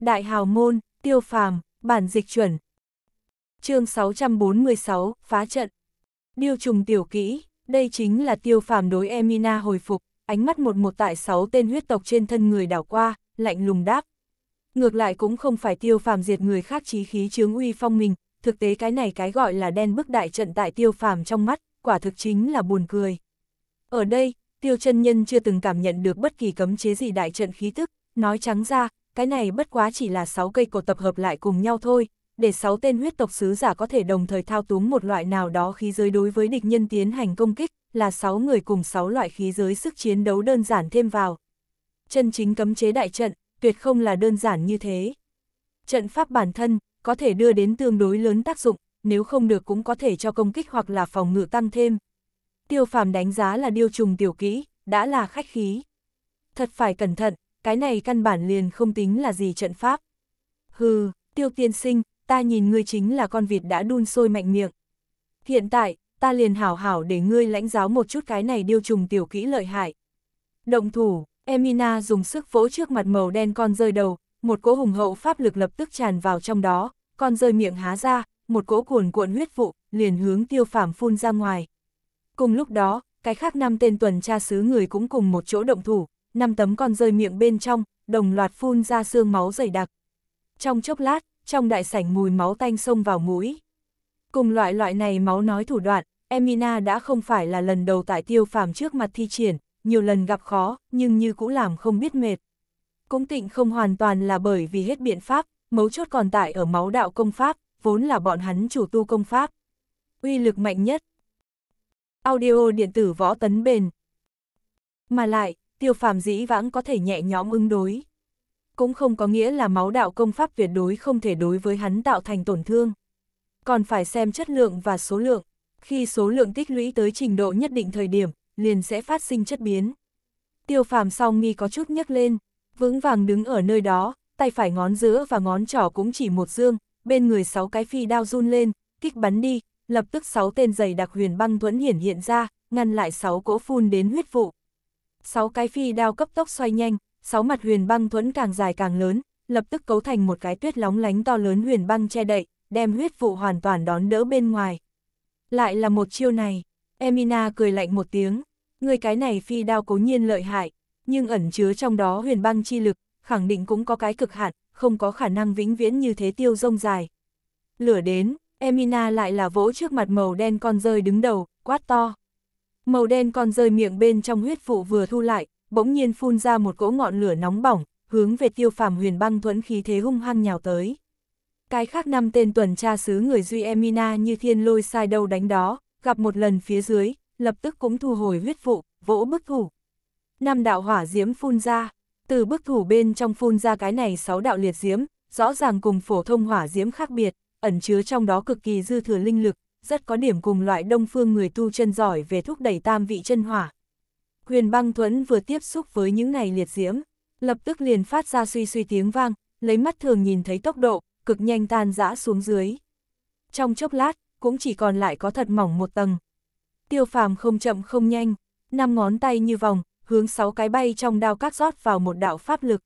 Đại hào môn, tiêu phàm, bản dịch chuẩn. chương 646, phá trận. Điêu trùng tiểu kỹ, đây chính là tiêu phàm đối Emina hồi phục, ánh mắt một một tại sáu tên huyết tộc trên thân người đảo qua, lạnh lùng đáp. Ngược lại cũng không phải tiêu phàm diệt người khác chí khí chướng uy phong mình, thực tế cái này cái gọi là đen bức đại trận tại tiêu phàm trong mắt, quả thực chính là buồn cười. Ở đây, tiêu chân nhân chưa từng cảm nhận được bất kỳ cấm chế gì đại trận khí tức, nói trắng ra, cái này bất quá chỉ là 6 cây cột tập hợp lại cùng nhau thôi, để 6 tên huyết tộc sứ giả có thể đồng thời thao túng một loại nào đó khí giới đối với địch nhân tiến hành công kích, là 6 người cùng 6 loại khí giới sức chiến đấu đơn giản thêm vào. Chân chính cấm chế đại trận, tuyệt không là đơn giản như thế. Trận pháp bản thân, có thể đưa đến tương đối lớn tác dụng, nếu không được cũng có thể cho công kích hoặc là phòng ngự tăng thêm. Tiêu phàm đánh giá là điêu trùng tiểu kỹ, đã là khách khí. Thật phải cẩn thận, cái này căn bản liền không tính là gì trận pháp. Hừ, tiêu tiên sinh, ta nhìn ngươi chính là con vịt đã đun sôi mạnh miệng. Hiện tại, ta liền hảo hảo để ngươi lãnh giáo một chút cái này điêu trùng tiểu kỹ lợi hại. Động thủ, Emina dùng sức vỗ trước mặt màu đen con rơi đầu, một cỗ hùng hậu pháp lực lập tức tràn vào trong đó, con rơi miệng há ra, một cỗ cuồn cuộn huyết vụ, liền hướng tiêu phảm phun ra ngoài. Cùng lúc đó, cái khác năm tên tuần tra sứ người cũng cùng một chỗ động thủ, năm tấm còn rơi miệng bên trong, đồng loạt phun ra xương máu dày đặc. Trong chốc lát, trong đại sảnh mùi máu tanh xông vào mũi. Cùng loại loại này máu nói thủ đoạn, Emina đã không phải là lần đầu tại tiêu phàm trước mặt thi triển, nhiều lần gặp khó, nhưng như cũng làm không biết mệt. Cũng tịnh không hoàn toàn là bởi vì hết biện pháp, mấu chốt còn tại ở máu đạo công pháp, vốn là bọn hắn chủ tu công pháp. Uy lực mạnh nhất. Audio điện tử võ tấn bền. Mà lại, tiêu phàm dĩ vãng có thể nhẹ nhõm ứng đối. Cũng không có nghĩa là máu đạo công pháp tuyệt đối không thể đối với hắn tạo thành tổn thương. Còn phải xem chất lượng và số lượng, khi số lượng tích lũy tới trình độ nhất định thời điểm, liền sẽ phát sinh chất biến. Tiêu phàm sau nghi có chút nhấc lên, vững vàng đứng ở nơi đó, tay phải ngón giữa và ngón trỏ cũng chỉ một dương, bên người sáu cái phi đao run lên, kích bắn đi, lập tức sáu tên giày đặc huyền băng thuẫn hiển hiện ra, ngăn lại sáu cỗ phun đến huyết vụ sáu cái phi đao cấp tốc xoay nhanh, sáu mặt huyền băng thuẫn càng dài càng lớn, lập tức cấu thành một cái tuyết lóng lánh to lớn huyền băng che đậy, đem huyết vụ hoàn toàn đón đỡ bên ngoài. Lại là một chiêu này, Emina cười lạnh một tiếng, người cái này phi đao cố nhiên lợi hại, nhưng ẩn chứa trong đó huyền băng chi lực, khẳng định cũng có cái cực hạn, không có khả năng vĩnh viễn như thế tiêu rông dài. Lửa đến, Emina lại là vỗ trước mặt màu đen con rơi đứng đầu, quát to. Màu đen còn rơi miệng bên trong huyết vụ vừa thu lại, bỗng nhiên phun ra một cỗ ngọn lửa nóng bỏng, hướng về tiêu phàm huyền băng thuẫn khí thế hung hăng nhào tới. Cái khác năm tên tuần tra sứ người Duy Emina như thiên lôi sai đâu đánh đó, gặp một lần phía dưới, lập tức cũng thu hồi huyết vụ, vỗ bức thủ. Năm đạo hỏa diễm phun ra, từ bức thủ bên trong phun ra cái này sáu đạo liệt diễm, rõ ràng cùng phổ thông hỏa diễm khác biệt, ẩn chứa trong đó cực kỳ dư thừa linh lực, rất có điểm cùng loại đông phương người tu chân giỏi về thúc đẩy tam vị chân hỏa. Huyền băng thuẫn vừa tiếp xúc với những này liệt diễm, lập tức liền phát ra suy suy tiếng vang, lấy mắt thường nhìn thấy tốc độ, cực nhanh tan rã xuống dưới. Trong chốc lát, cũng chỉ còn lại có thật mỏng một tầng. Tiêu phàm không chậm không nhanh, năm ngón tay như vòng, hướng sáu cái bay trong đao cắt rót vào một đạo pháp lực.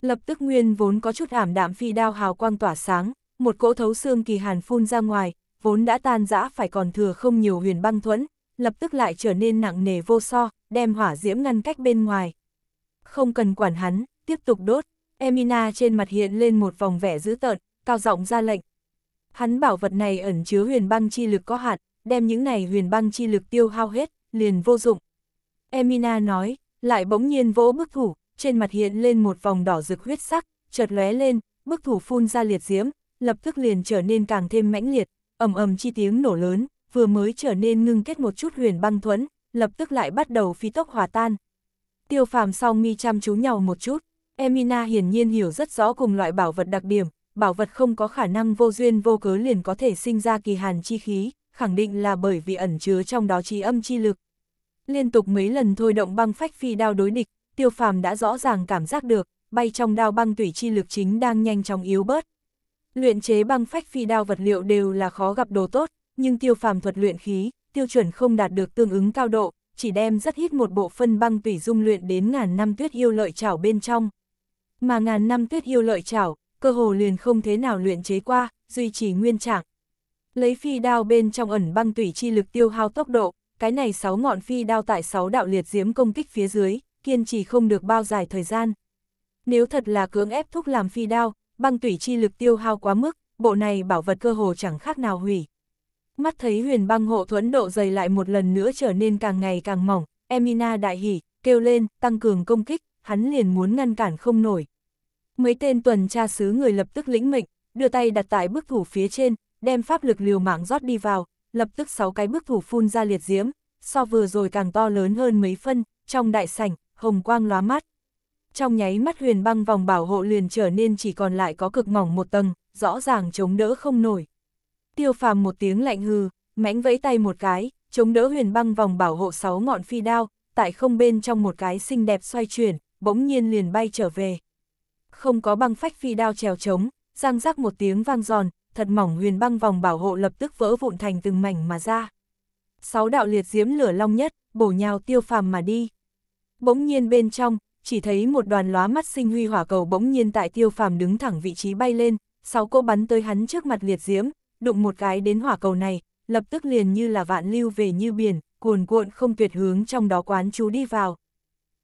Lập tức nguyên vốn có chút ảm đạm phi đao hào quang tỏa sáng, một cỗ thấu xương kỳ hàn phun ra ngoài, vốn đã tan rã phải còn thừa không nhiều huyền băng thuẫn, lập tức lại trở nên nặng nề vô so, đem hỏa diễm ngăn cách bên ngoài. Không cần quản hắn, tiếp tục đốt, Emina trên mặt hiện lên một vòng vẻ dữ tợn, cao giọng ra lệnh. Hắn bảo vật này ẩn chứa huyền băng chi lực có hạn, đem những này huyền băng chi lực tiêu hao hết, liền vô dụng. Emina nói, lại bỗng nhiên vỗ bức thủ, trên mặt hiện lên một vòng đỏ rực huyết sắc, chợt lóe lên, bức thủ phun ra liệt diễm, lập tức liền trở nên càng thêm mãnh liệt, ầm ầm chi tiếng nổ lớn, vừa mới trở nên ngưng kết một chút huyền băng thuẫn, lập tức lại bắt đầu phi tốc hòa tan. Tiêu phàm song mi chăm chú nhau một chút, Emina hiển nhiên hiểu rất rõ cùng loại bảo vật đặc điểm, bảo vật không có khả năng vô duyên vô cớ liền có thể sinh ra kỳ hàn chi khí, khẳng định là bởi vì ẩn chứa trong đó chi âm chi lực. Liên tục mấy lần thôi động băng phách phi đao đối địch, tiêu phàm đã rõ ràng cảm giác được, bay trong đao băng tủy chi lực chính đang nhanh chóng yếu bớt, Luyện chế băng phách phi đao vật liệu đều là khó gặp đồ tốt, nhưng tiêu phàm thuật luyện khí, tiêu chuẩn không đạt được tương ứng cao độ, chỉ đem rất hít một bộ phân băng tùy dung luyện đến ngàn năm tuyết yêu lợi chảo bên trong. Mà ngàn năm tuyết yêu lợi chảo, cơ hồ liền không thế nào luyện chế qua, duy trì nguyên trạng. Lấy phi đao bên trong ẩn băng tùy chi lực tiêu hao tốc độ, cái này 6 ngọn phi đao tại 6 đạo liệt diễm công kích phía dưới, kiên trì không được bao dài thời gian. Nếu thật là cưỡng ép thúc làm phi đao, băng tủy chi lực tiêu hao quá mức, bộ này bảo vật cơ hồ chẳng khác nào hủy. Mắt thấy huyền băng hộ thuẫn độ dày lại một lần nữa trở nên càng ngày càng mỏng, Emina đại hỉ, kêu lên, tăng cường công kích, hắn liền muốn ngăn cản không nổi. Mấy tên tuần tra sứ người lập tức lĩnh mệnh, đưa tay đặt tại bức thủ phía trên, đem pháp lực liều mạng rót đi vào, lập tức sáu cái bức thủ phun ra liệt diễm, so vừa rồi càng to lớn hơn mấy phân, trong đại sảnh, hồng quang lóa mắt, trong nháy mắt huyền băng vòng bảo hộ liền trở nên chỉ còn lại có cực mỏng một tầng, rõ ràng chống đỡ không nổi. Tiêu phàm một tiếng lạnh hừ, mãnh vẫy tay một cái, chống đỡ huyền băng vòng bảo hộ sáu ngọn phi đao, tại không bên trong một cái xinh đẹp xoay chuyển, bỗng nhiên liền bay trở về. Không có băng phách phi đao trèo trống, răng rắc một tiếng vang giòn, thật mỏng huyền băng vòng bảo hộ lập tức vỡ vụn thành từng mảnh mà ra. Sáu đạo liệt diếm lửa long nhất, bổ nhào tiêu phàm mà đi. Bỗng nhiên bên trong, chỉ thấy một đoàn lóa mắt sinh huy hỏa cầu bỗng nhiên tại tiêu phàm đứng thẳng vị trí bay lên, sáu cỗ bắn tới hắn trước mặt liệt diễm, đụng một cái đến hỏa cầu này, lập tức liền như là vạn lưu về như biển, cuồn cuộn không tuyệt hướng trong đó quán chú đi vào.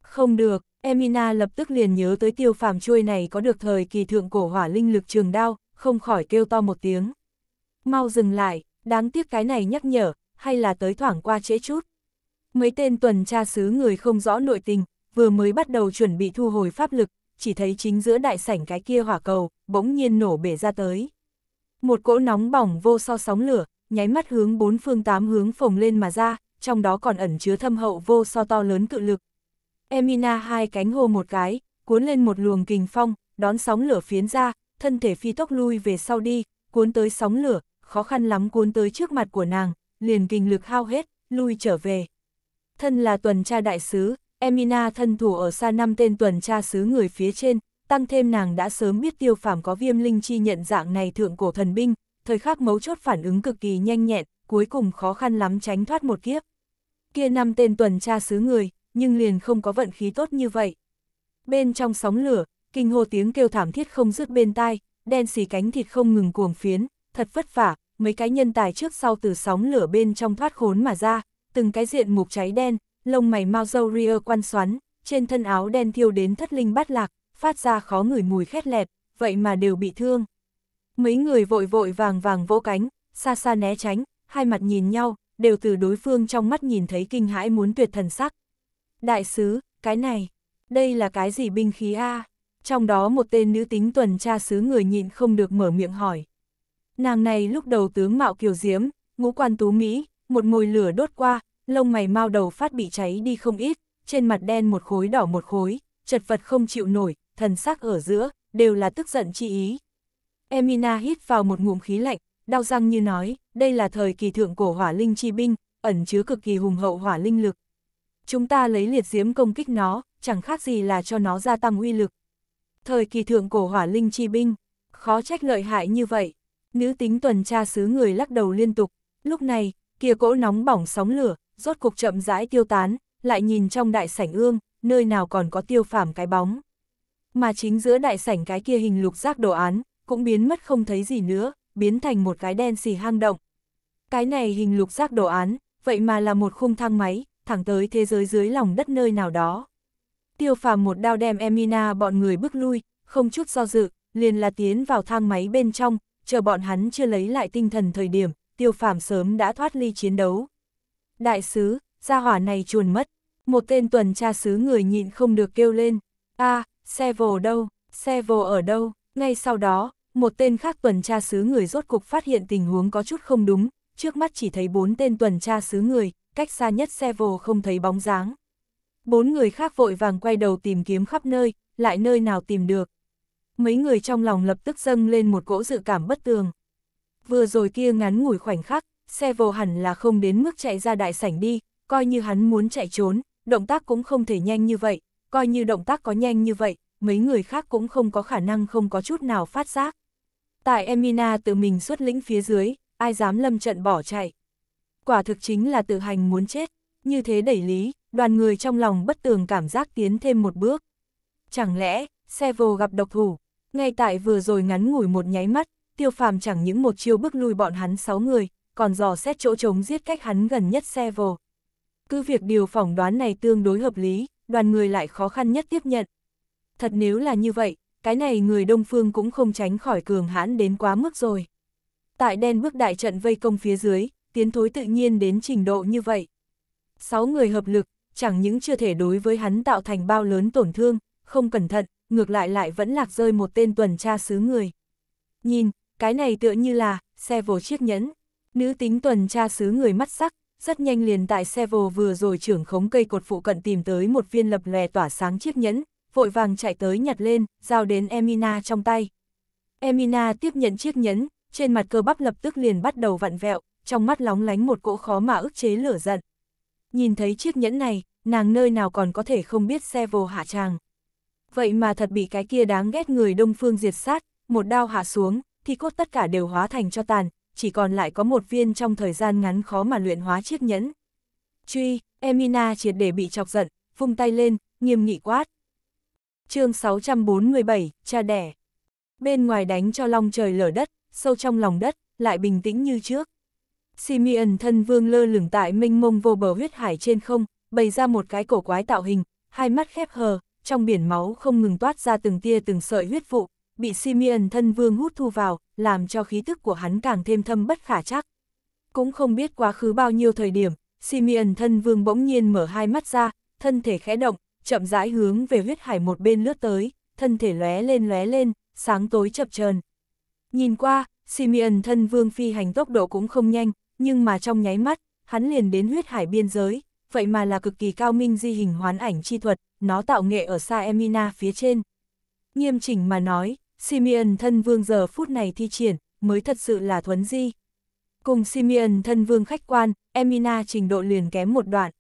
Không được, Emina lập tức liền nhớ tới tiêu phàm chuôi này có được thời kỳ thượng cổ hỏa linh lực trường đao, không khỏi kêu to một tiếng. Mau dừng lại, đáng tiếc cái này nhắc nhở, hay là tới thoảng qua trễ chút. Mấy tên tuần tra sứ người không rõ nội tình, vừa mới bắt đầu chuẩn bị thu hồi pháp lực, chỉ thấy chính giữa đại sảnh cái kia hỏa cầu, bỗng nhiên nổ bể ra tới. Một cỗ nóng bỏng vô so sóng lửa, nháy mắt hướng bốn phương tám hướng phồng lên mà ra, trong đó còn ẩn chứa thâm hậu vô so to lớn cự lực. Emina hai cánh hô một cái, cuốn lên một luồng kình phong, đón sóng lửa phiến ra, thân thể phi tốc lui về sau đi, cuốn tới sóng lửa, khó khăn lắm cuốn tới trước mặt của nàng, liền kinh lực hao hết, lui trở về. Thân là tuần tra đại sứ, Emina thân thủ ở xa năm tên tuần tra sứ người phía trên, tăng thêm nàng đã sớm biết tiêu phàm có viêm linh chi nhận dạng này thượng cổ thần binh, thời khắc mấu chốt phản ứng cực kỳ nhanh nhẹn, cuối cùng khó khăn lắm tránh thoát một kiếp. Kia năm tên tuần tra sứ người, nhưng liền không có vận khí tốt như vậy. Bên trong sóng lửa, kinh hô tiếng kêu thảm thiết không dứt bên tai, đen xì cánh thịt không ngừng cuồng phiến, thật vất vả, mấy cái nhân tài trước sau từ sóng lửa bên trong thoát khốn mà ra, từng cái diện mục cháy đen, lông mày Mao Dâu Ria quan xoắn, trên thân áo đen thiêu đến thất linh bát lạc, phát ra khó ngửi mùi khét lẹt, vậy mà đều bị thương. Mấy người vội vội vàng vàng vỗ cánh, xa xa né tránh, hai mặt nhìn nhau, đều từ đối phương trong mắt nhìn thấy kinh hãi muốn tuyệt thần sắc. Đại sứ, cái này, đây là cái gì binh khí a? Trong đó một tên nữ tính tuần tra sứ người nhịn không được mở miệng hỏi. Nàng này lúc đầu tướng mạo kiều diễm, ngũ quan tú Mỹ, một mồi lửa đốt qua, lông mày mau đầu phát bị cháy đi không ít, trên mặt đen một khối đỏ một khối, chật vật không chịu nổi, thần sắc ở giữa, đều là tức giận chi ý. Emina hít vào một ngụm khí lạnh, đau răng như nói, đây là thời kỳ thượng cổ hỏa linh chi binh, ẩn chứa cực kỳ hùng hậu hỏa linh lực. Chúng ta lấy liệt diễm công kích nó, chẳng khác gì là cho nó gia tăng uy lực. Thời kỳ thượng cổ hỏa linh chi binh, khó trách lợi hại như vậy. Nữ tính tuần tra xứ người lắc đầu liên tục, lúc này, kia cỗ nóng bỏng sóng lửa, rốt cục chậm rãi tiêu tán, lại nhìn trong đại sảnh ương, nơi nào còn có tiêu phàm cái bóng. Mà chính giữa đại sảnh cái kia hình lục giác đồ án, cũng biến mất không thấy gì nữa, biến thành một cái đen xì hang động. Cái này hình lục giác đồ án, vậy mà là một khung thang máy, thẳng tới thế giới dưới lòng đất nơi nào đó. Tiêu phàm một đao đem Emina bọn người bước lui, không chút do dự, liền là tiến vào thang máy bên trong, chờ bọn hắn chưa lấy lại tinh thần thời điểm, tiêu phàm sớm đã thoát ly chiến đấu đại sứ, gia hỏa này chuồn mất. Một tên tuần tra sứ người nhịn không được kêu lên, a xe vồ đâu, xe vồ ở đâu, ngay sau đó, một tên khác tuần tra sứ người rốt cục phát hiện tình huống có chút không đúng, trước mắt chỉ thấy bốn tên tuần tra sứ người, cách xa nhất xe vồ không thấy bóng dáng. Bốn người khác vội vàng quay đầu tìm kiếm khắp nơi, lại nơi nào tìm được. Mấy người trong lòng lập tức dâng lên một cỗ dự cảm bất tường. Vừa rồi kia ngắn ngủi khoảnh khắc, xe vô hẳn là không đến mức chạy ra đại sảnh đi, coi như hắn muốn chạy trốn, động tác cũng không thể nhanh như vậy, coi như động tác có nhanh như vậy, mấy người khác cũng không có khả năng không có chút nào phát giác. Tại Emina tự mình xuất lĩnh phía dưới, ai dám lâm trận bỏ chạy. Quả thực chính là tự hành muốn chết, như thế đẩy lý, đoàn người trong lòng bất tường cảm giác tiến thêm một bước. Chẳng lẽ, xe vô gặp độc thủ, ngay tại vừa rồi ngắn ngủi một nháy mắt, tiêu phàm chẳng những một chiêu bước lui bọn hắn sáu người, còn dò xét chỗ trống giết cách hắn gần nhất xe vồ. Cứ việc điều phỏng đoán này tương đối hợp lý, đoàn người lại khó khăn nhất tiếp nhận. Thật nếu là như vậy, cái này người Đông Phương cũng không tránh khỏi cường hãn đến quá mức rồi. Tại đen bước đại trận vây công phía dưới, tiến thối tự nhiên đến trình độ như vậy. Sáu người hợp lực, chẳng những chưa thể đối với hắn tạo thành bao lớn tổn thương, không cẩn thận, ngược lại lại vẫn lạc rơi một tên tuần tra xứ người. Nhìn, cái này tựa như là, xe vồ chiếc nhẫn. Nữ tính tuần tra xứ người mắt sắc, rất nhanh liền tại Sevel vừa rồi trưởng khống cây cột phụ cận tìm tới một viên lập lè tỏa sáng chiếc nhẫn, vội vàng chạy tới nhặt lên, giao đến Emina trong tay. Emina tiếp nhận chiếc nhẫn, trên mặt cơ bắp lập tức liền bắt đầu vặn vẹo, trong mắt lóng lánh một cỗ khó mà ức chế lửa giận. Nhìn thấy chiếc nhẫn này, nàng nơi nào còn có thể không biết Sevel hạ tràng. Vậy mà thật bị cái kia đáng ghét người Đông Phương diệt sát, một đao hạ xuống, thì cốt tất cả đều hóa thành cho tàn, chỉ còn lại có một viên trong thời gian ngắn khó mà luyện hóa chiếc nhẫn. Truy, Emina triệt để bị chọc giận, vung tay lên, nghiêm nghị quát. chương 647, cha đẻ. Bên ngoài đánh cho long trời lở đất, sâu trong lòng đất, lại bình tĩnh như trước. Simeon thân vương lơ lửng tại mênh mông vô bờ huyết hải trên không, bày ra một cái cổ quái tạo hình, hai mắt khép hờ, trong biển máu không ngừng toát ra từng tia từng sợi huyết vụ, bị Simeon thân vương hút thu vào, làm cho khí tức của hắn càng thêm thâm bất khả chắc. Cũng không biết quá khứ bao nhiêu thời điểm, Simeon thân vương bỗng nhiên mở hai mắt ra, thân thể khẽ động, chậm rãi hướng về huyết hải một bên lướt tới, thân thể lóe lên lóe lên, sáng tối chập chờn. Nhìn qua, Simeon thân vương phi hành tốc độ cũng không nhanh, nhưng mà trong nháy mắt, hắn liền đến huyết hải biên giới, vậy mà là cực kỳ cao minh di hình hoán ảnh chi thuật, nó tạo nghệ ở xa Emina phía trên. Nghiêm chỉnh mà nói, Simeon thân vương giờ phút này thi triển, mới thật sự là thuấn di. Cùng Simeon thân vương khách quan, Emina trình độ liền kém một đoạn.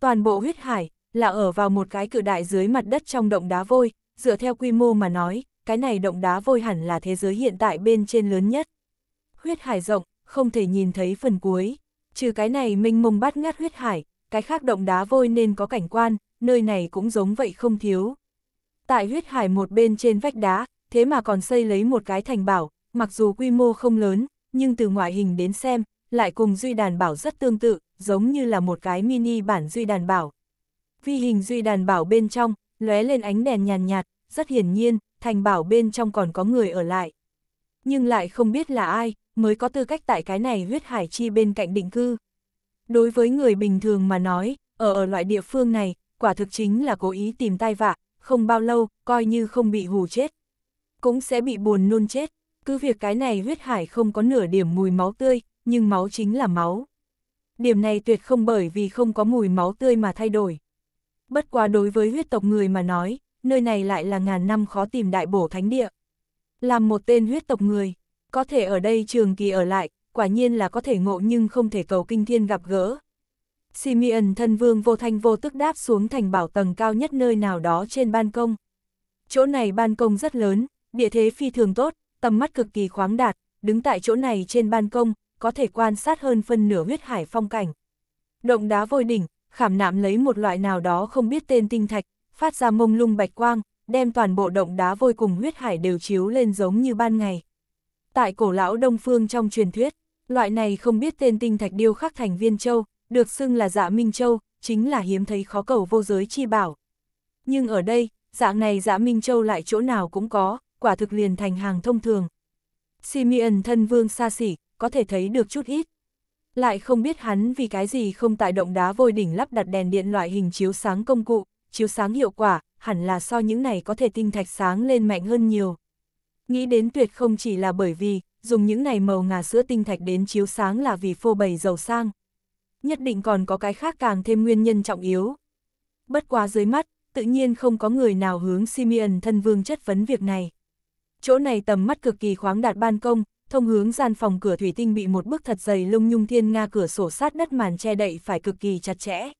Toàn bộ huyết hải, là ở vào một cái cự đại dưới mặt đất trong động đá vôi, dựa theo quy mô mà nói, cái này động đá vôi hẳn là thế giới hiện tại bên trên lớn nhất. Huyết hải rộng, không thể nhìn thấy phần cuối, trừ cái này minh mông bắt ngắt huyết hải, cái khác động đá vôi nên có cảnh quan, nơi này cũng giống vậy không thiếu. Tại huyết hải một bên trên vách đá, thế mà còn xây lấy một cái thành bảo, mặc dù quy mô không lớn, nhưng từ ngoại hình đến xem, lại cùng Duy Đàn Bảo rất tương tự, giống như là một cái mini bản Duy Đàn Bảo. Vi hình Duy Đàn Bảo bên trong, lóe lên ánh đèn nhàn nhạt, nhạt, rất hiển nhiên, thành bảo bên trong còn có người ở lại. Nhưng lại không biết là ai, mới có tư cách tại cái này huyết hải chi bên cạnh định cư. Đối với người bình thường mà nói, ở ở loại địa phương này, quả thực chính là cố ý tìm tai vạ, không bao lâu, coi như không bị hù chết cũng sẽ bị buồn nôn chết. Cứ việc cái này huyết hải không có nửa điểm mùi máu tươi, nhưng máu chính là máu. Điểm này tuyệt không bởi vì không có mùi máu tươi mà thay đổi. Bất quá đối với huyết tộc người mà nói, nơi này lại là ngàn năm khó tìm đại bổ thánh địa. Làm một tên huyết tộc người, có thể ở đây trường kỳ ở lại, quả nhiên là có thể ngộ nhưng không thể cầu kinh thiên gặp gỡ. Simeon thân vương vô thanh vô tức đáp xuống thành bảo tầng cao nhất nơi nào đó trên ban công. Chỗ này ban công rất lớn, địa thế phi thường tốt, tầm mắt cực kỳ khoáng đạt, đứng tại chỗ này trên ban công, có thể quan sát hơn phân nửa huyết hải phong cảnh. Động đá vôi đỉnh, khảm nạm lấy một loại nào đó không biết tên tinh thạch, phát ra mông lung bạch quang, đem toàn bộ động đá vôi cùng huyết hải đều chiếu lên giống như ban ngày. Tại cổ lão Đông Phương trong truyền thuyết, loại này không biết tên tinh thạch điêu khắc thành viên châu, được xưng là dạ Minh Châu, chính là hiếm thấy khó cầu vô giới chi bảo. Nhưng ở đây, dạng này dạ Minh Châu lại chỗ nào cũng có, quả thực liền thành hàng thông thường. Simeon thân vương xa xỉ, có thể thấy được chút ít. Lại không biết hắn vì cái gì không tại động đá vôi đỉnh lắp đặt đèn điện loại hình chiếu sáng công cụ, chiếu sáng hiệu quả, hẳn là so những này có thể tinh thạch sáng lên mạnh hơn nhiều. Nghĩ đến tuyệt không chỉ là bởi vì, dùng những này màu ngà sữa tinh thạch đến chiếu sáng là vì phô bày giàu sang. Nhất định còn có cái khác càng thêm nguyên nhân trọng yếu. Bất quá dưới mắt, tự nhiên không có người nào hướng Simeon thân vương chất vấn việc này chỗ này tầm mắt cực kỳ khoáng đạt ban công, thông hướng gian phòng cửa thủy tinh bị một bức thật dày lung nhung thiên nga cửa sổ sát đất màn che đậy phải cực kỳ chặt chẽ.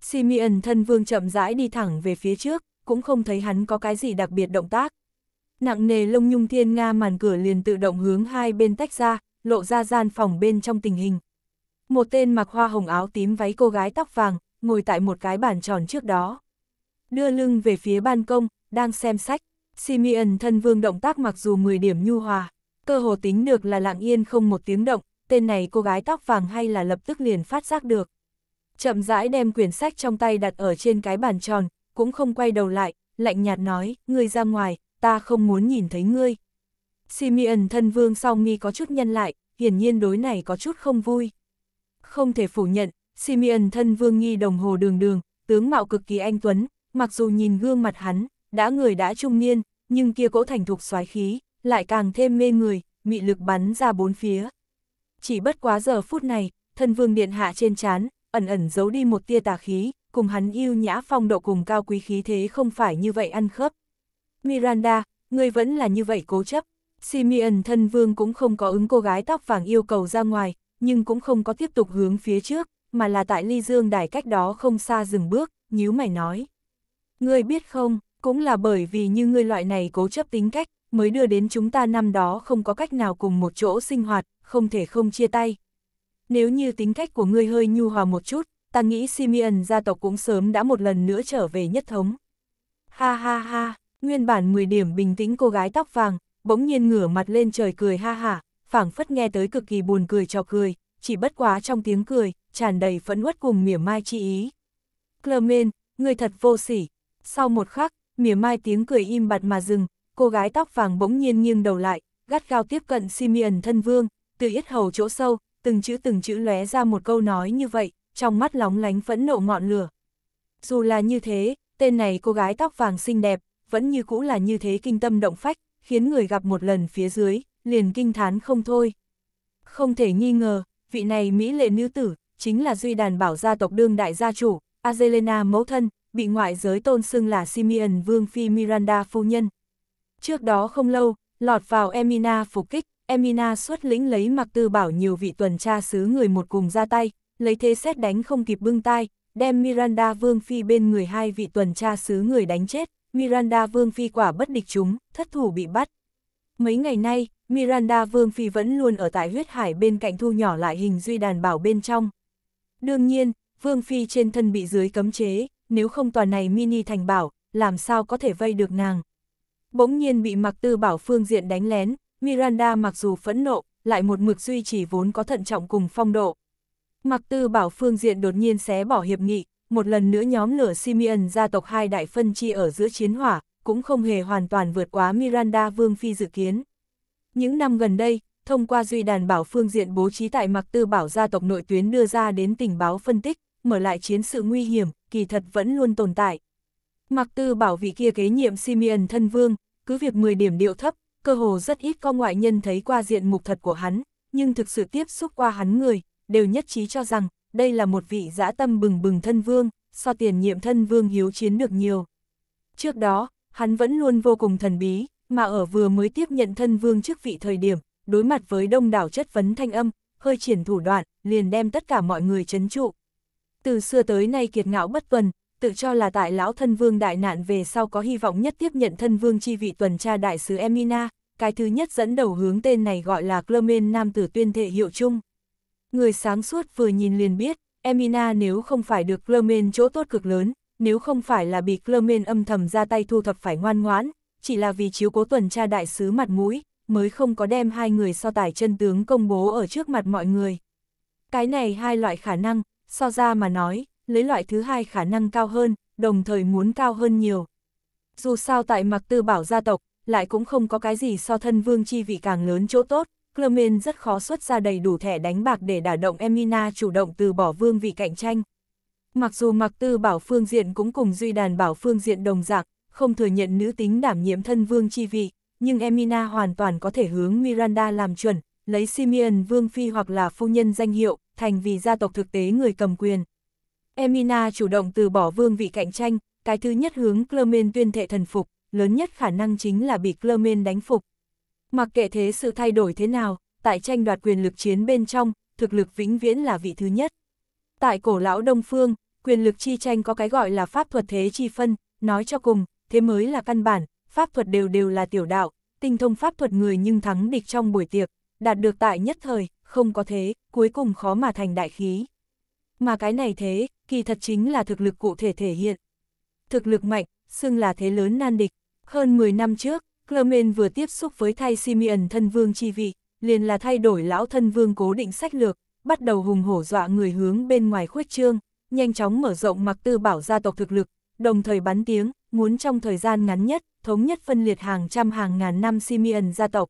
Simeon thân vương chậm rãi đi thẳng về phía trước, cũng không thấy hắn có cái gì đặc biệt động tác. Nặng nề lông nhung thiên nga màn cửa liền tự động hướng hai bên tách ra, lộ ra gian phòng bên trong tình hình. Một tên mặc hoa hồng áo tím váy cô gái tóc vàng, ngồi tại một cái bàn tròn trước đó. Đưa lưng về phía ban công, đang xem sách. Simeon thân vương động tác mặc dù 10 điểm nhu hòa, cơ hồ tính được là lặng yên không một tiếng động, tên này cô gái tóc vàng hay là lập tức liền phát giác được. Chậm rãi đem quyển sách trong tay đặt ở trên cái bàn tròn, cũng không quay đầu lại, lạnh nhạt nói, ngươi ra ngoài, ta không muốn nhìn thấy ngươi. Simeon thân vương sau nghi có chút nhân lại, hiển nhiên đối này có chút không vui. Không thể phủ nhận, Simeon thân vương nghi đồng hồ đường đường, tướng mạo cực kỳ anh tuấn, mặc dù nhìn gương mặt hắn, đã người đã trung niên, nhưng kia cỗ thành thục soái khí, lại càng thêm mê người, mị lực bắn ra bốn phía. Chỉ bất quá giờ phút này, thân vương điện hạ trên chán, ẩn ẩn giấu đi một tia tà khí, cùng hắn yêu nhã phong độ cùng cao quý khí thế không phải như vậy ăn khớp. Miranda, người vẫn là như vậy cố chấp. Simeon thân vương cũng không có ứng cô gái tóc vàng yêu cầu ra ngoài, nhưng cũng không có tiếp tục hướng phía trước, mà là tại ly dương đài cách đó không xa dừng bước, nhíu mày nói. người biết không, cũng là bởi vì như ngươi loại này cố chấp tính cách, mới đưa đến chúng ta năm đó không có cách nào cùng một chỗ sinh hoạt, không thể không chia tay. Nếu như tính cách của ngươi hơi nhu hòa một chút, ta nghĩ Simeon gia tộc cũng sớm đã một lần nữa trở về nhất thống. Ha ha ha, nguyên bản 10 điểm bình tĩnh cô gái tóc vàng, bỗng nhiên ngửa mặt lên trời cười ha ha phảng phất nghe tới cực kỳ buồn cười cho cười, chỉ bất quá trong tiếng cười, tràn đầy phẫn uất cùng mỉa mai chi ý. Clermen, người thật vô sỉ. Sau một khắc, mỉa mai tiếng cười im bặt mà dừng, cô gái tóc vàng bỗng nhiên nghiêng đầu lại, gắt gao tiếp cận Simeon thân vương, từ yết hầu chỗ sâu, từng chữ từng chữ lóe ra một câu nói như vậy, trong mắt lóng lánh phẫn nộ ngọn lửa. Dù là như thế, tên này cô gái tóc vàng xinh đẹp, vẫn như cũ là như thế kinh tâm động phách, khiến người gặp một lần phía dưới, liền kinh thán không thôi. Không thể nghi ngờ, vị này Mỹ lệ nữ tử, chính là duy đàn bảo gia tộc đương đại gia chủ, Azelena mẫu thân, bị ngoại giới tôn xưng là Simeon Vương Phi Miranda Phu Nhân. Trước đó không lâu, lọt vào Emina phục kích, Emina xuất lĩnh lấy mặc tư bảo nhiều vị tuần tra xứ người một cùng ra tay, lấy thế xét đánh không kịp bưng tai, đem Miranda Vương Phi bên người hai vị tuần tra xứ người đánh chết, Miranda Vương Phi quả bất địch chúng, thất thủ bị bắt. Mấy ngày nay, Miranda Vương Phi vẫn luôn ở tại huyết hải bên cạnh thu nhỏ lại hình duy đàn bảo bên trong. Đương nhiên, Vương Phi trên thân bị dưới cấm chế, nếu không tòa này mini thành bảo, làm sao có thể vây được nàng. Bỗng nhiên bị mặc Tư Bảo phương diện đánh lén, Miranda mặc dù phẫn nộ, lại một mực duy trì vốn có thận trọng cùng phong độ. mặc Tư Bảo phương diện đột nhiên xé bỏ hiệp nghị, một lần nữa nhóm lửa Simeon gia tộc hai đại phân chi ở giữa chiến hỏa, cũng không hề hoàn toàn vượt quá Miranda Vương Phi dự kiến. Những năm gần đây, thông qua duy đàn bảo phương diện bố trí tại mặc Tư Bảo gia tộc nội tuyến đưa ra đến tình báo phân tích, mở lại chiến sự nguy hiểm, kỳ thật vẫn luôn tồn tại. Mặc tư bảo vị kia kế nhiệm Simeon thân vương, cứ việc 10 điểm điệu thấp, cơ hồ rất ít có ngoại nhân thấy qua diện mục thật của hắn, nhưng thực sự tiếp xúc qua hắn người, đều nhất trí cho rằng đây là một vị dã tâm bừng bừng thân vương, so tiền nhiệm thân vương hiếu chiến được nhiều. Trước đó, hắn vẫn luôn vô cùng thần bí, mà ở vừa mới tiếp nhận thân vương chức vị thời điểm, đối mặt với đông đảo chất vấn thanh âm, hơi triển thủ đoạn, liền đem tất cả mọi người chấn trụ, từ xưa tới nay kiệt ngạo bất tuần, tự cho là tại lão thân vương đại nạn về sau có hy vọng nhất tiếp nhận thân vương chi vị tuần tra đại sứ Emina, cái thứ nhất dẫn đầu hướng tên này gọi là Clemen Nam Tử tuyên thệ hiệu chung. Người sáng suốt vừa nhìn liền biết, Emina nếu không phải được Clemen chỗ tốt cực lớn, nếu không phải là bị Clemen âm thầm ra tay thu thập phải ngoan ngoãn, chỉ là vì chiếu cố tuần tra đại sứ mặt mũi, mới không có đem hai người so tài chân tướng công bố ở trước mặt mọi người. Cái này hai loại khả năng, so ra mà nói, lấy loại thứ hai khả năng cao hơn, đồng thời muốn cao hơn nhiều. Dù sao tại mặc tư bảo gia tộc, lại cũng không có cái gì so thân vương chi vị càng lớn chỗ tốt, Clement rất khó xuất ra đầy đủ thẻ đánh bạc để đả động Emina chủ động từ bỏ vương vị cạnh tranh. Mặc dù mặc tư bảo phương diện cũng cùng duy đàn bảo phương diện đồng dạng, không thừa nhận nữ tính đảm nhiệm thân vương chi vị, nhưng Emina hoàn toàn có thể hướng Miranda làm chuẩn, lấy Simeon Vương Phi hoặc là phu nhân danh hiệu, thành vì gia tộc thực tế người cầm quyền. Emina chủ động từ bỏ vương vị cạnh tranh, cái thứ nhất hướng Clermen tuyên thệ thần phục, lớn nhất khả năng chính là bị Clermen đánh phục. Mặc kệ thế sự thay đổi thế nào, tại tranh đoạt quyền lực chiến bên trong, thực lực vĩnh viễn là vị thứ nhất. Tại cổ lão Đông Phương, quyền lực chi tranh có cái gọi là pháp thuật thế chi phân, nói cho cùng, thế mới là căn bản, pháp thuật đều đều là tiểu đạo, tinh thông pháp thuật người nhưng thắng địch trong buổi tiệc, đạt được tại nhất thời, không có thế, cuối cùng khó mà thành đại khí. Mà cái này thế, kỳ thật chính là thực lực cụ thể thể hiện. Thực lực mạnh, xưng là thế lớn nan địch. Hơn 10 năm trước, Clermen vừa tiếp xúc với thay Simeon thân vương chi vị, liền là thay đổi lão thân vương cố định sách lược, bắt đầu hùng hổ dọa người hướng bên ngoài khuếch trương, nhanh chóng mở rộng mặc tư bảo gia tộc thực lực, đồng thời bắn tiếng, muốn trong thời gian ngắn nhất, thống nhất phân liệt hàng trăm hàng ngàn năm Simeon gia tộc,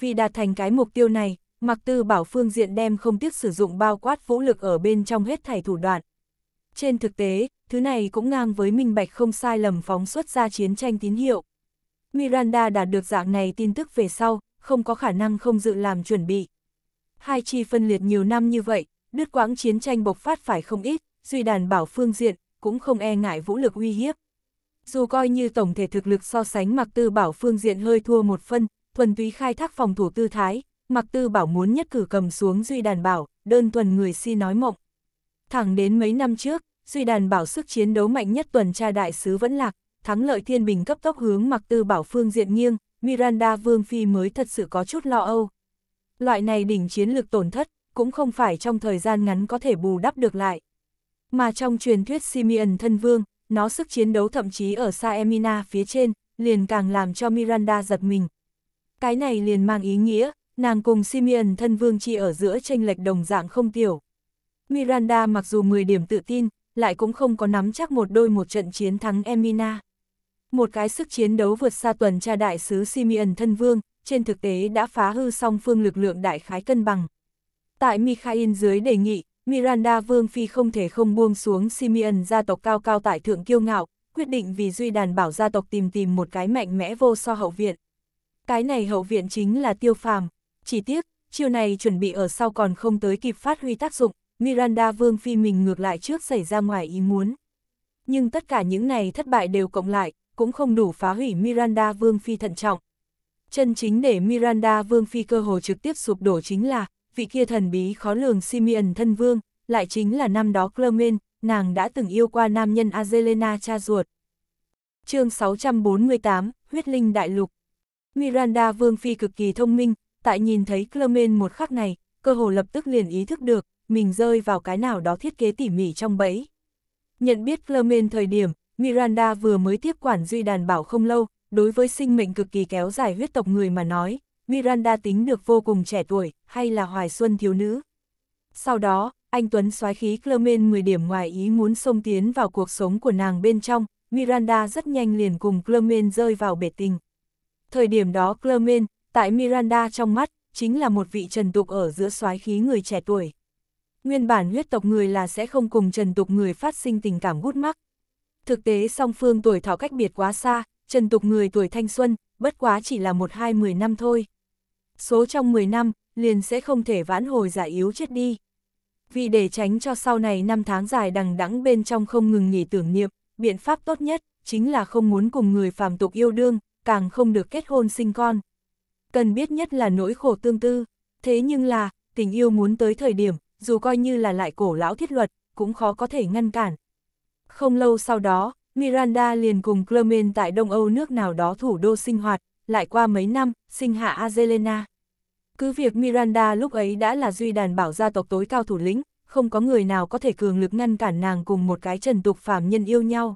vì đạt thành cái mục tiêu này, Mặc Tư Bảo phương diện đem không tiếc sử dụng bao quát vũ lực ở bên trong hết thảy thủ đoạn. Trên thực tế, thứ này cũng ngang với minh bạch không sai lầm phóng xuất ra chiến tranh tín hiệu. Miranda đạt được dạng này tin tức về sau, không có khả năng không dự làm chuẩn bị. Hai chi phân liệt nhiều năm như vậy, đứt quãng chiến tranh bộc phát phải không ít, duy đàn bảo phương diện, cũng không e ngại vũ lực uy hiếp. Dù coi như tổng thể thực lực so sánh mặc tư bảo phương diện hơi thua một phân, thuần túy khai thác phòng thủ tư thái, Mặc Tư Bảo muốn nhất cử cầm xuống Duy Đàn Bảo, đơn thuần người si nói mộng. Thẳng đến mấy năm trước, Duy Đàn Bảo sức chiến đấu mạnh nhất tuần tra đại sứ vẫn lạc, thắng lợi thiên bình cấp tốc hướng Mặc Tư Bảo phương diện nghiêng, Miranda Vương Phi mới thật sự có chút lo âu. Loại này đỉnh chiến lược tổn thất, cũng không phải trong thời gian ngắn có thể bù đắp được lại. Mà trong truyền thuyết Simeon thân vương, nó sức chiến đấu thậm chí ở xa Emina phía trên, liền càng làm cho Miranda giật mình, cái này liền mang ý nghĩa, nàng cùng Simeon thân vương chỉ ở giữa tranh lệch đồng dạng không tiểu. Miranda mặc dù 10 điểm tự tin, lại cũng không có nắm chắc một đôi một trận chiến thắng Emina. Một cái sức chiến đấu vượt xa tuần tra đại sứ Simeon thân vương, trên thực tế đã phá hư song phương lực lượng đại khái cân bằng. Tại Mikhail dưới đề nghị, Miranda Vương Phi không thể không buông xuống Simeon gia tộc cao cao tại thượng kiêu ngạo, quyết định vì duy đàn bảo gia tộc tìm tìm một cái mạnh mẽ vô so hậu viện. Cái này hậu viện chính là tiêu phàm. Chỉ tiếc, chiều này chuẩn bị ở sau còn không tới kịp phát huy tác dụng, Miranda Vương Phi mình ngược lại trước xảy ra ngoài ý muốn. Nhưng tất cả những này thất bại đều cộng lại, cũng không đủ phá hủy Miranda Vương Phi thận trọng. Chân chính để Miranda Vương Phi cơ hồ trực tiếp sụp đổ chính là, vị kia thần bí khó lường Simeon thân vương, lại chính là năm đó Clermen, nàng đã từng yêu qua nam nhân Azelena cha ruột. chương 648, Huyết Linh Đại Lục Miranda Vương Phi cực kỳ thông minh, tại nhìn thấy Clement một khắc này, cơ hồ lập tức liền ý thức được, mình rơi vào cái nào đó thiết kế tỉ mỉ trong bẫy. Nhận biết Clement thời điểm, Miranda vừa mới tiếp quản duy đàn bảo không lâu, đối với sinh mệnh cực kỳ kéo dài huyết tộc người mà nói, Miranda tính được vô cùng trẻ tuổi, hay là hoài xuân thiếu nữ. Sau đó, anh Tuấn xoái khí Clement 10 điểm ngoài ý muốn xông tiến vào cuộc sống của nàng bên trong, Miranda rất nhanh liền cùng Clement rơi vào bể tình. Thời điểm đó Clermen, tại Miranda trong mắt, chính là một vị trần tục ở giữa soái khí người trẻ tuổi. Nguyên bản huyết tộc người là sẽ không cùng trần tục người phát sinh tình cảm gút mắc. Thực tế song phương tuổi thọ cách biệt quá xa, trần tục người tuổi thanh xuân, bất quá chỉ là một hai mười năm thôi. Số trong 10 năm, liền sẽ không thể vãn hồi giả yếu chết đi. Vì để tránh cho sau này năm tháng dài đằng đẵng bên trong không ngừng nghỉ tưởng niệm, biện pháp tốt nhất chính là không muốn cùng người phàm tục yêu đương, càng không được kết hôn sinh con. Cần biết nhất là nỗi khổ tương tư, thế nhưng là, tình yêu muốn tới thời điểm, dù coi như là lại cổ lão thiết luật, cũng khó có thể ngăn cản. Không lâu sau đó, Miranda liền cùng Clement tại Đông Âu nước nào đó thủ đô sinh hoạt, lại qua mấy năm, sinh hạ Azelena. Cứ việc Miranda lúc ấy đã là duy đàn bảo gia tộc tối cao thủ lĩnh, không có người nào có thể cường lực ngăn cản nàng cùng một cái trần tục phàm nhân yêu nhau.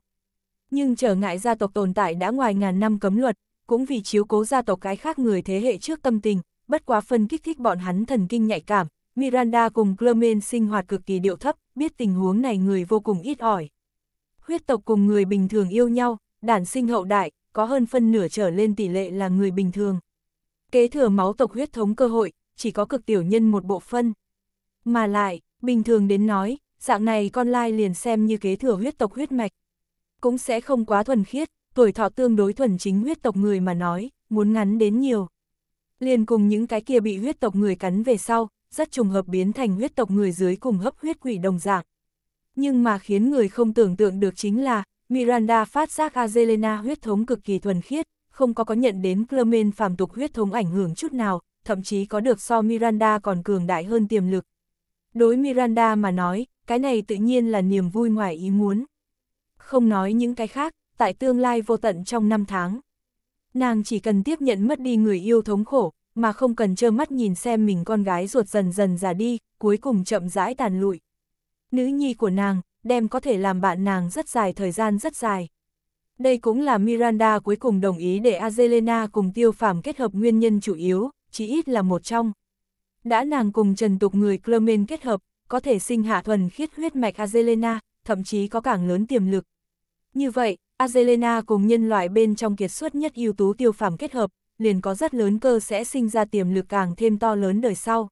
Nhưng trở ngại gia tộc tồn tại đã ngoài ngàn năm cấm luật, cũng vì chiếu cố gia tộc cái khác người thế hệ trước tâm tình, bất quá phân kích thích bọn hắn thần kinh nhạy cảm, Miranda cùng Clement sinh hoạt cực kỳ điệu thấp, biết tình huống này người vô cùng ít ỏi. Huyết tộc cùng người bình thường yêu nhau, đản sinh hậu đại, có hơn phân nửa trở lên tỷ lệ là người bình thường. Kế thừa máu tộc huyết thống cơ hội, chỉ có cực tiểu nhân một bộ phân. Mà lại, bình thường đến nói, dạng này con lai liền xem như kế thừa huyết tộc huyết mạch, cũng sẽ không quá thuần khiết, tuổi thọ tương đối thuần chính huyết tộc người mà nói, muốn ngắn đến nhiều. Liền cùng những cái kia bị huyết tộc người cắn về sau, rất trùng hợp biến thành huyết tộc người dưới cùng hấp huyết quỷ đồng dạng. Nhưng mà khiến người không tưởng tượng được chính là, Miranda phát giác Azelena huyết thống cực kỳ thuần khiết, không có có nhận đến Clement phàm tục huyết thống ảnh hưởng chút nào, thậm chí có được so Miranda còn cường đại hơn tiềm lực. Đối Miranda mà nói, cái này tự nhiên là niềm vui ngoài ý muốn không nói những cái khác, tại tương lai vô tận trong năm tháng. Nàng chỉ cần tiếp nhận mất đi người yêu thống khổ, mà không cần trơ mắt nhìn xem mình con gái ruột dần dần già đi, cuối cùng chậm rãi tàn lụi. Nữ nhi của nàng, đem có thể làm bạn nàng rất dài thời gian rất dài. Đây cũng là Miranda cuối cùng đồng ý để Azelena cùng tiêu phàm kết hợp nguyên nhân chủ yếu, chỉ ít là một trong. Đã nàng cùng trần tục người Clermen kết hợp, có thể sinh hạ thuần khiết huyết mạch Azelena, thậm chí có càng lớn tiềm lực. Như vậy, Azelena cùng nhân loại bên trong kiệt xuất nhất ưu tú tiêu phàm kết hợp, liền có rất lớn cơ sẽ sinh ra tiềm lực càng thêm to lớn đời sau.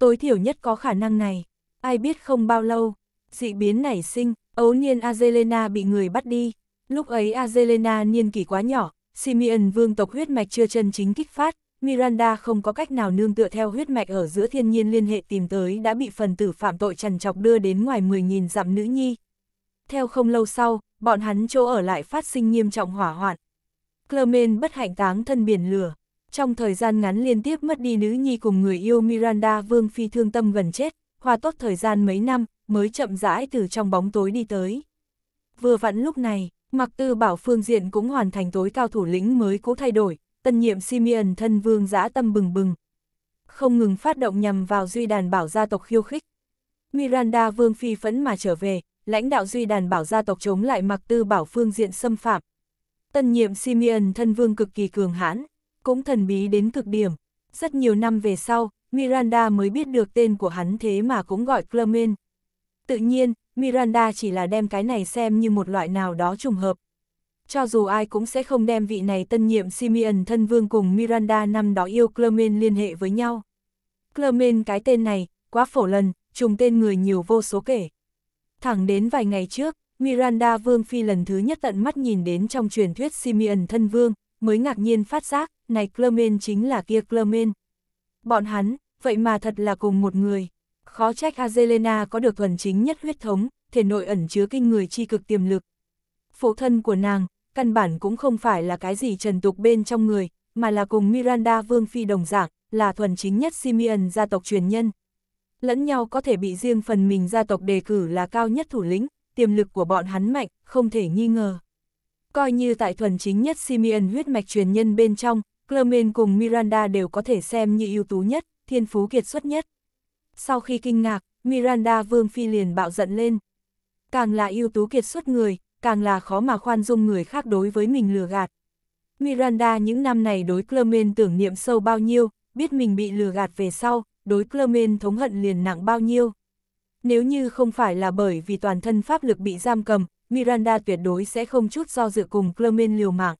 Tối thiểu nhất có khả năng này, ai biết không bao lâu, dị biến nảy sinh, ấu niên Azelena bị người bắt đi. Lúc ấy Azelena niên kỷ quá nhỏ, Simeon vương tộc huyết mạch chưa chân chính kích phát, Miranda không có cách nào nương tựa theo huyết mạch ở giữa thiên nhiên liên hệ tìm tới đã bị phần tử phạm tội trần chọc đưa đến ngoài 10.000 dặm nữ nhi. Theo không lâu sau, bọn hắn chỗ ở lại phát sinh nghiêm trọng hỏa hoạn. Clermen bất hạnh táng thân biển lửa, trong thời gian ngắn liên tiếp mất đi nữ nhi cùng người yêu Miranda Vương Phi thương tâm gần chết, hòa tốt thời gian mấy năm, mới chậm rãi từ trong bóng tối đi tới. Vừa vặn lúc này, Mặc Tư Bảo phương diện cũng hoàn thành tối cao thủ lĩnh mới cố thay đổi, tân nhiệm Simeon thân vương dã tâm bừng bừng. Không ngừng phát động nhằm vào duy đàn bảo gia tộc khiêu khích. Miranda Vương Phi phẫn mà trở về, lãnh đạo duy đàn bảo gia tộc chống lại mặc tư bảo phương diện xâm phạm. Tân nhiệm Simeon thân vương cực kỳ cường hãn, cũng thần bí đến cực điểm. Rất nhiều năm về sau, Miranda mới biết được tên của hắn thế mà cũng gọi Clement. Tự nhiên, Miranda chỉ là đem cái này xem như một loại nào đó trùng hợp. Cho dù ai cũng sẽ không đem vị này tân nhiệm Simeon thân vương cùng Miranda năm đó yêu Clement liên hệ với nhau. Clement cái tên này, quá phổ lần, trùng tên người nhiều vô số kể. Thẳng đến vài ngày trước, Miranda Vương Phi lần thứ nhất tận mắt nhìn đến trong truyền thuyết Simeon thân vương, mới ngạc nhiên phát giác, này Clermen chính là kia Clermen. Bọn hắn, vậy mà thật là cùng một người. Khó trách Azelena có được thuần chính nhất huyết thống, thể nội ẩn chứa kinh người chi cực tiềm lực. Phụ thân của nàng, căn bản cũng không phải là cái gì trần tục bên trong người, mà là cùng Miranda Vương Phi đồng dạng, là thuần chính nhất Simeon gia tộc truyền nhân lẫn nhau có thể bị riêng phần mình gia tộc đề cử là cao nhất thủ lĩnh, tiềm lực của bọn hắn mạnh, không thể nghi ngờ. Coi như tại thuần chính nhất Simeon huyết mạch truyền nhân bên trong, Clermain cùng Miranda đều có thể xem như ưu tú nhất, thiên phú kiệt xuất nhất. Sau khi kinh ngạc, Miranda Vương Phi liền bạo giận lên. Càng là ưu tú kiệt xuất người, càng là khó mà khoan dung người khác đối với mình lừa gạt. Miranda những năm này đối Clermain tưởng niệm sâu bao nhiêu, biết mình bị lừa gạt về sau, đối Clermen thống hận liền nặng bao nhiêu. Nếu như không phải là bởi vì toàn thân pháp lực bị giam cầm, Miranda tuyệt đối sẽ không chút do dự cùng Clermen liều mạng.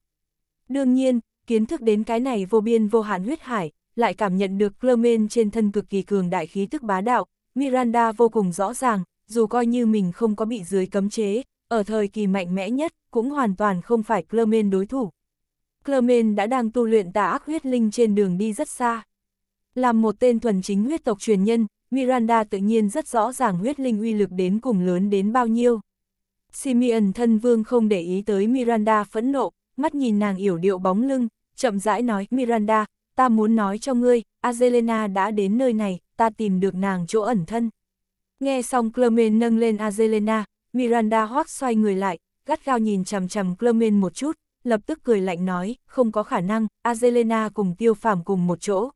Đương nhiên, kiến thức đến cái này vô biên vô hạn huyết hải, lại cảm nhận được Clermen trên thân cực kỳ cường đại khí tức bá đạo, Miranda vô cùng rõ ràng, dù coi như mình không có bị dưới cấm chế, ở thời kỳ mạnh mẽ nhất, cũng hoàn toàn không phải Clermen đối thủ. Clermen đã đang tu luyện tà ác huyết linh trên đường đi rất xa. Làm một tên thuần chính huyết tộc truyền nhân, Miranda tự nhiên rất rõ ràng huyết linh uy lực đến cùng lớn đến bao nhiêu. Simeon thân vương không để ý tới Miranda phẫn nộ, mắt nhìn nàng yểu điệu bóng lưng, chậm rãi nói, Miranda, ta muốn nói cho ngươi, Azelena đã đến nơi này, ta tìm được nàng chỗ ẩn thân. Nghe xong Clermen nâng lên Azelena, Miranda hoác xoay người lại, gắt gao nhìn chằm chằm Clermen một chút, lập tức cười lạnh nói, không có khả năng, Azelena cùng tiêu phàm cùng một chỗ,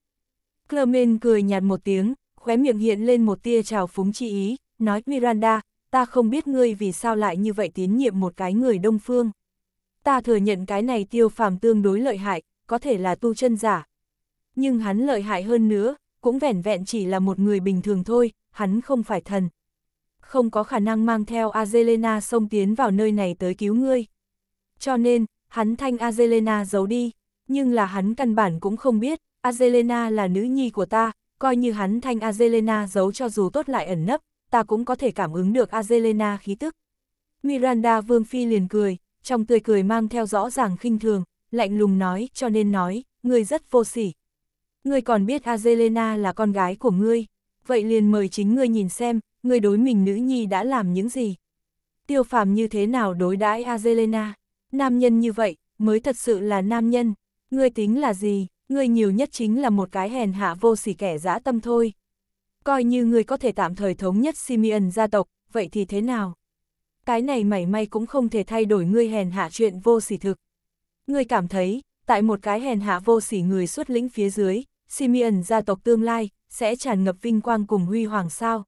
Clement cười nhạt một tiếng, khóe miệng hiện lên một tia trào phúng chi ý, nói Miranda, ta không biết ngươi vì sao lại như vậy tín nhiệm một cái người đông phương. Ta thừa nhận cái này tiêu phàm tương đối lợi hại, có thể là tu chân giả. Nhưng hắn lợi hại hơn nữa, cũng vẻn vẹn chỉ là một người bình thường thôi, hắn không phải thần. Không có khả năng mang theo Azelena xông tiến vào nơi này tới cứu ngươi. Cho nên, hắn thanh Azelena giấu đi, nhưng là hắn căn bản cũng không biết, Azelena là nữ nhi của ta, coi như hắn thanh Azelena giấu cho dù tốt lại ẩn nấp, ta cũng có thể cảm ứng được Azelena khí tức. Miranda Vương Phi liền cười, trong tươi cười mang theo rõ ràng khinh thường, lạnh lùng nói, cho nên nói, ngươi rất vô sỉ. Ngươi còn biết Azelena là con gái của ngươi, vậy liền mời chính ngươi nhìn xem, ngươi đối mình nữ nhi đã làm những gì. Tiêu phàm như thế nào đối đãi Azelena, nam nhân như vậy, mới thật sự là nam nhân, ngươi tính là gì? ngươi nhiều nhất chính là một cái hèn hạ vô sỉ kẻ dã tâm thôi. Coi như ngươi có thể tạm thời thống nhất Simeon gia tộc, vậy thì thế nào? Cái này mảy may cũng không thể thay đổi ngươi hèn hạ chuyện vô sỉ thực. Ngươi cảm thấy, tại một cái hèn hạ vô sỉ người xuất lĩnh phía dưới, Simeon gia tộc tương lai, sẽ tràn ngập vinh quang cùng huy hoàng sao.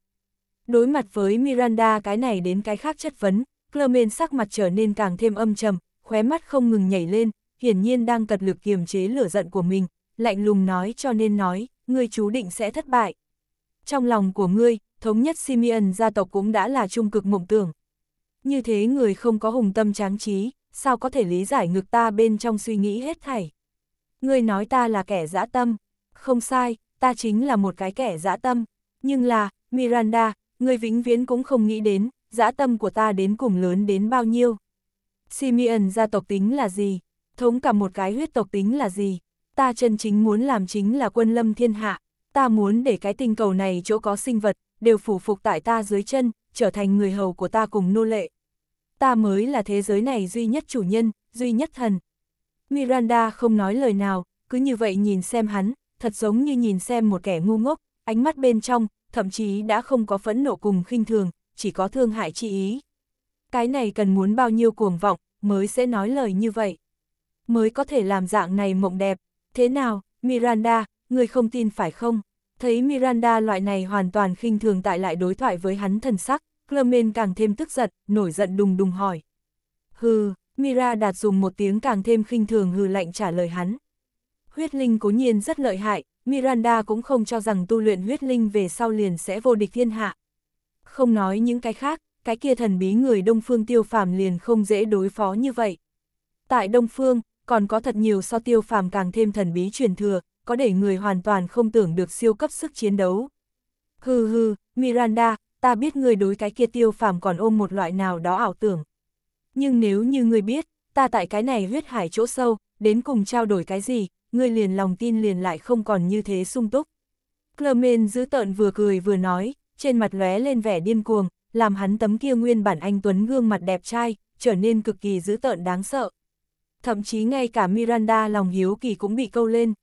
Đối mặt với Miranda cái này đến cái khác chất vấn, Clement sắc mặt trở nên càng thêm âm trầm, khóe mắt không ngừng nhảy lên, hiển nhiên đang cật lực kiềm chế lửa giận của mình, lạnh lùng nói cho nên nói, ngươi chú định sẽ thất bại. Trong lòng của ngươi, thống nhất Simeon gia tộc cũng đã là trung cực mộng tưởng. Như thế người không có hùng tâm tráng trí, sao có thể lý giải ngược ta bên trong suy nghĩ hết thảy. Ngươi nói ta là kẻ dã tâm, không sai, ta chính là một cái kẻ dã tâm, nhưng là, Miranda, ngươi vĩnh viễn cũng không nghĩ đến, dã tâm của ta đến cùng lớn đến bao nhiêu. Simeon gia tộc tính là gì? thống cả một cái huyết tộc tính là gì. Ta chân chính muốn làm chính là quân lâm thiên hạ, ta muốn để cái tinh cầu này chỗ có sinh vật, đều phủ phục tại ta dưới chân, trở thành người hầu của ta cùng nô lệ. Ta mới là thế giới này duy nhất chủ nhân, duy nhất thần. Miranda không nói lời nào, cứ như vậy nhìn xem hắn, thật giống như nhìn xem một kẻ ngu ngốc, ánh mắt bên trong, thậm chí đã không có phẫn nộ cùng khinh thường, chỉ có thương hại chi ý. Cái này cần muốn bao nhiêu cuồng vọng, mới sẽ nói lời như vậy mới có thể làm dạng này mộng đẹp. Thế nào, Miranda, người không tin phải không? Thấy Miranda loại này hoàn toàn khinh thường tại lại đối thoại với hắn thần sắc, Clement càng thêm tức giận, nổi giận đùng đùng hỏi. Hừ, Mira đạt dùng một tiếng càng thêm khinh thường hừ lạnh trả lời hắn. Huyết linh cố nhiên rất lợi hại, Miranda cũng không cho rằng tu luyện huyết linh về sau liền sẽ vô địch thiên hạ. Không nói những cái khác, cái kia thần bí người Đông Phương tiêu phàm liền không dễ đối phó như vậy. Tại Đông Phương, còn có thật nhiều so tiêu phàm càng thêm thần bí truyền thừa, có để người hoàn toàn không tưởng được siêu cấp sức chiến đấu. Hừ hừ, Miranda, ta biết người đối cái kia tiêu phàm còn ôm một loại nào đó ảo tưởng. Nhưng nếu như người biết, ta tại cái này huyết hải chỗ sâu, đến cùng trao đổi cái gì, người liền lòng tin liền lại không còn như thế sung túc. Clermain giữ tợn vừa cười vừa nói, trên mặt lóe lên vẻ điên cuồng, làm hắn tấm kia nguyên bản anh Tuấn gương mặt đẹp trai, trở nên cực kỳ dữ tợn đáng sợ thậm chí ngay cả Miranda lòng hiếu kỳ cũng bị câu lên.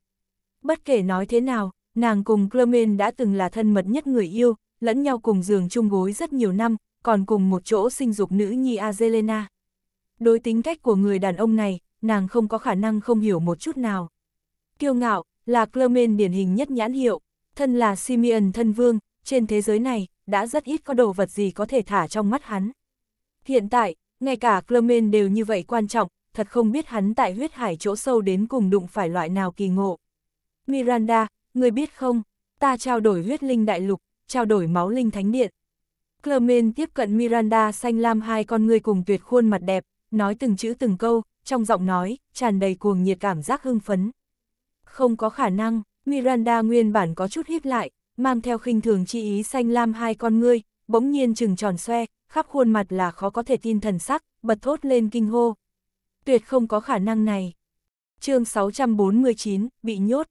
Bất kể nói thế nào, nàng cùng Clement đã từng là thân mật nhất người yêu, lẫn nhau cùng giường chung gối rất nhiều năm, còn cùng một chỗ sinh dục nữ nhi Azelena. Đối tính cách của người đàn ông này, nàng không có khả năng không hiểu một chút nào. Kiêu ngạo, là Clement điển hình nhất nhãn hiệu, thân là Simeon thân vương, trên thế giới này, đã rất ít có đồ vật gì có thể thả trong mắt hắn. Hiện tại, ngay cả Clement đều như vậy quan trọng, thật không biết hắn tại huyết hải chỗ sâu đến cùng đụng phải loại nào kỳ ngộ. Miranda, người biết không, ta trao đổi huyết linh đại lục, trao đổi máu linh thánh điện. Clermain tiếp cận Miranda xanh lam hai con người cùng tuyệt khuôn mặt đẹp, nói từng chữ từng câu, trong giọng nói, tràn đầy cuồng nhiệt cảm giác hưng phấn. Không có khả năng, Miranda nguyên bản có chút híp lại, mang theo khinh thường chi ý xanh lam hai con người, bỗng nhiên trừng tròn xoe, khắp khuôn mặt là khó có thể tin thần sắc, bật thốt lên kinh hô, tuyệt không có khả năng này. chương 649, bị nhốt.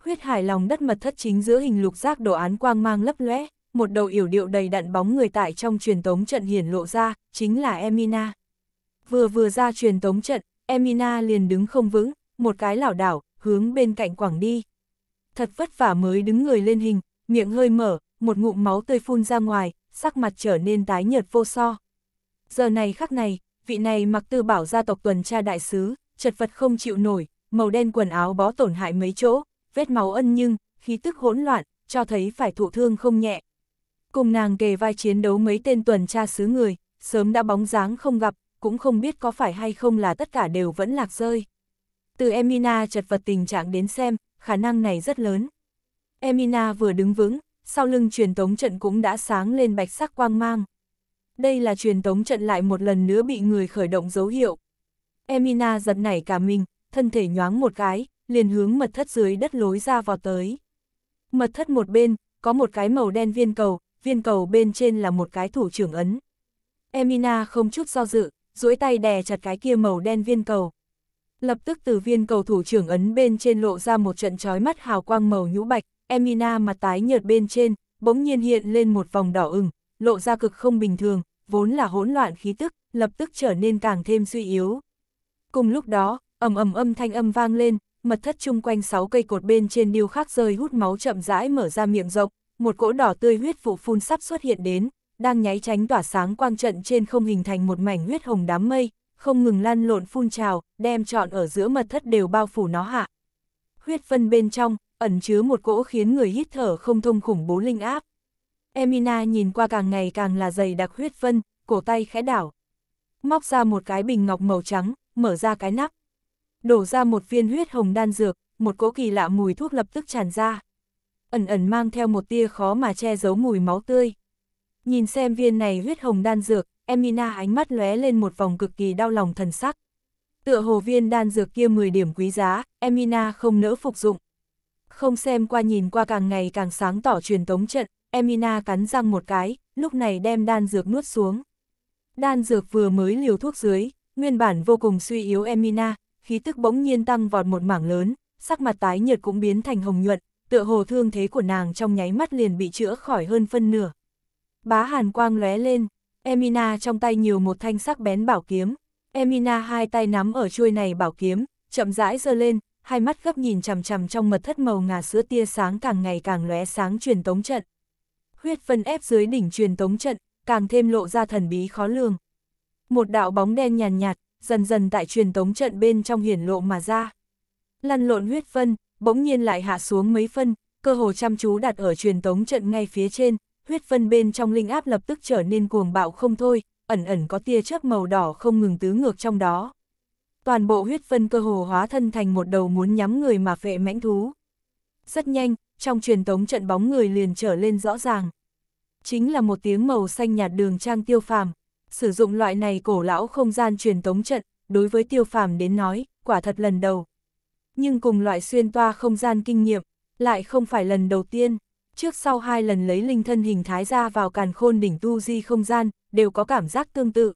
Huyết hải lòng đất mật thất chính giữa hình lục giác đồ án quang mang lấp lóe một đầu yểu điệu đầy đặn bóng người tại trong truyền tống trận hiển lộ ra, chính là Emina. Vừa vừa ra truyền tống trận, Emina liền đứng không vững, một cái lảo đảo, hướng bên cạnh quảng đi. Thật vất vả mới đứng người lên hình, miệng hơi mở, một ngụm máu tươi phun ra ngoài, sắc mặt trở nên tái nhợt vô so. Giờ này khắc này, vị này mặc tư bảo gia tộc tuần tra đại sứ, chật vật không chịu nổi, màu đen quần áo bó tổn hại mấy chỗ, vết máu ân nhưng, khí tức hỗn loạn, cho thấy phải thụ thương không nhẹ. Cùng nàng kề vai chiến đấu mấy tên tuần tra sứ người, sớm đã bóng dáng không gặp, cũng không biết có phải hay không là tất cả đều vẫn lạc rơi. Từ Emina chật vật tình trạng đến xem, khả năng này rất lớn. Emina vừa đứng vững, sau lưng truyền tống trận cũng đã sáng lên bạch sắc quang mang. Đây là truyền tống trận lại một lần nữa bị người khởi động dấu hiệu. Emina giật nảy cả mình, thân thể nhoáng một cái, liền hướng mật thất dưới đất lối ra vào tới. Mật thất một bên, có một cái màu đen viên cầu, viên cầu bên trên là một cái thủ trưởng ấn. Emina không chút do dự, duỗi tay đè chặt cái kia màu đen viên cầu. Lập tức từ viên cầu thủ trưởng ấn bên trên lộ ra một trận trói mắt hào quang màu nhũ bạch, Emina mặt tái nhợt bên trên, bỗng nhiên hiện lên một vòng đỏ ửng, lộ ra cực không bình thường, vốn là hỗn loạn khí tức, lập tức trở nên càng thêm suy yếu. Cùng lúc đó, ầm ầm âm thanh âm vang lên, mật thất chung quanh sáu cây cột bên trên điêu khắc rơi hút máu chậm rãi mở ra miệng rộng, một cỗ đỏ tươi huyết vụ phun sắp xuất hiện đến, đang nháy tránh tỏa sáng quang trận trên không hình thành một mảnh huyết hồng đám mây, không ngừng lan lộn phun trào, đem trọn ở giữa mật thất đều bao phủ nó hạ. Huyết phân bên trong, ẩn chứa một cỗ khiến người hít thở không thông khủng bố linh áp. Emina nhìn qua càng ngày càng là dày đặc huyết vân, cổ tay khẽ đảo. Móc ra một cái bình ngọc màu trắng, mở ra cái nắp. Đổ ra một viên huyết hồng đan dược, một cỗ kỳ lạ mùi thuốc lập tức tràn ra. Ẩn ẩn mang theo một tia khó mà che giấu mùi máu tươi. Nhìn xem viên này huyết hồng đan dược, Emina ánh mắt lóe lên một vòng cực kỳ đau lòng thần sắc. Tựa hồ viên đan dược kia 10 điểm quý giá, Emina không nỡ phục dụng. Không xem qua nhìn qua càng ngày càng sáng tỏ truyền tống trận, Emina cắn răng một cái, lúc này đem đan dược nuốt xuống. Đan dược vừa mới liều thuốc dưới, nguyên bản vô cùng suy yếu Emina, khí tức bỗng nhiên tăng vọt một mảng lớn, sắc mặt tái nhợt cũng biến thành hồng nhuận, tựa hồ thương thế của nàng trong nháy mắt liền bị chữa khỏi hơn phân nửa. Bá hàn quang lóe lên, Emina trong tay nhiều một thanh sắc bén bảo kiếm. Emina hai tay nắm ở chuôi này bảo kiếm, chậm rãi giơ lên, hai mắt gấp nhìn chằm chằm trong mật thất màu ngà sữa tia sáng càng ngày càng lóe sáng truyền tống trận huyết phân ép dưới đỉnh truyền tống trận, càng thêm lộ ra thần bí khó lường. Một đạo bóng đen nhàn nhạt, nhạt, dần dần tại truyền tống trận bên trong hiển lộ mà ra. Lăn lộn huyết phân, bỗng nhiên lại hạ xuống mấy phân, cơ hồ chăm chú đặt ở truyền tống trận ngay phía trên, huyết phân bên trong linh áp lập tức trở nên cuồng bạo không thôi, ẩn ẩn có tia chớp màu đỏ không ngừng tứ ngược trong đó. Toàn bộ huyết phân cơ hồ hóa thân thành một đầu muốn nhắm người mà phệ mãnh thú. Rất nhanh, trong truyền tống trận bóng người liền trở lên rõ ràng. Chính là một tiếng màu xanh nhạt đường trang tiêu phàm, sử dụng loại này cổ lão không gian truyền tống trận, đối với tiêu phàm đến nói, quả thật lần đầu. Nhưng cùng loại xuyên toa không gian kinh nghiệm, lại không phải lần đầu tiên, trước sau hai lần lấy linh thân hình thái ra vào càn khôn đỉnh tu di không gian, đều có cảm giác tương tự.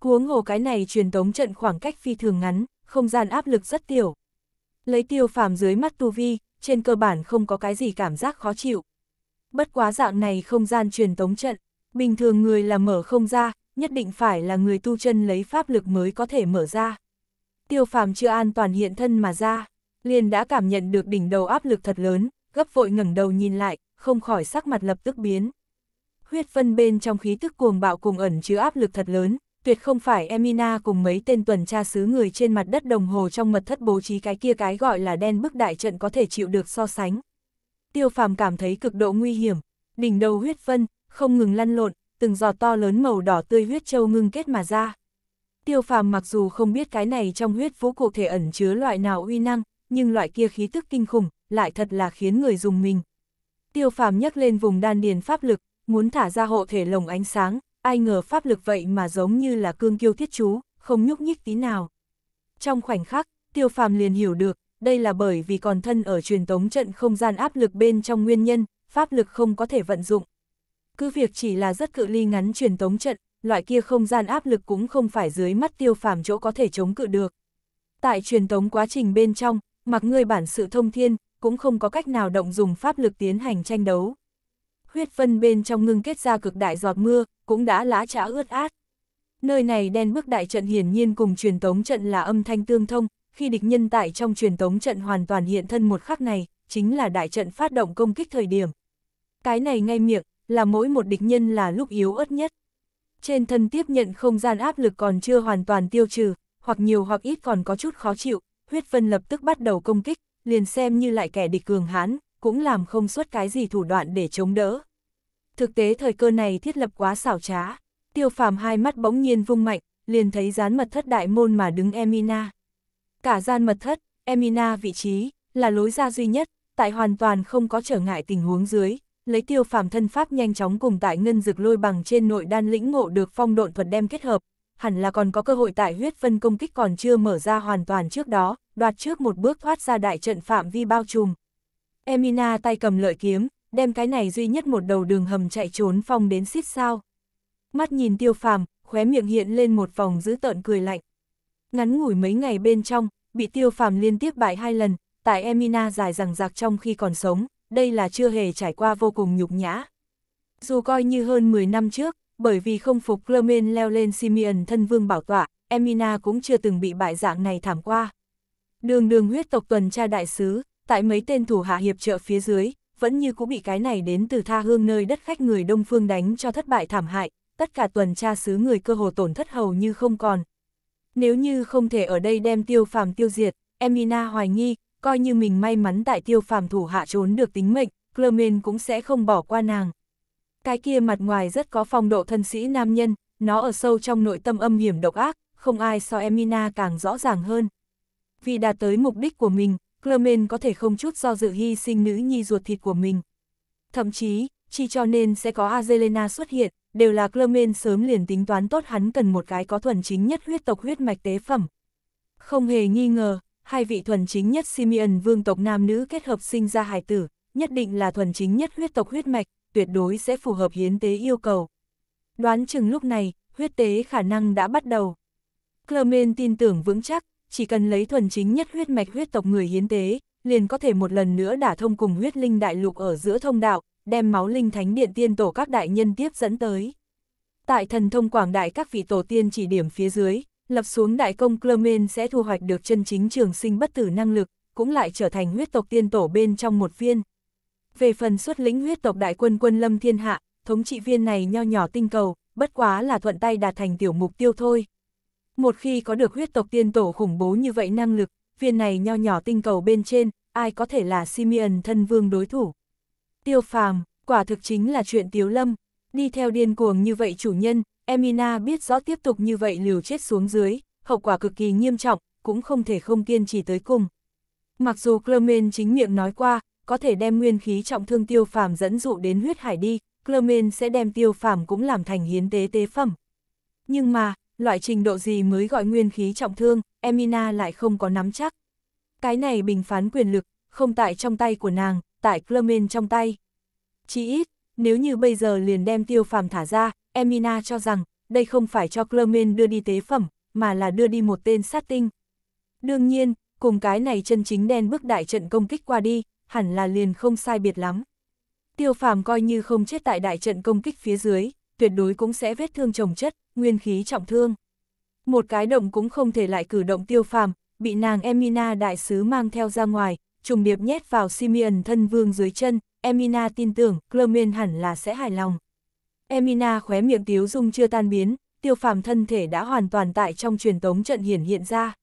Cuống hồ cái này truyền tống trận khoảng cách phi thường ngắn, không gian áp lực rất tiểu. Lấy tiêu phàm dưới mắt tu vi, trên cơ bản không có cái gì cảm giác khó chịu. Bất quá dạng này không gian truyền tống trận, bình thường người là mở không ra, nhất định phải là người tu chân lấy pháp lực mới có thể mở ra. Tiêu phàm chưa an toàn hiện thân mà ra, liền đã cảm nhận được đỉnh đầu áp lực thật lớn, gấp vội ngẩng đầu nhìn lại, không khỏi sắc mặt lập tức biến. Huyết phân bên trong khí tức cuồng bạo cùng ẩn chứa áp lực thật lớn, tuyệt không phải Emina cùng mấy tên tuần tra sứ người trên mặt đất đồng hồ trong mật thất bố trí cái kia cái gọi là đen bức đại trận có thể chịu được so sánh. Tiêu phàm cảm thấy cực độ nguy hiểm, đỉnh đầu huyết vân, không ngừng lăn lộn, từng giò to lớn màu đỏ tươi huyết châu ngưng kết mà ra. Tiêu phàm mặc dù không biết cái này trong huyết vũ cụ thể ẩn chứa loại nào uy năng, nhưng loại kia khí tức kinh khủng, lại thật là khiến người dùng mình. Tiêu phàm nhắc lên vùng đan điền pháp lực, muốn thả ra hộ thể lồng ánh sáng, ai ngờ pháp lực vậy mà giống như là cương kiêu thiết chú, không nhúc nhích tí nào. Trong khoảnh khắc, tiêu phàm liền hiểu được, đây là bởi vì còn thân ở truyền tống trận không gian áp lực bên trong nguyên nhân, pháp lực không có thể vận dụng. Cứ việc chỉ là rất cự ly ngắn truyền tống trận, loại kia không gian áp lực cũng không phải dưới mắt tiêu phàm chỗ có thể chống cự được. Tại truyền tống quá trình bên trong, mặc người bản sự thông thiên, cũng không có cách nào động dùng pháp lực tiến hành tranh đấu. Huyết vân bên trong ngưng kết ra cực đại giọt mưa, cũng đã lá trá ướt át. Nơi này đen bức đại trận hiển nhiên cùng truyền tống trận là âm thanh tương thông, khi địch nhân tại trong truyền tống trận hoàn toàn hiện thân một khắc này, chính là đại trận phát động công kích thời điểm. Cái này ngay miệng, là mỗi một địch nhân là lúc yếu ớt nhất. Trên thân tiếp nhận không gian áp lực còn chưa hoàn toàn tiêu trừ, hoặc nhiều hoặc ít còn có chút khó chịu, huyết vân lập tức bắt đầu công kích, liền xem như lại kẻ địch cường hãn, cũng làm không xuất cái gì thủ đoạn để chống đỡ. Thực tế thời cơ này thiết lập quá xảo trá, tiêu phàm hai mắt bỗng nhiên vung mạnh, liền thấy gian mật thất đại môn mà đứng Emina. Cả gian mật thất, Emina vị trí, là lối ra duy nhất, tại hoàn toàn không có trở ngại tình huống dưới, lấy tiêu phàm thân pháp nhanh chóng cùng tại ngân dực lôi bằng trên nội đan lĩnh ngộ được phong độn thuật đem kết hợp, hẳn là còn có cơ hội tại huyết phân công kích còn chưa mở ra hoàn toàn trước đó, đoạt trước một bước thoát ra đại trận phạm vi bao trùm. Emina tay cầm lợi kiếm, đem cái này duy nhất một đầu đường hầm chạy trốn phong đến xít sao. Mắt nhìn tiêu phàm, khóe miệng hiện lên một vòng giữ tợn cười lạnh. Ngắn ngủi mấy ngày bên trong, bị tiêu phàm liên tiếp bại hai lần, tại Emina dài rằng giặc trong khi còn sống, đây là chưa hề trải qua vô cùng nhục nhã. Dù coi như hơn 10 năm trước, bởi vì không phục Clermen leo lên Simeon thân vương bảo tọa, Emina cũng chưa từng bị bại dạng này thảm qua. Đường đường huyết tộc tuần tra đại sứ, tại mấy tên thủ hạ hiệp trợ phía dưới, vẫn như cũng bị cái này đến từ tha hương nơi đất khách người Đông Phương đánh cho thất bại thảm hại, tất cả tuần tra xứ người cơ hồ tổn thất hầu như không còn. Nếu như không thể ở đây đem tiêu phàm tiêu diệt, Emina hoài nghi, coi như mình may mắn tại tiêu phàm thủ hạ trốn được tính mệnh, Clermen cũng sẽ không bỏ qua nàng. Cái kia mặt ngoài rất có phong độ thân sĩ nam nhân, nó ở sâu trong nội tâm âm hiểm độc ác, không ai so Emina càng rõ ràng hơn. Vì đạt tới mục đích của mình, Clermen có thể không chút do dự hy sinh nữ nhi ruột thịt của mình. Thậm chí, chỉ cho nên sẽ có Azelena xuất hiện, đều là Clermen sớm liền tính toán tốt hắn cần một cái có thuần chính nhất huyết tộc huyết mạch tế phẩm. Không hề nghi ngờ, hai vị thuần chính nhất Simeon vương tộc nam nữ kết hợp sinh ra hài tử, nhất định là thuần chính nhất huyết tộc huyết mạch, tuyệt đối sẽ phù hợp hiến tế yêu cầu. Đoán chừng lúc này, huyết tế khả năng đã bắt đầu. Clermen tin tưởng vững chắc, chỉ cần lấy thuần chính nhất huyết mạch huyết tộc người hiến tế, liền có thể một lần nữa đả thông cùng huyết linh đại lục ở giữa thông đạo, đem máu linh thánh điện tiên tổ các đại nhân tiếp dẫn tới. Tại thần thông quảng đại các vị tổ tiên chỉ điểm phía dưới, lập xuống đại công Clermen sẽ thu hoạch được chân chính trường sinh bất tử năng lực, cũng lại trở thành huyết tộc tiên tổ bên trong một viên. Về phần xuất lĩnh huyết tộc đại quân quân lâm thiên hạ, thống trị viên này nho nhỏ tinh cầu, bất quá là thuận tay đạt thành tiểu mục tiêu thôi. Một khi có được huyết tộc tiên tổ khủng bố như vậy năng lực, viên này nho nhỏ tinh cầu bên trên, ai có thể là Simeon thân vương đối thủ. Tiêu phàm, quả thực chính là chuyện tiếu lâm, đi theo điên cuồng như vậy chủ nhân, Emina biết rõ tiếp tục như vậy liều chết xuống dưới, hậu quả cực kỳ nghiêm trọng, cũng không thể không kiên trì tới cùng. Mặc dù Clermen chính miệng nói qua, có thể đem nguyên khí trọng thương tiêu phàm dẫn dụ đến huyết hải đi, Clermen sẽ đem tiêu phàm cũng làm thành hiến tế tế phẩm. Nhưng mà, loại trình độ gì mới gọi nguyên khí trọng thương, Emina lại không có nắm chắc. Cái này bình phán quyền lực, không tại trong tay của nàng, tại Clermen trong tay. Chỉ ít, nếu như bây giờ liền đem tiêu phàm thả ra, Emina cho rằng, đây không phải cho Clermen đưa đi tế phẩm, mà là đưa đi một tên sát tinh. Đương nhiên, cùng cái này chân chính đen bước đại trận công kích qua đi, hẳn là liền không sai biệt lắm. Tiêu phàm coi như không chết tại đại trận công kích phía dưới, tuyệt đối cũng sẽ vết thương trồng chất, nguyên khí trọng thương. Một cái động cũng không thể lại cử động tiêu phàm, bị nàng Emina đại sứ mang theo ra ngoài, trùng điệp nhét vào Simeon thân vương dưới chân, Emina tin tưởng Clermen hẳn là sẽ hài lòng. Emina khóe miệng tiếu dung chưa tan biến, tiêu phàm thân thể đã hoàn toàn tại trong truyền tống trận hiển hiện ra.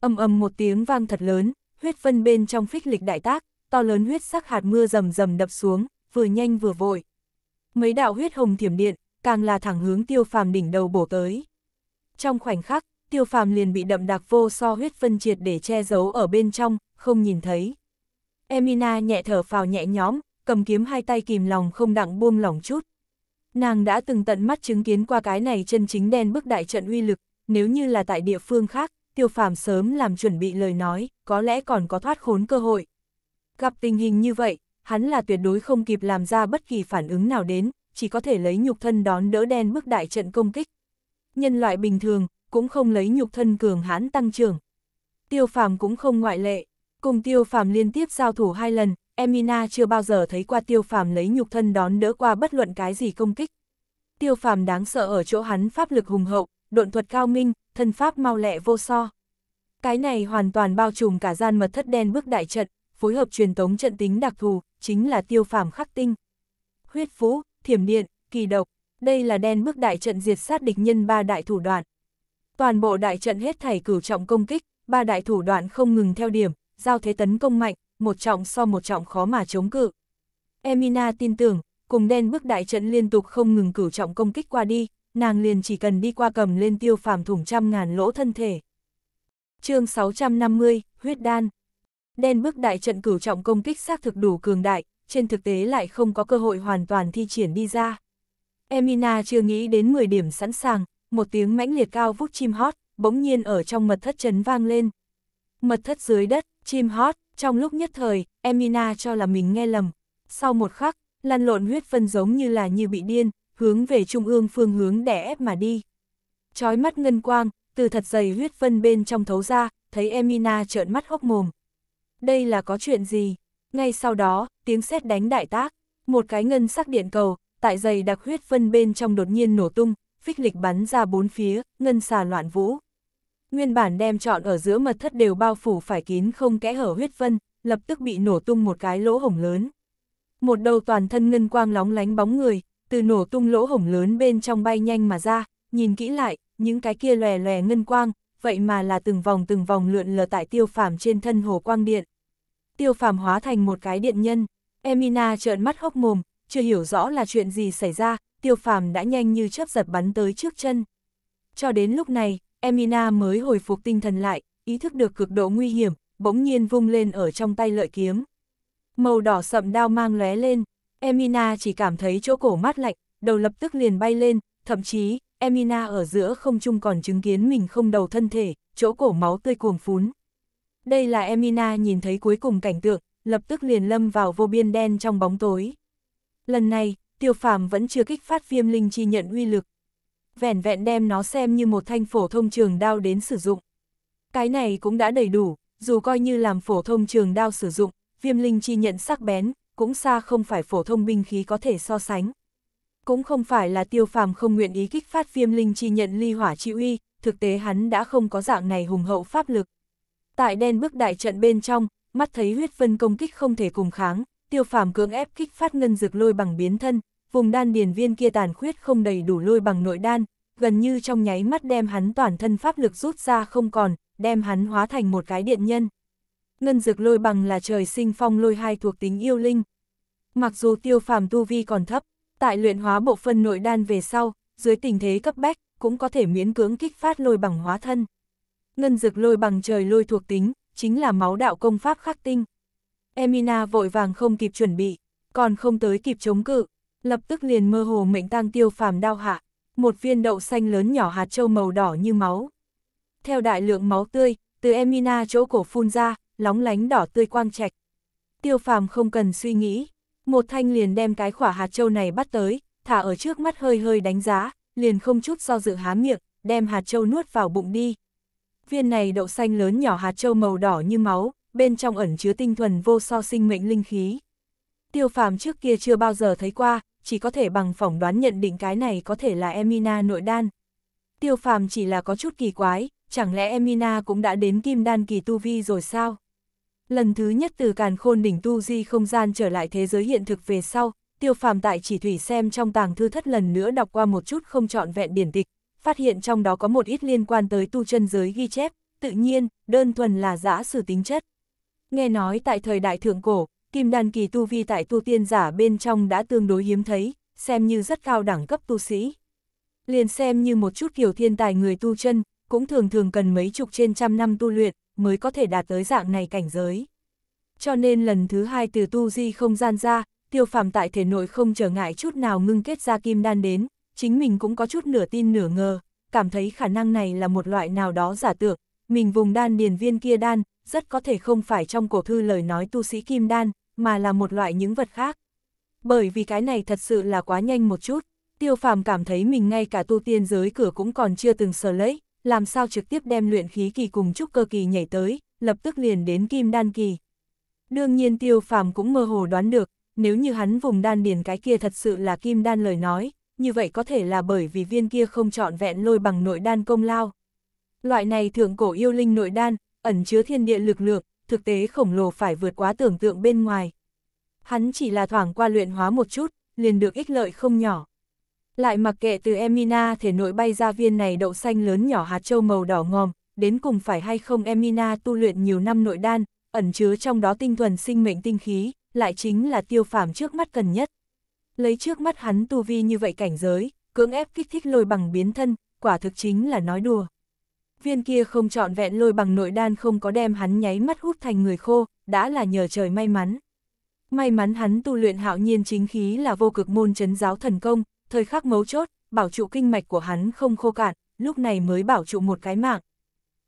Âm âm một tiếng vang thật lớn, huyết vân bên trong phích lịch đại tác, to lớn huyết sắc hạt mưa rầm rầm đập xuống, vừa nhanh vừa vội. Mấy đạo huyết hồng thiểm điện, càng là thẳng hướng tiêu phàm đỉnh đầu bổ tới. Trong khoảnh khắc, tiêu phàm liền bị đậm đặc vô so huyết phân triệt để che giấu ở bên trong, không nhìn thấy. Emina nhẹ thở phào nhẹ nhõm, cầm kiếm hai tay kìm lòng không đặng buông lỏng chút. Nàng đã từng tận mắt chứng kiến qua cái này chân chính đen bức đại trận uy lực, nếu như là tại địa phương khác, tiêu phàm sớm làm chuẩn bị lời nói, có lẽ còn có thoát khốn cơ hội. Gặp tình hình như vậy, hắn là tuyệt đối không kịp làm ra bất kỳ phản ứng nào đến, chỉ có thể lấy nhục thân đón đỡ đen bức đại trận công kích. Nhân loại bình thường, cũng không lấy nhục thân cường hãn tăng trưởng. Tiêu phàm cũng không ngoại lệ, cùng tiêu phàm liên tiếp giao thủ hai lần, Emina chưa bao giờ thấy qua tiêu phàm lấy nhục thân đón đỡ qua bất luận cái gì công kích. Tiêu phàm đáng sợ ở chỗ hắn pháp lực hùng hậu, độn thuật cao minh, thân pháp mau lẹ vô so. Cái này hoàn toàn bao trùm cả gian mật thất đen bức đại trận, phối hợp truyền tống trận tính đặc thù, chính là tiêu phàm khắc tinh. Huyết Phú, thiểm điện, kỳ độc, đây là đen bước đại trận diệt sát địch nhân ba đại thủ đoạn. Toàn bộ đại trận hết thảy cửu trọng công kích, ba đại thủ đoạn không ngừng theo điểm, giao thế tấn công mạnh, một trọng so một trọng khó mà chống cự. Emina tin tưởng, cùng đen bước đại trận liên tục không ngừng cửu trọng công kích qua đi, nàng liền chỉ cần đi qua cầm lên tiêu phàm thủng trăm ngàn lỗ thân thể. chương 650, Huyết Đan Đen bước đại trận cửu trọng công kích xác thực đủ cường đại, trên thực tế lại không có cơ hội hoàn toàn thi triển đi ra. Emina chưa nghĩ đến 10 điểm sẵn sàng, một tiếng mãnh liệt cao vút chim hót, bỗng nhiên ở trong mật thất chấn vang lên. Mật thất dưới đất, chim hót, trong lúc nhất thời, Emina cho là mình nghe lầm. Sau một khắc, lăn lộn huyết phân giống như là như bị điên, hướng về trung ương phương hướng đẻ ép mà đi. Chói mắt ngân quang, từ thật dày huyết phân bên trong thấu ra, thấy Emina trợn mắt hốc mồm. Đây là có chuyện gì? Ngay sau đó, tiếng sét đánh đại tác, một cái ngân sắc điện cầu, tại dày đặc huyết phân bên trong đột nhiên nổ tung, phích lịch bắn ra bốn phía, ngân xà loạn vũ. Nguyên bản đem chọn ở giữa mật thất đều bao phủ phải kín không kẽ hở huyết phân, lập tức bị nổ tung một cái lỗ hổng lớn. Một đầu toàn thân ngân quang lóng lánh bóng người, từ nổ tung lỗ hổng lớn bên trong bay nhanh mà ra, nhìn kỹ lại, những cái kia lòe lòe ngân quang, vậy mà là từng vòng từng vòng lượn lờ tại tiêu phàm trên thân hồ quang điện tiêu phàm hóa thành một cái điện nhân. Emina trợn mắt hốc mồm, chưa hiểu rõ là chuyện gì xảy ra, tiêu phàm đã nhanh như chớp giật bắn tới trước chân. Cho đến lúc này, Emina mới hồi phục tinh thần lại, ý thức được cực độ nguy hiểm, bỗng nhiên vung lên ở trong tay lợi kiếm. Màu đỏ sậm đao mang lóe lên, Emina chỉ cảm thấy chỗ cổ mát lạnh, đầu lập tức liền bay lên, thậm chí, Emina ở giữa không trung còn chứng kiến mình không đầu thân thể, chỗ cổ máu tươi cuồng phún. Đây là Emina nhìn thấy cuối cùng cảnh tượng, lập tức liền lâm vào vô biên đen trong bóng tối. Lần này, tiêu phàm vẫn chưa kích phát viêm linh chi nhận uy lực. Vẻn vẹn đem nó xem như một thanh phổ thông trường đao đến sử dụng. Cái này cũng đã đầy đủ, dù coi như làm phổ thông trường đao sử dụng, viêm linh chi nhận sắc bén, cũng xa không phải phổ thông binh khí có thể so sánh. Cũng không phải là tiêu phàm không nguyện ý kích phát viêm linh chi nhận ly hỏa chi uy, thực tế hắn đã không có dạng này hùng hậu pháp lực. Tại đen bước đại trận bên trong, mắt thấy huyết phân công kích không thể cùng kháng, tiêu phàm cưỡng ép kích phát ngân dược lôi bằng biến thân, vùng đan điền viên kia tàn khuyết không đầy đủ lôi bằng nội đan, gần như trong nháy mắt đem hắn toàn thân pháp lực rút ra không còn, đem hắn hóa thành một cái điện nhân. Ngân dược lôi bằng là trời sinh phong lôi hai thuộc tính yêu linh. Mặc dù tiêu phàm tu vi còn thấp, tại luyện hóa bộ phân nội đan về sau, dưới tình thế cấp bách, cũng có thể miễn cưỡng kích phát lôi bằng hóa thân ngân dực lôi bằng trời lôi thuộc tính, chính là máu đạo công pháp khắc tinh. Emina vội vàng không kịp chuẩn bị, còn không tới kịp chống cự, lập tức liền mơ hồ mệnh tăng tiêu phàm đao hạ, một viên đậu xanh lớn nhỏ hạt trâu màu đỏ như máu. Theo đại lượng máu tươi, từ Emina chỗ cổ phun ra, lóng lánh đỏ tươi quang trạch. Tiêu phàm không cần suy nghĩ, một thanh liền đem cái khỏa hạt trâu này bắt tới, thả ở trước mắt hơi hơi đánh giá, liền không chút do dự há miệng, đem hạt trâu nuốt vào bụng đi viên này đậu xanh lớn nhỏ hạt trâu màu đỏ như máu, bên trong ẩn chứa tinh thuần vô so sinh mệnh linh khí. Tiêu phàm trước kia chưa bao giờ thấy qua, chỉ có thể bằng phỏng đoán nhận định cái này có thể là Emina nội đan. Tiêu phàm chỉ là có chút kỳ quái, chẳng lẽ Emina cũng đã đến kim đan kỳ tu vi rồi sao? Lần thứ nhất từ càn khôn đỉnh tu di không gian trở lại thế giới hiện thực về sau, tiêu phàm tại chỉ thủy xem trong tàng thư thất lần nữa đọc qua một chút không trọn vẹn điển tịch, phát hiện trong đó có một ít liên quan tới tu chân giới ghi chép, tự nhiên, đơn thuần là giã sử tính chất. Nghe nói tại thời đại thượng cổ, kim đan kỳ tu vi tại tu tiên giả bên trong đã tương đối hiếm thấy, xem như rất cao đẳng cấp tu sĩ. Liền xem như một chút kiểu thiên tài người tu chân, cũng thường thường cần mấy chục trên trăm năm tu luyện, mới có thể đạt tới dạng này cảnh giới. Cho nên lần thứ hai từ tu di không gian ra, tiêu phàm tại thể nội không trở ngại chút nào ngưng kết ra kim đan đến, chính mình cũng có chút nửa tin nửa ngờ, cảm thấy khả năng này là một loại nào đó giả tưởng, mình vùng đan điền viên kia đan, rất có thể không phải trong cổ thư lời nói tu sĩ kim đan, mà là một loại những vật khác. Bởi vì cái này thật sự là quá nhanh một chút, tiêu phàm cảm thấy mình ngay cả tu tiên giới cửa cũng còn chưa từng sờ lấy, làm sao trực tiếp đem luyện khí kỳ cùng trúc cơ kỳ nhảy tới, lập tức liền đến kim đan kỳ. Đương nhiên tiêu phàm cũng mơ hồ đoán được, nếu như hắn vùng đan điền cái kia thật sự là kim đan lời nói, như vậy có thể là bởi vì viên kia không trọn vẹn lôi bằng nội đan công lao. Loại này thượng cổ yêu linh nội đan, ẩn chứa thiên địa lực lượng, thực tế khổng lồ phải vượt quá tưởng tượng bên ngoài. Hắn chỉ là thoảng qua luyện hóa một chút, liền được ích lợi không nhỏ. Lại mặc kệ từ Emina thể nội bay ra viên này đậu xanh lớn nhỏ hạt châu màu đỏ ngòm, đến cùng phải hay không Emina tu luyện nhiều năm nội đan, ẩn chứa trong đó tinh thuần sinh mệnh tinh khí, lại chính là tiêu phàm trước mắt cần nhất lấy trước mắt hắn tu vi như vậy cảnh giới, cưỡng ép kích thích lôi bằng biến thân, quả thực chính là nói đùa. Viên kia không chọn vẹn lôi bằng nội đan không có đem hắn nháy mắt hút thành người khô, đã là nhờ trời may mắn. May mắn hắn tu luyện hạo nhiên chính khí là vô cực môn chấn giáo thần công, thời khắc mấu chốt, bảo trụ kinh mạch của hắn không khô cạn, lúc này mới bảo trụ một cái mạng.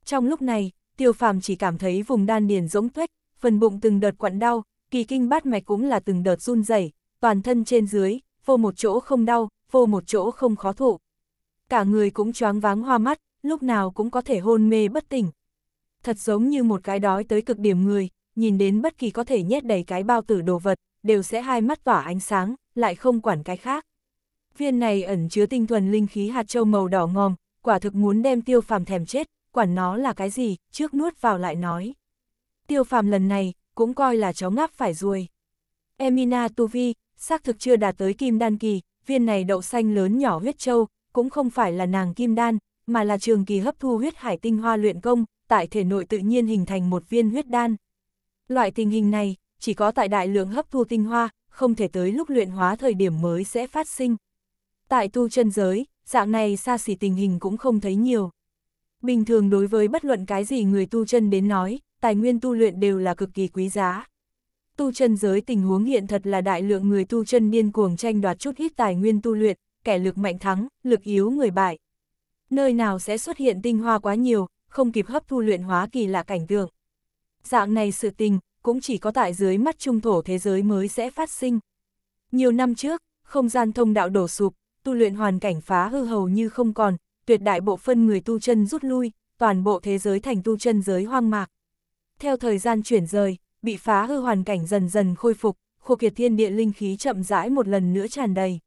Trong lúc này, tiêu phàm chỉ cảm thấy vùng đan điền rỗng tuếch, phần bụng từng đợt quặn đau, kỳ kinh bát mạch cũng là từng đợt run rẩy toàn thân trên dưới, vô một chỗ không đau, vô một chỗ không khó thụ. Cả người cũng choáng váng hoa mắt, lúc nào cũng có thể hôn mê bất tỉnh. Thật giống như một cái đói tới cực điểm người, nhìn đến bất kỳ có thể nhét đầy cái bao tử đồ vật, đều sẽ hai mắt tỏa ánh sáng, lại không quản cái khác. Viên này ẩn chứa tinh thuần linh khí hạt châu màu đỏ ngòm, quả thực muốn đem tiêu phàm thèm chết, quản nó là cái gì, trước nuốt vào lại nói. Tiêu phàm lần này, cũng coi là chó ngáp phải ruồi. Emina Tu Vi, xác thực chưa đạt tới kim đan kỳ, viên này đậu xanh lớn nhỏ huyết châu, cũng không phải là nàng kim đan, mà là trường kỳ hấp thu huyết hải tinh hoa luyện công, tại thể nội tự nhiên hình thành một viên huyết đan. Loại tình hình này, chỉ có tại đại lượng hấp thu tinh hoa, không thể tới lúc luyện hóa thời điểm mới sẽ phát sinh. Tại tu chân giới, dạng này xa xỉ tình hình cũng không thấy nhiều. Bình thường đối với bất luận cái gì người tu chân đến nói, tài nguyên tu luyện đều là cực kỳ quý giá tu chân giới tình huống hiện thật là đại lượng người tu chân điên cuồng tranh đoạt chút ít tài nguyên tu luyện, kẻ lực mạnh thắng, lực yếu người bại. Nơi nào sẽ xuất hiện tinh hoa quá nhiều, không kịp hấp thu luyện hóa kỳ lạ cảnh tượng. Dạng này sự tình, cũng chỉ có tại dưới mắt trung thổ thế giới mới sẽ phát sinh. Nhiều năm trước, không gian thông đạo đổ sụp, tu luyện hoàn cảnh phá hư hầu như không còn, tuyệt đại bộ phân người tu chân rút lui, toàn bộ thế giới thành tu chân giới hoang mạc. Theo thời gian chuyển rời, bị phá hư hoàn cảnh dần dần khôi phục, khô kiệt thiên địa linh khí chậm rãi một lần nữa tràn đầy.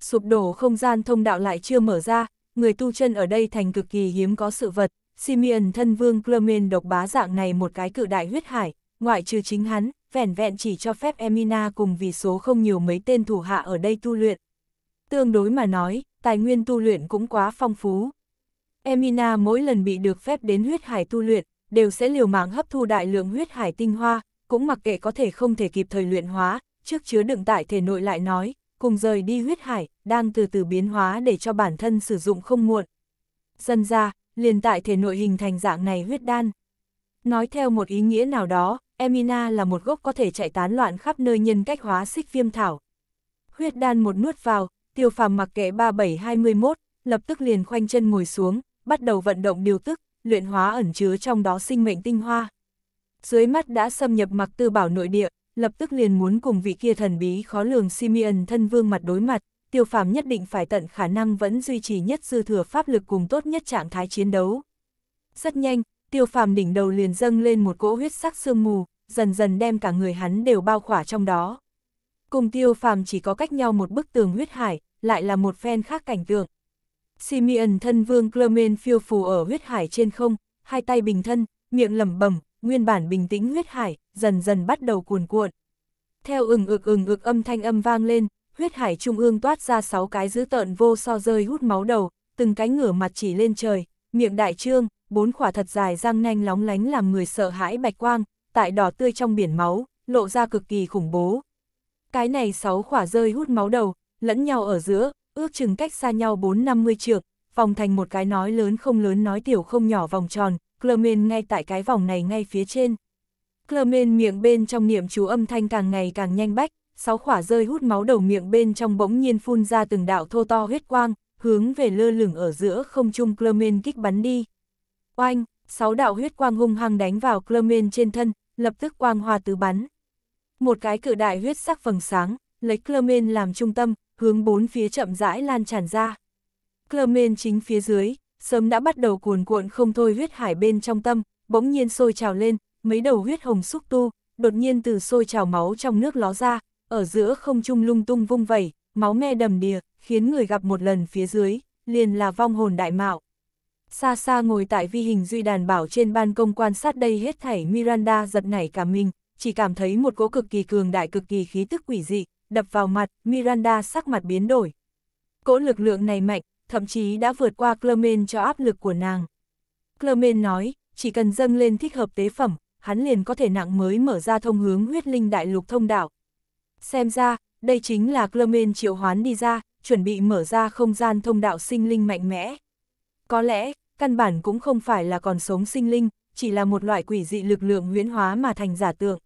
Sụp đổ không gian thông đạo lại chưa mở ra, người tu chân ở đây thành cực kỳ hiếm có sự vật, Simeon thân vương Clermen độc bá dạng này một cái cự đại huyết hải, ngoại trừ chính hắn, vẻn vẹn chỉ cho phép Emina cùng vì số không nhiều mấy tên thủ hạ ở đây tu luyện. Tương đối mà nói, tài nguyên tu luyện cũng quá phong phú. Emina mỗi lần bị được phép đến huyết hải tu luyện, đều sẽ liều mạng hấp thu đại lượng huyết hải tinh hoa, cũng mặc kệ có thể không thể kịp thời luyện hóa, trước chứa đựng tại thể nội lại nói, cùng rời đi huyết hải, đang từ từ biến hóa để cho bản thân sử dụng không muộn. Dần ra, liền tại thể nội hình thành dạng này huyết đan. Nói theo một ý nghĩa nào đó, Emina là một gốc có thể chạy tán loạn khắp nơi nhân cách hóa xích viêm thảo. Huyết đan một nuốt vào, tiêu phàm mặc kệ 3721, lập tức liền khoanh chân ngồi xuống, bắt đầu vận động điều tức, luyện hóa ẩn chứa trong đó sinh mệnh tinh hoa. Dưới mắt đã xâm nhập mặc tư bảo nội địa, lập tức liền muốn cùng vị kia thần bí khó lường Simeon thân vương mặt đối mặt, tiêu phàm nhất định phải tận khả năng vẫn duy trì nhất dư thừa pháp lực cùng tốt nhất trạng thái chiến đấu. Rất nhanh, tiêu phàm đỉnh đầu liền dâng lên một cỗ huyết sắc sương mù, dần dần đem cả người hắn đều bao khỏa trong đó. Cùng tiêu phàm chỉ có cách nhau một bức tường huyết hải, lại là một phen khác cảnh tượng. Simeon thân vương Clermen phiêu phù ở huyết hải trên không, hai tay bình thân, miệng lẩm bẩm, nguyên bản bình tĩnh huyết hải, dần dần bắt đầu cuồn cuộn. Theo ừng ực ừng ực âm thanh âm vang lên, huyết hải trung ương toát ra sáu cái dữ tợn vô so rơi hút máu đầu, từng cái ngửa mặt chỉ lên trời, miệng đại trương, bốn khỏa thật dài răng nanh lóng lánh làm người sợ hãi bạch quang, tại đỏ tươi trong biển máu, lộ ra cực kỳ khủng bố. Cái này sáu khỏa rơi hút máu đầu, lẫn nhau ở giữa, ước chừng cách xa nhau 4-50 trượng, vòng thành một cái nói lớn không lớn nói tiểu không nhỏ vòng tròn, Clermen ngay tại cái vòng này ngay phía trên. Clermen miệng bên trong niệm chú âm thanh càng ngày càng nhanh bách, sáu khỏa rơi hút máu đầu miệng bên trong bỗng nhiên phun ra từng đạo thô to huyết quang, hướng về lơ lửng ở giữa không trung Clermen kích bắn đi. Oanh, sáu đạo huyết quang hung hăng đánh vào Clermen trên thân, lập tức quang hoa tứ bắn. Một cái cự đại huyết sắc vầng sáng, lấy Clermen làm trung tâm, hướng bốn phía chậm rãi lan tràn ra. Clermen chính phía dưới, sớm đã bắt đầu cuồn cuộn không thôi huyết hải bên trong tâm, bỗng nhiên sôi trào lên, mấy đầu huyết hồng xúc tu, đột nhiên từ sôi trào máu trong nước ló ra, ở giữa không trung lung tung vung vẩy, máu me đầm đìa, khiến người gặp một lần phía dưới, liền là vong hồn đại mạo. Xa xa ngồi tại vi hình duy đàn bảo trên ban công quan sát đây hết thảy Miranda giật nảy cả mình, chỉ cảm thấy một cỗ cực kỳ cường đại cực kỳ khí tức quỷ dị, đập vào mặt, Miranda sắc mặt biến đổi. Cỗ lực lượng này mạnh, thậm chí đã vượt qua Clermen cho áp lực của nàng. Clermen nói, chỉ cần dâng lên thích hợp tế phẩm, hắn liền có thể nặng mới mở ra thông hướng huyết linh đại lục thông đạo. Xem ra, đây chính là Clermen triệu hoán đi ra, chuẩn bị mở ra không gian thông đạo sinh linh mạnh mẽ. Có lẽ, căn bản cũng không phải là còn sống sinh linh, chỉ là một loại quỷ dị lực lượng huyễn hóa mà thành giả tượng.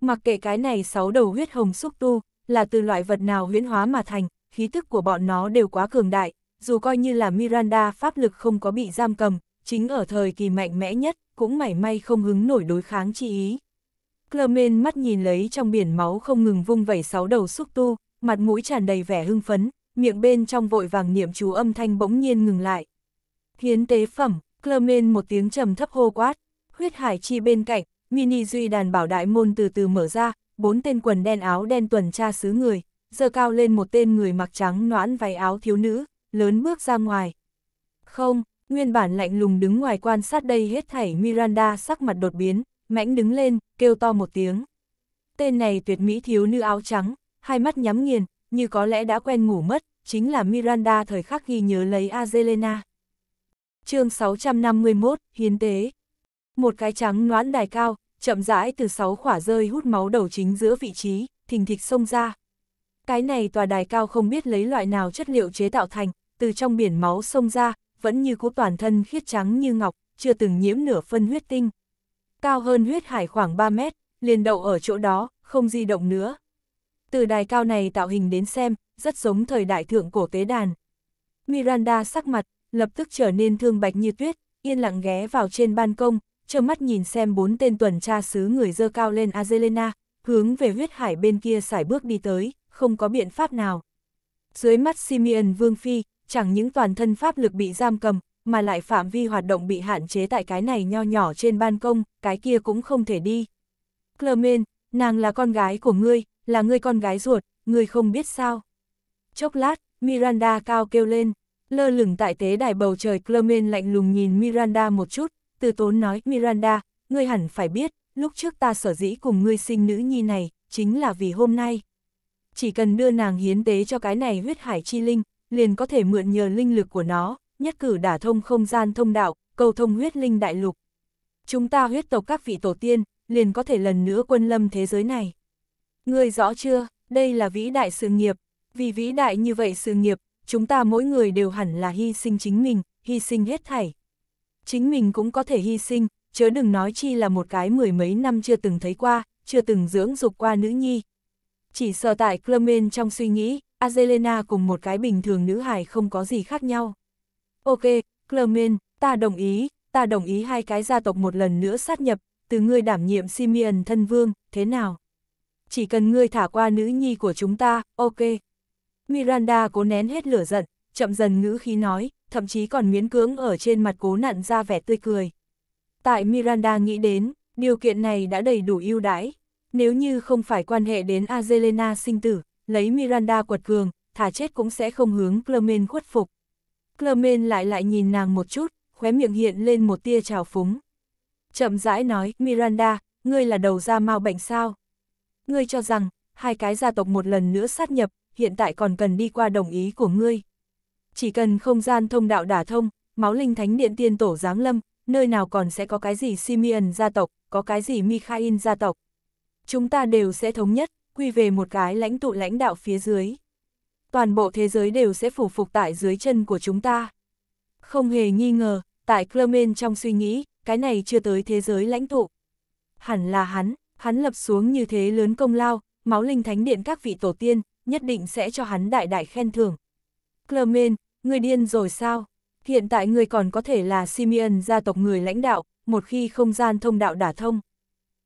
Mặc kệ cái này sáu đầu huyết hồng xúc tu, là từ loại vật nào huyễn hóa mà thành, khí tức của bọn nó đều quá cường đại, dù coi như là Miranda pháp lực không có bị giam cầm, chính ở thời kỳ mạnh mẽ nhất, cũng mảy may không hứng nổi đối kháng chi ý. Clermen mắt nhìn lấy trong biển máu không ngừng vung vẩy sáu đầu xúc tu, mặt mũi tràn đầy vẻ hưng phấn, miệng bên trong vội vàng niệm chú âm thanh bỗng nhiên ngừng lại. Hiến tế phẩm, Clermen một tiếng trầm thấp hô quát, huyết hải chi bên cạnh, mini duy đàn bảo đại môn từ từ mở ra, bốn tên quần đen áo đen tuần tra xứ người, giơ cao lên một tên người mặc trắng noãn váy áo thiếu nữ, lớn bước ra ngoài. Không, nguyên bản lạnh lùng đứng ngoài quan sát đây hết thảy Miranda sắc mặt đột biến, mãnh đứng lên, kêu to một tiếng. Tên này tuyệt mỹ thiếu nữ áo trắng, hai mắt nhắm nghiền, như có lẽ đã quen ngủ mất, chính là Miranda thời khắc ghi nhớ lấy Azelena. chương 651, Hiến tế. Một cái trắng noãn đài cao, chậm rãi từ sáu khỏa rơi hút máu đầu chính giữa vị trí, thình thịch xông ra. Cái này tòa đài cao không biết lấy loại nào chất liệu chế tạo thành, từ trong biển máu xông ra, vẫn như cũ toàn thân khiết trắng như ngọc, chưa từng nhiễm nửa phân huyết tinh. Cao hơn huyết hải khoảng 3 mét, liền đậu ở chỗ đó, không di động nữa. Từ đài cao này tạo hình đến xem, rất giống thời đại thượng cổ tế đàn. Miranda sắc mặt, lập tức trở nên thương bạch như tuyết, yên lặng ghé vào trên ban công, trơ mắt nhìn xem bốn tên tuần tra sứ người dơ cao lên Azelena, hướng về huyết hải bên kia xải bước đi tới, không có biện pháp nào. Dưới mắt Simeon Vương Phi, chẳng những toàn thân pháp lực bị giam cầm, mà lại phạm vi hoạt động bị hạn chế tại cái này nho nhỏ trên ban công, cái kia cũng không thể đi. Clement, nàng là con gái của ngươi, là ngươi con gái ruột, ngươi không biết sao. Chốc lát, Miranda cao kêu lên, lơ lửng tại tế đài bầu trời Clement lạnh lùng nhìn Miranda một chút, từ tốn nói Miranda, ngươi hẳn phải biết, lúc trước ta sở dĩ cùng ngươi sinh nữ nhi này, chính là vì hôm nay. Chỉ cần đưa nàng hiến tế cho cái này huyết hải chi linh, liền có thể mượn nhờ linh lực của nó, nhất cử đả thông không gian thông đạo, cầu thông huyết linh đại lục. Chúng ta huyết tộc các vị tổ tiên, liền có thể lần nữa quân lâm thế giới này. Ngươi rõ chưa, đây là vĩ đại sự nghiệp, vì vĩ đại như vậy sự nghiệp, chúng ta mỗi người đều hẳn là hy sinh chính mình, hy sinh hết thảy chính mình cũng có thể hy sinh, chớ đừng nói chi là một cái mười mấy năm chưa từng thấy qua, chưa từng dưỡng dục qua nữ nhi. Chỉ sợ tại Clement trong suy nghĩ, Azelena cùng một cái bình thường nữ hài không có gì khác nhau. Ok, Clement, ta đồng ý, ta đồng ý hai cái gia tộc một lần nữa sát nhập, từ ngươi đảm nhiệm Simeon thân vương, thế nào? Chỉ cần ngươi thả qua nữ nhi của chúng ta, ok. Miranda cố nén hết lửa giận, chậm dần ngữ khí nói, thậm chí còn miễn cưỡng ở trên mặt cố nặn ra vẻ tươi cười. Tại Miranda nghĩ đến, điều kiện này đã đầy đủ ưu đãi. Nếu như không phải quan hệ đến Azelena sinh tử, lấy Miranda quật cường, thả chết cũng sẽ không hướng Clement khuất phục. Clement lại lại nhìn nàng một chút, khóe miệng hiện lên một tia trào phúng. Chậm rãi nói, Miranda, ngươi là đầu da mau bệnh sao? Ngươi cho rằng, hai cái gia tộc một lần nữa sát nhập, hiện tại còn cần đi qua đồng ý của ngươi chỉ cần không gian thông đạo đả thông, máu linh thánh điện tiên tổ giáng lâm, nơi nào còn sẽ có cái gì Simeon gia tộc, có cái gì Mikhail gia tộc. Chúng ta đều sẽ thống nhất, quy về một cái lãnh tụ lãnh đạo phía dưới. Toàn bộ thế giới đều sẽ phủ phục tại dưới chân của chúng ta. Không hề nghi ngờ, tại Clermen trong suy nghĩ, cái này chưa tới thế giới lãnh tụ. Hẳn là hắn, hắn lập xuống như thế lớn công lao, máu linh thánh điện các vị tổ tiên, nhất định sẽ cho hắn đại đại khen thưởng. Clermen, Người điên rồi sao? Hiện tại người còn có thể là Simeon gia tộc người lãnh đạo, một khi không gian thông đạo đả thông.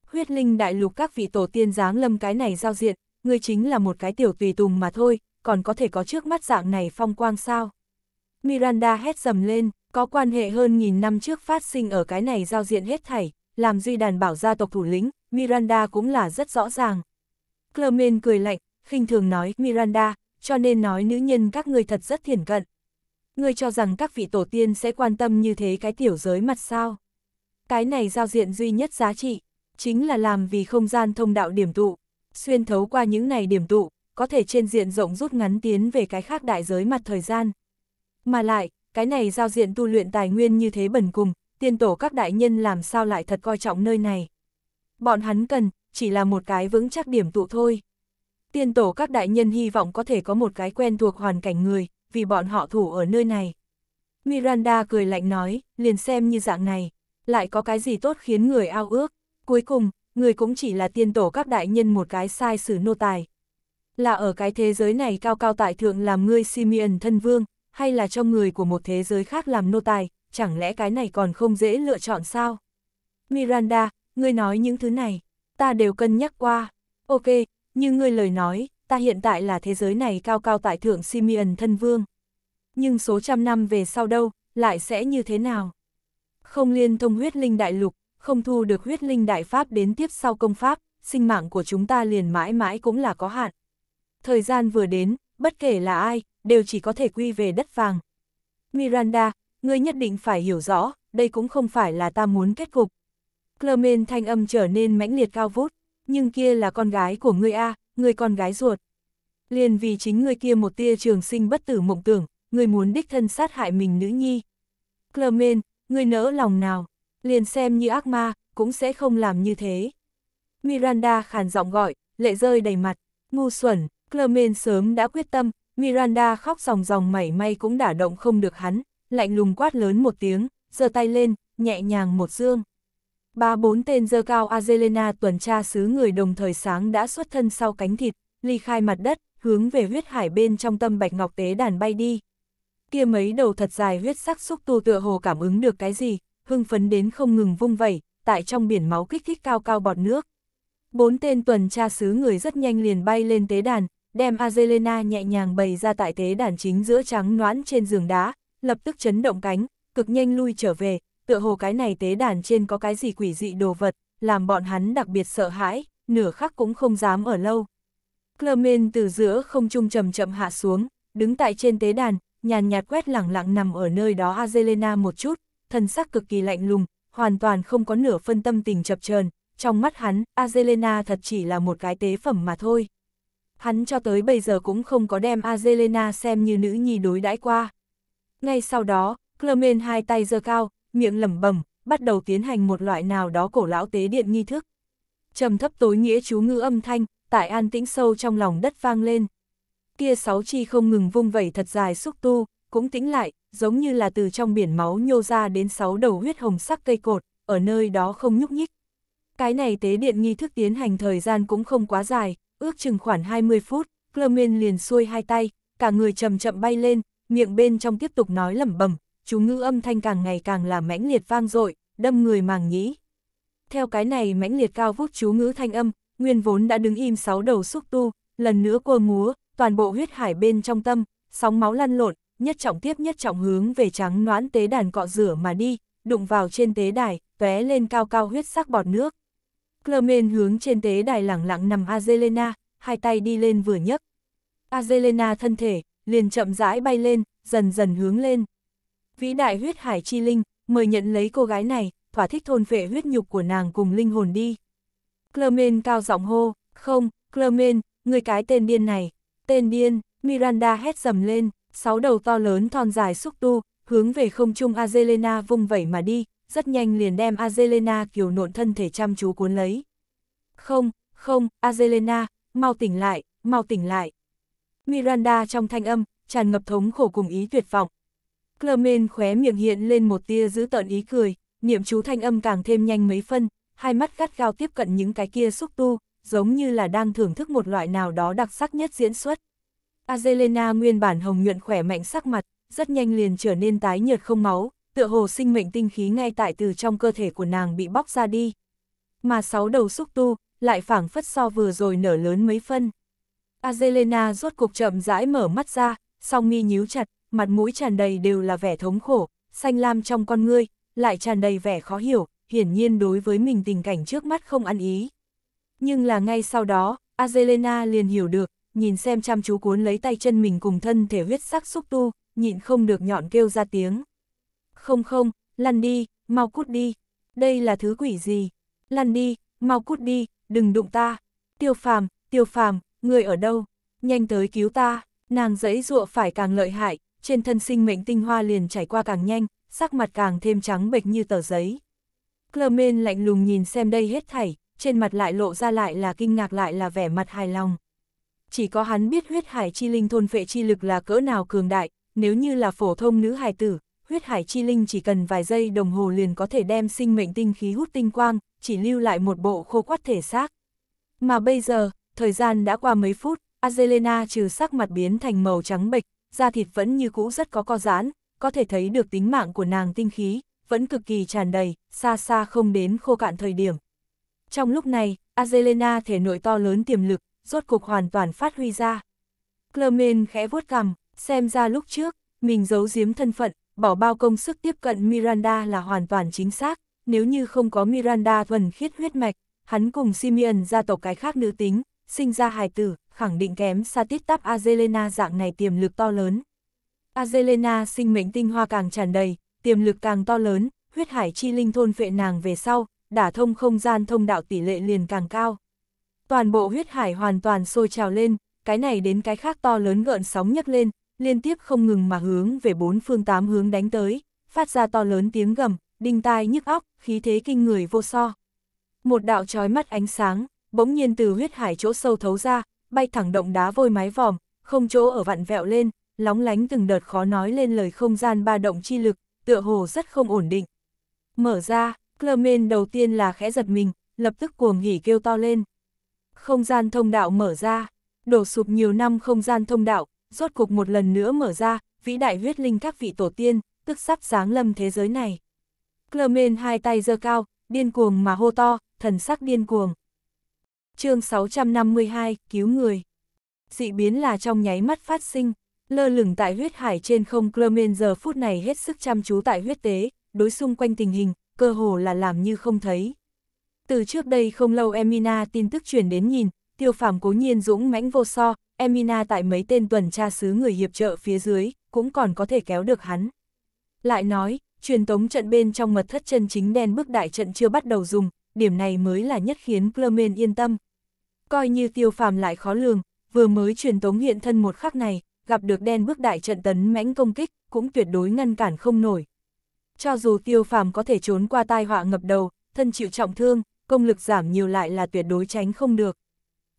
Huyết linh đại lục các vị tổ tiên giáng lâm cái này giao diện, người chính là một cái tiểu tùy tùng mà thôi, còn có thể có trước mắt dạng này phong quang sao? Miranda hét dầm lên, có quan hệ hơn nghìn năm trước phát sinh ở cái này giao diện hết thảy, làm duy đàn bảo gia tộc thủ lĩnh, Miranda cũng là rất rõ ràng. Clement cười lạnh, khinh thường nói Miranda, cho nên nói nữ nhân các người thật rất thiển cận, ngươi cho rằng các vị tổ tiên sẽ quan tâm như thế cái tiểu giới mặt sao. Cái này giao diện duy nhất giá trị, chính là làm vì không gian thông đạo điểm tụ, xuyên thấu qua những này điểm tụ, có thể trên diện rộng rút ngắn tiến về cái khác đại giới mặt thời gian. Mà lại, cái này giao diện tu luyện tài nguyên như thế bẩn cùng, tiên tổ các đại nhân làm sao lại thật coi trọng nơi này. Bọn hắn cần, chỉ là một cái vững chắc điểm tụ thôi. Tiên tổ các đại nhân hy vọng có thể có một cái quen thuộc hoàn cảnh người, vì bọn họ thủ ở nơi này. Miranda cười lạnh nói, liền xem như dạng này, lại có cái gì tốt khiến người ao ước, cuối cùng, người cũng chỉ là tiên tổ các đại nhân một cái sai xử nô tài. Là ở cái thế giới này cao cao tại thượng làm ngươi Simeon thân vương, hay là cho người của một thế giới khác làm nô tài, chẳng lẽ cái này còn không dễ lựa chọn sao? Miranda, ngươi nói những thứ này, ta đều cân nhắc qua. Ok, như ngươi lời nói, ta hiện tại là thế giới này cao cao tại thượng Simeon thân vương. Nhưng số trăm năm về sau đâu, lại sẽ như thế nào? Không liên thông huyết linh đại lục, không thu được huyết linh đại pháp đến tiếp sau công pháp, sinh mạng của chúng ta liền mãi mãi cũng là có hạn. Thời gian vừa đến, bất kể là ai, đều chỉ có thể quy về đất vàng. Miranda, ngươi nhất định phải hiểu rõ, đây cũng không phải là ta muốn kết cục. Clement thanh âm trở nên mãnh liệt cao vút, nhưng kia là con gái của ngươi a, người con gái ruột. Liền vì chính người kia một tia trường sinh bất tử mộng tưởng, người muốn đích thân sát hại mình nữ nhi. Clement, người nỡ lòng nào, liền xem như ác ma, cũng sẽ không làm như thế. Miranda khàn giọng gọi, lệ rơi đầy mặt, ngu xuẩn, Clement sớm đã quyết tâm, Miranda khóc ròng ròng mảy may cũng đả động không được hắn, lạnh lùng quát lớn một tiếng, giơ tay lên, nhẹ nhàng một dương. Ba bốn tên dơ cao Azelena tuần tra xứ người đồng thời sáng đã xuất thân sau cánh thịt, ly khai mặt đất, hướng về huyết hải bên trong tâm bạch ngọc tế đàn bay đi. Kia mấy đầu thật dài huyết sắc xúc tu tựa hồ cảm ứng được cái gì, hưng phấn đến không ngừng vung vẩy, tại trong biển máu kích thích cao cao bọt nước. Bốn tên tuần tra xứ người rất nhanh liền bay lên tế đàn, đem Azelena nhẹ nhàng bày ra tại tế đàn chính giữa trắng noãn trên giường đá, lập tức chấn động cánh, cực nhanh lui trở về, tựa hồ cái này tế đàn trên có cái gì quỷ dị đồ vật, làm bọn hắn đặc biệt sợ hãi, nửa khắc cũng không dám ở lâu. Clermen từ giữa không trung chậm chậm hạ xuống, đứng tại trên tế đàn, nhàn nhạt quét lẳng lặng nằm ở nơi đó Azelena một chút, thân sắc cực kỳ lạnh lùng, hoàn toàn không có nửa phân tâm tình chập chờn trong mắt hắn, Azelena thật chỉ là một cái tế phẩm mà thôi. Hắn cho tới bây giờ cũng không có đem Azelena xem như nữ nhi đối đãi qua. Ngay sau đó, Clermen hai tay giơ cao, miệng lẩm bẩm, bắt đầu tiến hành một loại nào đó cổ lão tế điện nghi thức. Trầm thấp tối nghĩa chú ngữ âm thanh, tại an tĩnh sâu trong lòng đất vang lên. Kia sáu chi không ngừng vung vẩy thật dài xúc tu, cũng tĩnh lại, giống như là từ trong biển máu nhô ra đến sáu đầu huyết hồng sắc cây cột, ở nơi đó không nhúc nhích. Cái này tế điện nghi thức tiến hành thời gian cũng không quá dài, ước chừng khoảng 20 phút, Clermin liền xuôi hai tay, cả người chậm chậm bay lên, miệng bên trong tiếp tục nói lẩm bẩm, chú ngữ âm thanh càng ngày càng là mãnh liệt vang dội, đâm người màng nhĩ. Theo cái này mãnh liệt cao vút chú ngữ thanh âm, nguyên vốn đã đứng im sáu đầu xúc tu, lần nữa cua múa, toàn bộ huyết hải bên trong tâm, sóng máu lăn lộn, nhất trọng tiếp nhất trọng hướng về trắng noãn tế đàn cọ rửa mà đi, đụng vào trên tế đài, tóe lên cao cao huyết sắc bọt nước. Clermen hướng trên tế đài lẳng lặng nằm Azelena, hai tay đi lên vừa nhấc. Azelena thân thể, liền chậm rãi bay lên, dần dần hướng lên. Vĩ đại huyết hải chi linh, mời nhận lấy cô gái này, thỏa thích thôn vệ huyết nhục của nàng cùng linh hồn đi. Clermen cao giọng hô, không, Clermen, người cái tên điên này, tên điên, Miranda hét dầm lên, sáu đầu to lớn thon dài xúc tu, hướng về không trung Azelena vung vẩy mà đi, rất nhanh liền đem Azelena kiều nộn thân thể chăm chú cuốn lấy. Không, không, Azelena, mau tỉnh lại, mau tỉnh lại. Miranda trong thanh âm, tràn ngập thống khổ cùng ý tuyệt vọng, Clermen khóe miệng hiện lên một tia giữ tợn ý cười, niệm chú thanh âm càng thêm nhanh mấy phân, hai mắt gắt gao tiếp cận những cái kia xúc tu, giống như là đang thưởng thức một loại nào đó đặc sắc nhất diễn xuất. Azelena nguyên bản hồng nhuận khỏe mạnh sắc mặt, rất nhanh liền trở nên tái nhợt không máu, tựa hồ sinh mệnh tinh khí ngay tại từ trong cơ thể của nàng bị bóc ra đi. Mà sáu đầu xúc tu, lại phảng phất so vừa rồi nở lớn mấy phân. Azelena rốt cục chậm rãi mở mắt ra, song mi nhíu chặt, mặt mũi tràn đầy đều là vẻ thống khổ, xanh lam trong con ngươi, lại tràn đầy vẻ khó hiểu, hiển nhiên đối với mình tình cảnh trước mắt không ăn ý. Nhưng là ngay sau đó, Azelena liền hiểu được, nhìn xem chăm chú cuốn lấy tay chân mình cùng thân thể huyết sắc xúc tu, nhịn không được nhọn kêu ra tiếng. Không không, lăn đi, mau cút đi, đây là thứ quỷ gì? Lăn đi, mau cút đi, đừng đụng ta. Tiêu phàm, tiêu phàm, người ở đâu? Nhanh tới cứu ta, nàng dẫy dụa phải càng lợi hại, trên thân sinh mệnh tinh hoa liền chảy qua càng nhanh, sắc mặt càng thêm trắng bệch như tờ giấy. Clermen lạnh lùng nhìn xem đây hết thảy, trên mặt lại lộ ra lại là kinh ngạc lại là vẻ mặt hài lòng. Chỉ có hắn biết huyết hải chi linh thôn phệ chi lực là cỡ nào cường đại, nếu như là phổ thông nữ hài tử, huyết hải chi linh chỉ cần vài giây đồng hồ liền có thể đem sinh mệnh tinh khí hút tinh quang, chỉ lưu lại một bộ khô quắt thể xác. Mà bây giờ, thời gian đã qua mấy phút, Azelena trừ sắc mặt biến thành màu trắng bệch, da thịt vẫn như cũ rất có co giãn, có thể thấy được tính mạng của nàng tinh khí, vẫn cực kỳ tràn đầy, xa xa không đến khô cạn thời điểm. Trong lúc này, Azelena thể nội to lớn tiềm lực, rốt cục hoàn toàn phát huy ra. Clermen khẽ vuốt cằm, xem ra lúc trước, mình giấu giếm thân phận, bỏ bao công sức tiếp cận Miranda là hoàn toàn chính xác, nếu như không có Miranda thuần khiết huyết mạch, hắn cùng Simeon gia tộc cái khác nữ tính, sinh ra hài tử, khẳng định kém xa tiết tắp Azelena dạng này tiềm lực to lớn. Azelena sinh mệnh tinh hoa càng tràn đầy, tiềm lực càng to lớn, huyết hải chi linh thôn phệ nàng về sau, đả thông không gian thông đạo tỷ lệ liền càng cao. Toàn bộ huyết hải hoàn toàn sôi trào lên, cái này đến cái khác to lớn gợn sóng nhấc lên, liên tiếp không ngừng mà hướng về bốn phương tám hướng đánh tới, phát ra to lớn tiếng gầm, đinh tai nhức óc, khí thế kinh người vô so. Một đạo trói mắt ánh sáng, bỗng nhiên từ huyết hải chỗ sâu thấu ra, bay thẳng động đá vôi mái vòm, không chỗ ở vặn vẹo lên, lóng lánh từng đợt khó nói lên lời không gian ba động chi lực, tựa hồ rất không ổn định. Mở ra, Clermen đầu tiên là khẽ giật mình, lập tức cuồng hỉ kêu to lên. Không gian thông đạo mở ra, đổ sụp nhiều năm không gian thông đạo, rốt cục một lần nữa mở ra, vĩ đại huyết linh các vị tổ tiên, tức sắp sáng lâm thế giới này. Clermen hai tay giơ cao, điên cuồng mà hô to, thần sắc điên cuồng chương 652, cứu người. Dị biến là trong nháy mắt phát sinh, lơ lửng tại huyết hải trên không Clermen giờ phút này hết sức chăm chú tại huyết tế, đối xung quanh tình hình, cơ hồ là làm như không thấy. Từ trước đây không lâu Emina tin tức truyền đến nhìn, tiêu phàm cố nhiên dũng mãnh vô so, Emina tại mấy tên tuần tra sứ người hiệp trợ phía dưới, cũng còn có thể kéo được hắn. Lại nói, truyền tống trận bên trong mật thất chân chính đen bức đại trận chưa bắt đầu dùng, điểm này mới là nhất khiến Clermen yên tâm. Coi như tiêu phàm lại khó lường, vừa mới truyền tống hiện thân một khắc này, gặp được đen bước đại trận tấn mãnh công kích, cũng tuyệt đối ngăn cản không nổi. Cho dù tiêu phàm có thể trốn qua tai họa ngập đầu, thân chịu trọng thương, công lực giảm nhiều lại là tuyệt đối tránh không được.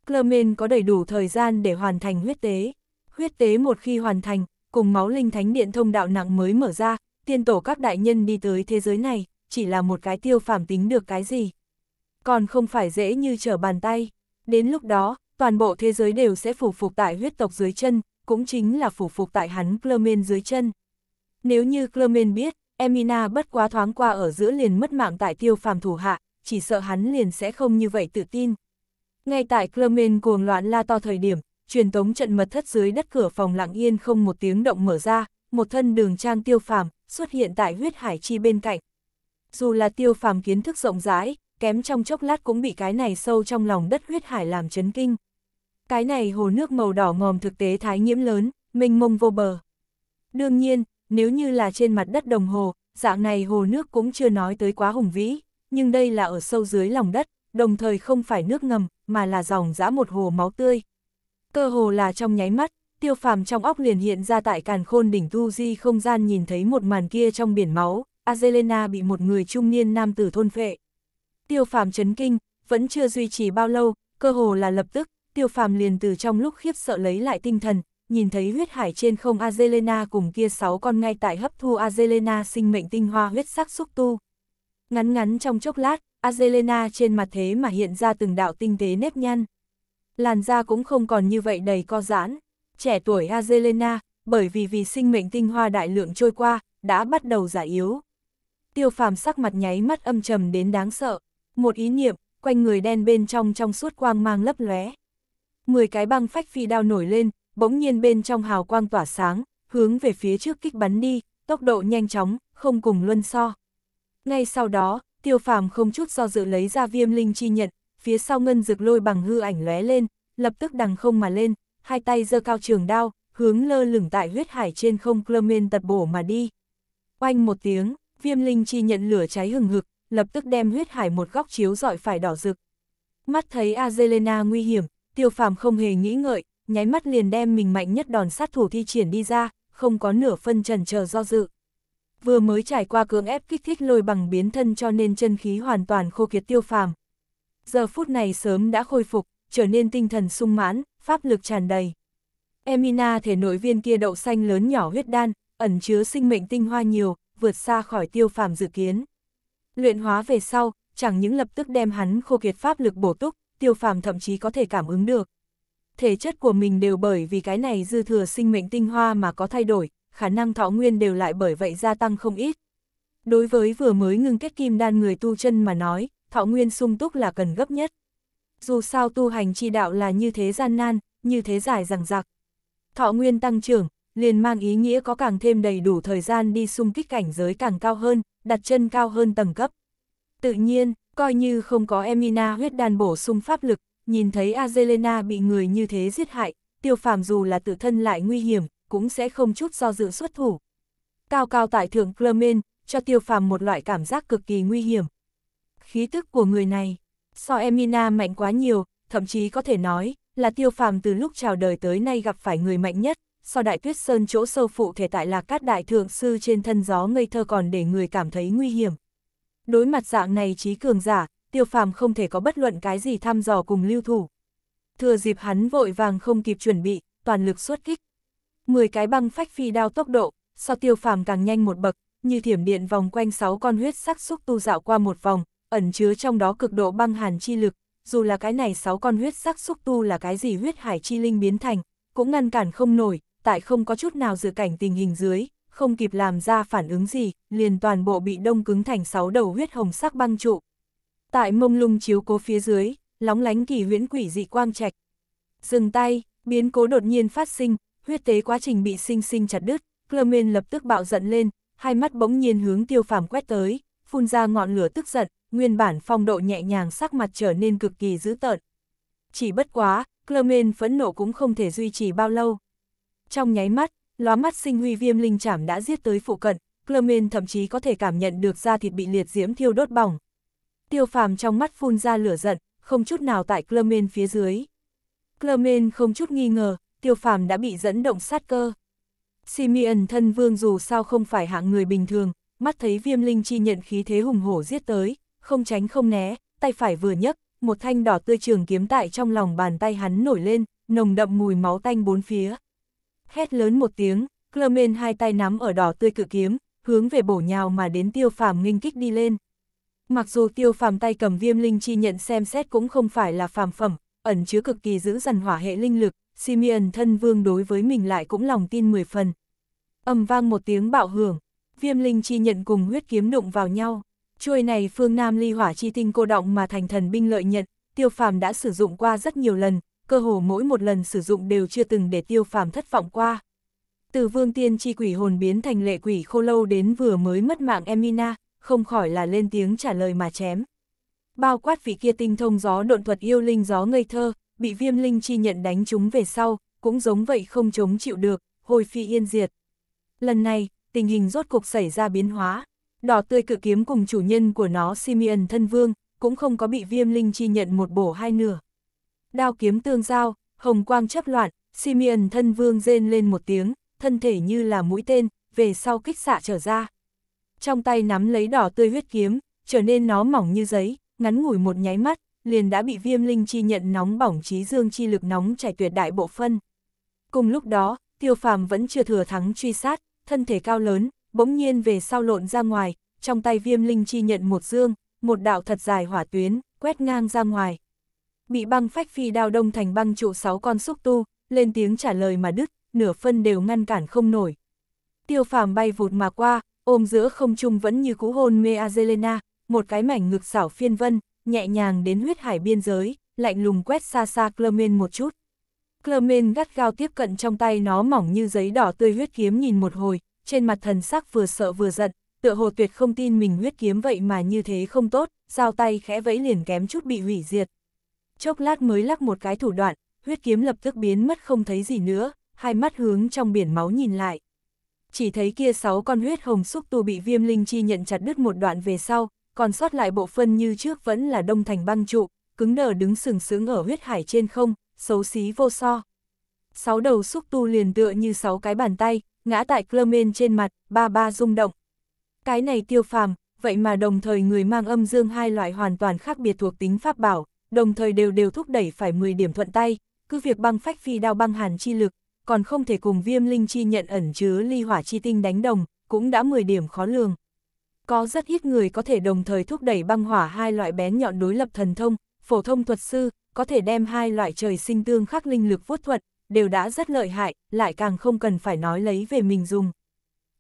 Clermen có đầy đủ thời gian để hoàn thành huyết tế. Huyết tế một khi hoàn thành, cùng máu linh thánh điện thông đạo nặng mới mở ra, tiên tổ các đại nhân đi tới thế giới này, chỉ là một cái tiêu phàm tính được cái gì còn không phải dễ như trở bàn tay. Đến lúc đó, toàn bộ thế giới đều sẽ phủ phục tại huyết tộc dưới chân, cũng chính là phủ phục tại hắn Clermen dưới chân. Nếu như Clermen biết, Emina bất quá thoáng qua ở giữa liền mất mạng tại tiêu phàm thủ hạ, chỉ sợ hắn liền sẽ không như vậy tự tin. Ngay tại Clermen cuồng loạn la to thời điểm, truyền tống trận mật thất dưới đất cửa phòng lặng yên không một tiếng động mở ra, một thân đường trang tiêu phàm xuất hiện tại huyết hải chi bên cạnh. Dù là tiêu phàm kiến thức rộng rãi, kém trong chốc lát cũng bị cái này sâu trong lòng đất huyết hải làm chấn kinh. Cái này hồ nước màu đỏ ngòm thực tế thái nhiễm lớn, mênh mông vô bờ. Đương nhiên, nếu như là trên mặt đất đồng hồ, dạng này hồ nước cũng chưa nói tới quá hùng vĩ, nhưng đây là ở sâu dưới lòng đất, đồng thời không phải nước ngầm, mà là dòng dã một hồ máu tươi. Cơ hồ là trong nháy mắt, tiêu phàm trong óc liền hiện ra tại càn khôn đỉnh tu di không gian nhìn thấy một màn kia trong biển máu, Azelena bị một người trung niên nam tử thôn phệ tiêu phàm chấn kinh, vẫn chưa duy trì bao lâu, cơ hồ là lập tức, tiêu phàm liền từ trong lúc khiếp sợ lấy lại tinh thần, nhìn thấy huyết hải trên không Azelena cùng kia sáu con ngay tại hấp thu Azelena sinh mệnh tinh hoa huyết sắc xúc tu. Ngắn ngắn trong chốc lát, Azelena trên mặt thế mà hiện ra từng đạo tinh tế nếp nhăn. Làn da cũng không còn như vậy đầy co giãn. Trẻ tuổi Azelena, bởi vì vì sinh mệnh tinh hoa đại lượng trôi qua, đã bắt đầu giả yếu. Tiêu phàm sắc mặt nháy mắt âm trầm đến đáng sợ. Một ý niệm, quanh người đen bên trong trong suốt quang mang lấp lóe. Mười cái băng phách phi đao nổi lên, bỗng nhiên bên trong hào quang tỏa sáng, hướng về phía trước kích bắn đi, tốc độ nhanh chóng, không cùng luân so. Ngay sau đó, tiêu phàm không chút do dự lấy ra viêm linh chi nhận, phía sau ngân rực lôi bằng hư ảnh lóe lên, lập tức đằng không mà lên, hai tay giơ cao trường đao, hướng lơ lửng tại huyết hải trên không Clermen tật bổ mà đi. Oanh một tiếng, viêm linh chi nhận lửa cháy hừng hực, lập tức đem huyết hải một góc chiếu dọi phải đỏ rực. Mắt thấy Azelena nguy hiểm, tiêu phàm không hề nghĩ ngợi, nháy mắt liền đem mình mạnh nhất đòn sát thủ thi triển đi ra, không có nửa phân trần chờ do dự. Vừa mới trải qua cưỡng ép kích thích lôi bằng biến thân cho nên chân khí hoàn toàn khô kiệt tiêu phàm. Giờ phút này sớm đã khôi phục, trở nên tinh thần sung mãn, pháp lực tràn đầy. Emina thể nội viên kia đậu xanh lớn nhỏ huyết đan, ẩn chứa sinh mệnh tinh hoa nhiều, vượt xa khỏi tiêu phàm dự kiến. Luyện hóa về sau, chẳng những lập tức đem hắn khô kiệt pháp lực bổ túc, tiêu phàm thậm chí có thể cảm ứng được. Thể chất của mình đều bởi vì cái này dư thừa sinh mệnh tinh hoa mà có thay đổi, khả năng thọ nguyên đều lại bởi vậy gia tăng không ít. Đối với vừa mới ngưng kết kim đan người tu chân mà nói, thọ nguyên sung túc là cần gấp nhất. Dù sao tu hành chi đạo là như thế gian nan, như thế dài rằng rạc. Thọ nguyên tăng trưởng, liền mang ý nghĩa có càng thêm đầy đủ thời gian đi xung kích cảnh giới càng cao hơn, đặt chân cao hơn tầng cấp. Tự nhiên, coi như không có Emina huyết đàn bổ sung pháp lực, nhìn thấy Azelena bị người như thế giết hại, tiêu phàm dù là tự thân lại nguy hiểm, cũng sẽ không chút do dự xuất thủ. Cao cao tại thượng Clermen, cho tiêu phàm một loại cảm giác cực kỳ nguy hiểm. Khí tức của người này, so Emina mạnh quá nhiều, thậm chí có thể nói là tiêu phàm từ lúc chào đời tới nay gặp phải người mạnh nhất, so đại tuyết sơn chỗ sâu phụ thể tại là cát đại thượng sư trên thân gió ngây thơ còn để người cảm thấy nguy hiểm. Đối mặt dạng này trí cường giả, tiêu phàm không thể có bất luận cái gì thăm dò cùng lưu thủ. Thừa dịp hắn vội vàng không kịp chuẩn bị, toàn lực xuất kích. mười cái băng phách phi đao tốc độ, so tiêu phàm càng nhanh một bậc, như thiểm điện vòng quanh sáu con huyết sắc xúc tu dạo qua một vòng, ẩn chứa trong đó cực độ băng hàn chi lực, dù là cái này sáu con huyết sắc xúc tu là cái gì huyết hải chi linh biến thành, cũng ngăn cản không nổi, tại không có chút nào dự cảnh tình hình dưới, không kịp làm ra phản ứng gì, liền toàn bộ bị đông cứng thành sáu đầu huyết hồng sắc băng trụ. Tại mông lung chiếu cố phía dưới, lóng lánh kỳ huyễn quỷ dị quang trạch. Dừng tay, biến cố đột nhiên phát sinh, huyết tế quá trình bị sinh sinh chặt đứt, Clermen lập tức bạo giận lên, hai mắt bỗng nhiên hướng tiêu phàm quét tới, phun ra ngọn lửa tức giận, nguyên bản phong độ nhẹ nhàng sắc mặt trở nên cực kỳ dữ tợn. Chỉ bất quá, Clermen phẫn nộ cũng không thể duy trì bao lâu, trong nháy mắt, lóa mắt sinh huy viêm linh chảm đã giết tới phụ cận, Clermen thậm chí có thể cảm nhận được da thịt bị liệt diễm thiêu đốt bỏng. Tiêu phàm trong mắt phun ra lửa giận, không chút nào tại Clermen phía dưới. Clermen không chút nghi ngờ, tiêu phàm đã bị dẫn động sát cơ. Simeon thân vương dù sao không phải hạng người bình thường, mắt thấy viêm linh chi nhận khí thế hùng hổ giết tới, không tránh không né, tay phải vừa nhấc, một thanh đỏ tươi trường kiếm tại trong lòng bàn tay hắn nổi lên, nồng đậm mùi máu tanh bốn phía hét lớn một tiếng, Clermen hai tay nắm ở đỏ tươi cự kiếm, hướng về bổ nhào mà đến tiêu phàm nghênh kích đi lên. Mặc dù tiêu phàm tay cầm viêm linh chi nhận xem xét cũng không phải là phàm phẩm, ẩn chứa cực kỳ giữ dần hỏa hệ linh lực, Simeon thân vương đối với mình lại cũng lòng tin 10 phần. Âm vang một tiếng bạo hưởng, viêm linh chi nhận cùng huyết kiếm đụng vào nhau. Chuôi này phương Nam ly hỏa chi tinh cô động mà thành thần binh lợi nhận, tiêu phàm đã sử dụng qua rất nhiều lần, cơ hồ mỗi một lần sử dụng đều chưa từng để tiêu phàm thất vọng qua. Từ vương tiên chi quỷ hồn biến thành lệ quỷ khô lâu đến vừa mới mất mạng Emina, không khỏi là lên tiếng trả lời mà chém. Bao quát vị kia tinh thông gió độn thuật yêu linh gió ngây thơ, bị viêm linh chi nhận đánh chúng về sau, cũng giống vậy không chống chịu được, hồi phi yên diệt. Lần này, tình hình rốt cục xảy ra biến hóa, đỏ tươi cự kiếm cùng chủ nhân của nó Simeon thân vương, cũng không có bị viêm linh chi nhận một bổ hai nửa đao kiếm tương giao, hồng quang chấp loạn, Simeon thân vương rên lên một tiếng, thân thể như là mũi tên, về sau kích xạ trở ra. Trong tay nắm lấy đỏ tươi huyết kiếm, trở nên nó mỏng như giấy, ngắn ngủi một nháy mắt, liền đã bị viêm linh chi nhận nóng bỏng trí dương chi lực nóng chảy tuyệt đại bộ phân. Cùng lúc đó, tiêu phàm vẫn chưa thừa thắng truy sát, thân thể cao lớn, bỗng nhiên về sau lộn ra ngoài, trong tay viêm linh chi nhận một dương, một đạo thật dài hỏa tuyến, quét ngang ra ngoài, bị băng phách phi đao đông thành băng trụ sáu con xúc tu, lên tiếng trả lời mà đứt, nửa phân đều ngăn cản không nổi. Tiêu phàm bay vụt mà qua, ôm giữa không trung vẫn như cú hôn mê Azelena, một cái mảnh ngực xảo phiên vân, nhẹ nhàng đến huyết hải biên giới, lạnh lùng quét xa xa Clermen một chút. Clermen gắt gao tiếp cận trong tay nó mỏng như giấy đỏ tươi huyết kiếm nhìn một hồi, trên mặt thần sắc vừa sợ vừa giận, tựa hồ tuyệt không tin mình huyết kiếm vậy mà như thế không tốt, giao tay khẽ vẫy liền kém chút bị hủy diệt chốc lát mới lắc một cái thủ đoạn, huyết kiếm lập tức biến mất không thấy gì nữa, hai mắt hướng trong biển máu nhìn lại. Chỉ thấy kia sáu con huyết hồng xúc tu bị viêm linh chi nhận chặt đứt một đoạn về sau, còn sót lại bộ phân như trước vẫn là đông thành băng trụ, cứng đờ đứng sừng sướng ở huyết hải trên không, xấu xí vô so. Sáu đầu xúc tu liền tựa như sáu cái bàn tay, ngã tại Clermen trên mặt, ba ba rung động. Cái này tiêu phàm, vậy mà đồng thời người mang âm dương hai loại hoàn toàn khác biệt thuộc tính pháp bảo, đồng thời đều đều thúc đẩy phải 10 điểm thuận tay, cứ việc băng phách phi đao băng hàn chi lực, còn không thể cùng viêm linh chi nhận ẩn chứa ly hỏa chi tinh đánh đồng, cũng đã 10 điểm khó lường. Có rất ít người có thể đồng thời thúc đẩy băng hỏa hai loại bén nhọn đối lập thần thông, phổ thông thuật sư, có thể đem hai loại trời sinh tương khắc linh lực vuốt thuật, đều đã rất lợi hại, lại càng không cần phải nói lấy về mình dùng.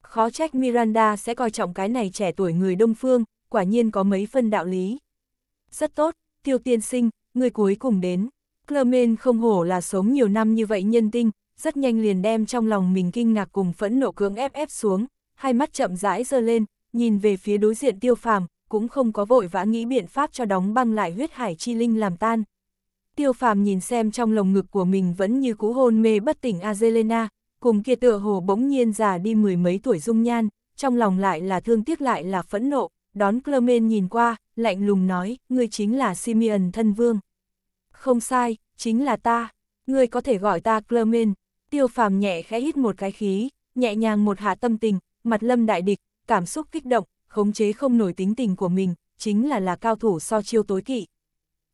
Khó trách Miranda sẽ coi trọng cái này trẻ tuổi người Đông Phương, quả nhiên có mấy phân đạo lý. Rất tốt, tiêu tiên sinh, người cuối cùng đến. Clermain không hổ là sống nhiều năm như vậy nhân tinh, rất nhanh liền đem trong lòng mình kinh ngạc cùng phẫn nộ cưỡng ép ép xuống, hai mắt chậm rãi dơ lên, nhìn về phía đối diện tiêu phàm, cũng không có vội vã nghĩ biện pháp cho đóng băng lại huyết hải chi linh làm tan. Tiêu phàm nhìn xem trong lồng ngực của mình vẫn như cũ hôn mê bất tỉnh Azelena, cùng kia tựa hồ bỗng nhiên già đi mười mấy tuổi dung nhan, trong lòng lại là thương tiếc lại là phẫn nộ, đón Clermain nhìn qua, lạnh lùng nói, ngươi chính là Simeon thân vương. Không sai, chính là ta, ngươi có thể gọi ta Clermin tiêu phàm nhẹ khẽ hít một cái khí, nhẹ nhàng một hạ tâm tình, mặt lâm đại địch, cảm xúc kích động, khống chế không nổi tính tình của mình, chính là là cao thủ so chiêu tối kỵ.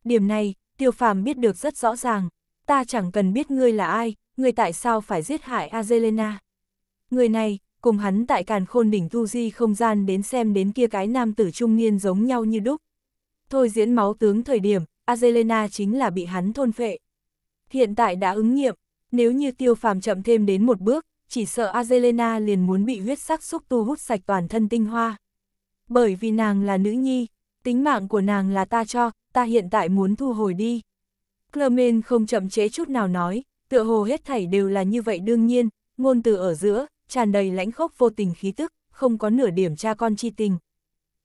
Điểm này, tiêu phàm biết được rất rõ ràng, ta chẳng cần biết ngươi là ai, ngươi tại sao phải giết hại Azelena. Người này, cùng hắn tại càn khôn đỉnh tu di không gian đến xem đến kia cái nam tử trung niên giống nhau như đúc. Thôi diễn máu tướng thời điểm, Azelena chính là bị hắn thôn phệ. Hiện tại đã ứng nghiệm, nếu như tiêu phàm chậm thêm đến một bước, chỉ sợ Azelena liền muốn bị huyết sắc xúc tu hút sạch toàn thân tinh hoa. Bởi vì nàng là nữ nhi, tính mạng của nàng là ta cho, ta hiện tại muốn thu hồi đi. Clermen không chậm chế chút nào nói, tựa hồ hết thảy đều là như vậy đương nhiên, ngôn từ ở giữa, tràn đầy lãnh khốc vô tình khí tức, không có nửa điểm cha con chi tình.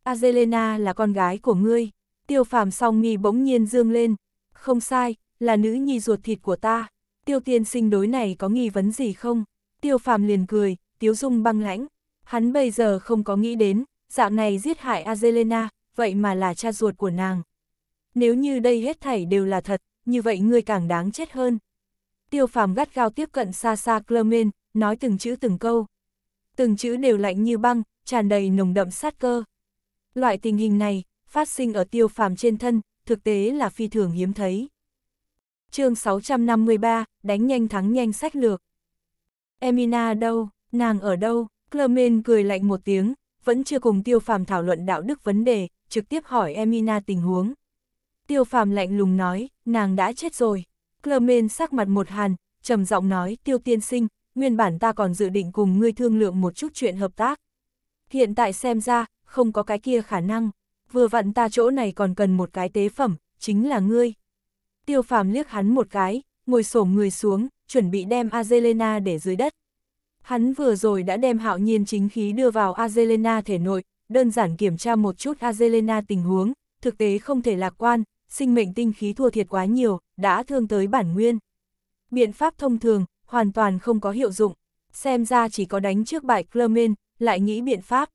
Azelena là con gái của ngươi, tiêu phàm song nghi bỗng nhiên dương lên, không sai, là nữ nhi ruột thịt của ta, tiêu tiên sinh đối này có nghi vấn gì không? Tiêu phàm liền cười, tiếu dung băng lãnh, hắn bây giờ không có nghĩ đến, dạo này giết hại Azelena, vậy mà là cha ruột của nàng. Nếu như đây hết thảy đều là thật, như vậy ngươi càng đáng chết hơn. Tiêu phàm gắt gao tiếp cận xa xa Clermen, nói từng chữ từng câu. Từng chữ đều lạnh như băng, tràn đầy nồng đậm sát cơ. Loại tình hình này, phát sinh ở tiêu phàm trên thân, thực tế là phi thường hiếm thấy. chương 653, đánh nhanh thắng nhanh sách lược. Emina đâu, nàng ở đâu, Clermen cười lạnh một tiếng, vẫn chưa cùng tiêu phàm thảo luận đạo đức vấn đề, trực tiếp hỏi Emina tình huống. Tiêu phàm lạnh lùng nói, nàng đã chết rồi. Clermen sắc mặt một hàn, trầm giọng nói, tiêu tiên sinh, nguyên bản ta còn dự định cùng ngươi thương lượng một chút chuyện hợp tác. Hiện tại xem ra, không có cái kia khả năng, vừa vặn ta chỗ này còn cần một cái tế phẩm, chính là ngươi. Tiêu phàm liếc hắn một cái, ngồi xổm người xuống, chuẩn bị đem Azelena để dưới đất. Hắn vừa rồi đã đem hạo nhiên chính khí đưa vào Azelena thể nội, đơn giản kiểm tra một chút Azelena tình huống, thực tế không thể lạc quan, sinh mệnh tinh khí thua thiệt quá nhiều, đã thương tới bản nguyên. Biện pháp thông thường, hoàn toàn không có hiệu dụng, xem ra chỉ có đánh trước bại Clermin, lại nghĩ biện pháp.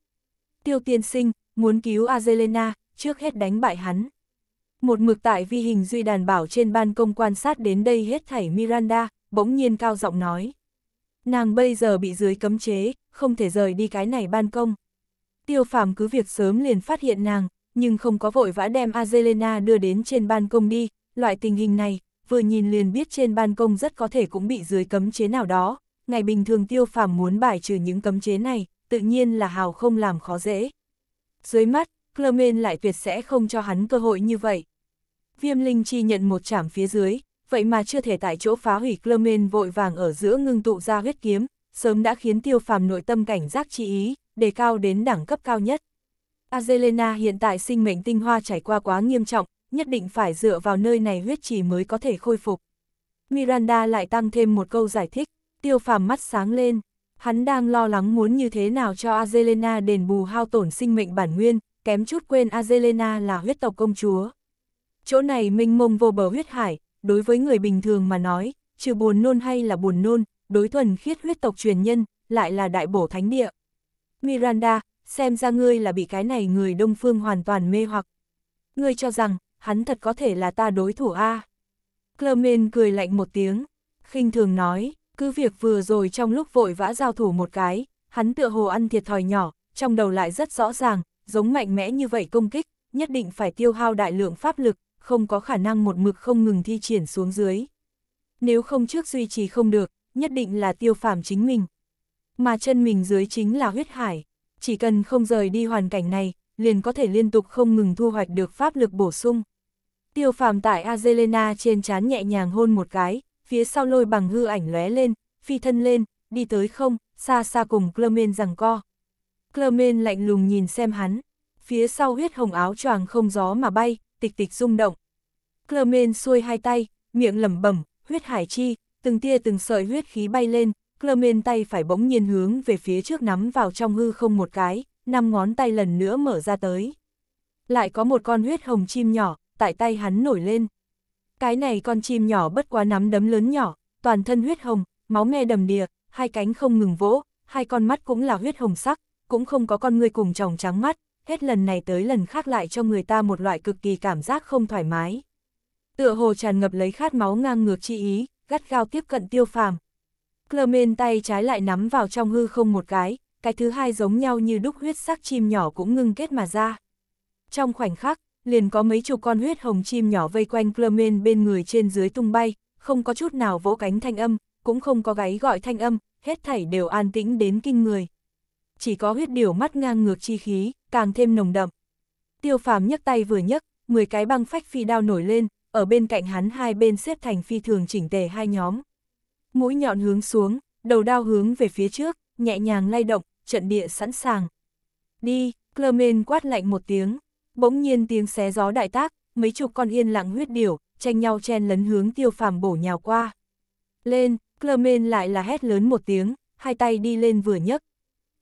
Tiêu tiên sinh, muốn cứu Azelena, trước hết đánh bại hắn. Một mực tại vi hình duy đàn bảo trên ban công quan sát đến đây hết thảy Miranda, bỗng nhiên cao giọng nói. Nàng bây giờ bị dưới cấm chế, không thể rời đi cái này ban công. Tiêu phàm cứ việc sớm liền phát hiện nàng, nhưng không có vội vã đem Azelena đưa đến trên ban công đi, loại tình hình này, vừa nhìn liền biết trên ban công rất có thể cũng bị dưới cấm chế nào đó. Ngày bình thường tiêu phàm muốn bài trừ những cấm chế này, tự nhiên là hào không làm khó dễ. Dưới mắt, Clermen lại tuyệt sẽ không cho hắn cơ hội như vậy. Viêm linh chi nhận một chảm phía dưới, vậy mà chưa thể tại chỗ phá hủy Clermen vội vàng ở giữa ngưng tụ ra huyết kiếm, sớm đã khiến tiêu phàm nội tâm cảnh giác chi ý, đề cao đến đẳng cấp cao nhất. Azelena hiện tại sinh mệnh tinh hoa trải qua quá nghiêm trọng, nhất định phải dựa vào nơi này huyết trì mới có thể khôi phục. Miranda lại tăng thêm một câu giải thích, tiêu phàm mắt sáng lên, hắn đang lo lắng muốn như thế nào cho Azelena đền bù hao tổn sinh mệnh bản nguyên, kém chút quên Azelena là huyết tộc công chúa. Chỗ này minh mông vô bờ huyết hải, đối với người bình thường mà nói, trừ buồn nôn hay là buồn nôn, đối thuần khiết huyết tộc truyền nhân, lại là đại bổ thánh địa. Miranda, xem ra ngươi là bị cái này người đông phương hoàn toàn mê hoặc. Ngươi cho rằng, hắn thật có thể là ta đối thủ a. À? cười lạnh một tiếng, khinh thường nói, cứ việc vừa rồi trong lúc vội vã giao thủ một cái, hắn tựa hồ ăn thiệt thòi nhỏ, trong đầu lại rất rõ ràng, giống mạnh mẽ như vậy công kích, nhất định phải tiêu hao đại lượng pháp lực, không có khả năng một mực không ngừng thi triển xuống dưới. Nếu không trước duy trì không được, nhất định là tiêu phàm chính mình. Mà chân mình dưới chính là huyết hải, chỉ cần không rời đi hoàn cảnh này, liền có thể liên tục không ngừng thu hoạch được pháp lực bổ sung. Tiêu phàm tại Azelena trên chán nhẹ nhàng hôn một cái, phía sau lôi bằng hư ảnh lóe lên, phi thân lên, đi tới không, xa xa cùng Clermen rằng co. Clermen lạnh lùng nhìn xem hắn, phía sau huyết hồng áo choàng không gió mà bay, tịch tịch rung động. Clermen xuôi hai tay, miệng lẩm bẩm, huyết hải chi, từng tia từng sợi huyết khí bay lên, Clermen tay phải bỗng nhiên hướng về phía trước nắm vào trong hư không một cái, năm ngón tay lần nữa mở ra tới. Lại có một con huyết hồng chim nhỏ, tại tay hắn nổi lên. Cái này con chim nhỏ bất quá nắm đấm lớn nhỏ, toàn thân huyết hồng, máu me đầm đìa, hai cánh không ngừng vỗ, hai con mắt cũng là huyết hồng sắc, cũng không có con người cùng tròng trắng mắt, hết lần này tới lần khác lại cho người ta một loại cực kỳ cảm giác không thoải mái. Tựa hồ tràn ngập lấy khát máu ngang ngược chi ý, gắt gao tiếp cận tiêu phàm. Clement tay trái lại nắm vào trong hư không một cái, cái thứ hai giống nhau như đúc huyết sắc chim nhỏ cũng ngưng kết mà ra. Trong khoảnh khắc, liền có mấy chục con huyết hồng chim nhỏ vây quanh Plummen bên người trên dưới tung bay, không có chút nào vỗ cánh thanh âm, cũng không có gáy gọi thanh âm, hết thảy đều an tĩnh đến kinh người. Chỉ có huyết điều mắt ngang ngược chi khí, càng thêm nồng đậm. Tiêu phàm nhấc tay vừa nhấc, 10 cái băng phách phi đao nổi lên, ở bên cạnh hắn hai bên xếp thành phi thường chỉnh tề hai nhóm. Mũi nhọn hướng xuống, đầu đao hướng về phía trước, nhẹ nhàng lay động, trận địa sẵn sàng. Đi, Clermen quát lạnh một tiếng, bỗng nhiên tiếng xé gió đại tác, mấy chục con yên lặng huyết điểu, tranh nhau chen lấn hướng tiêu phàm bổ nhào qua. Lên, Clermen lại là hét lớn một tiếng, hai tay đi lên vừa nhấc.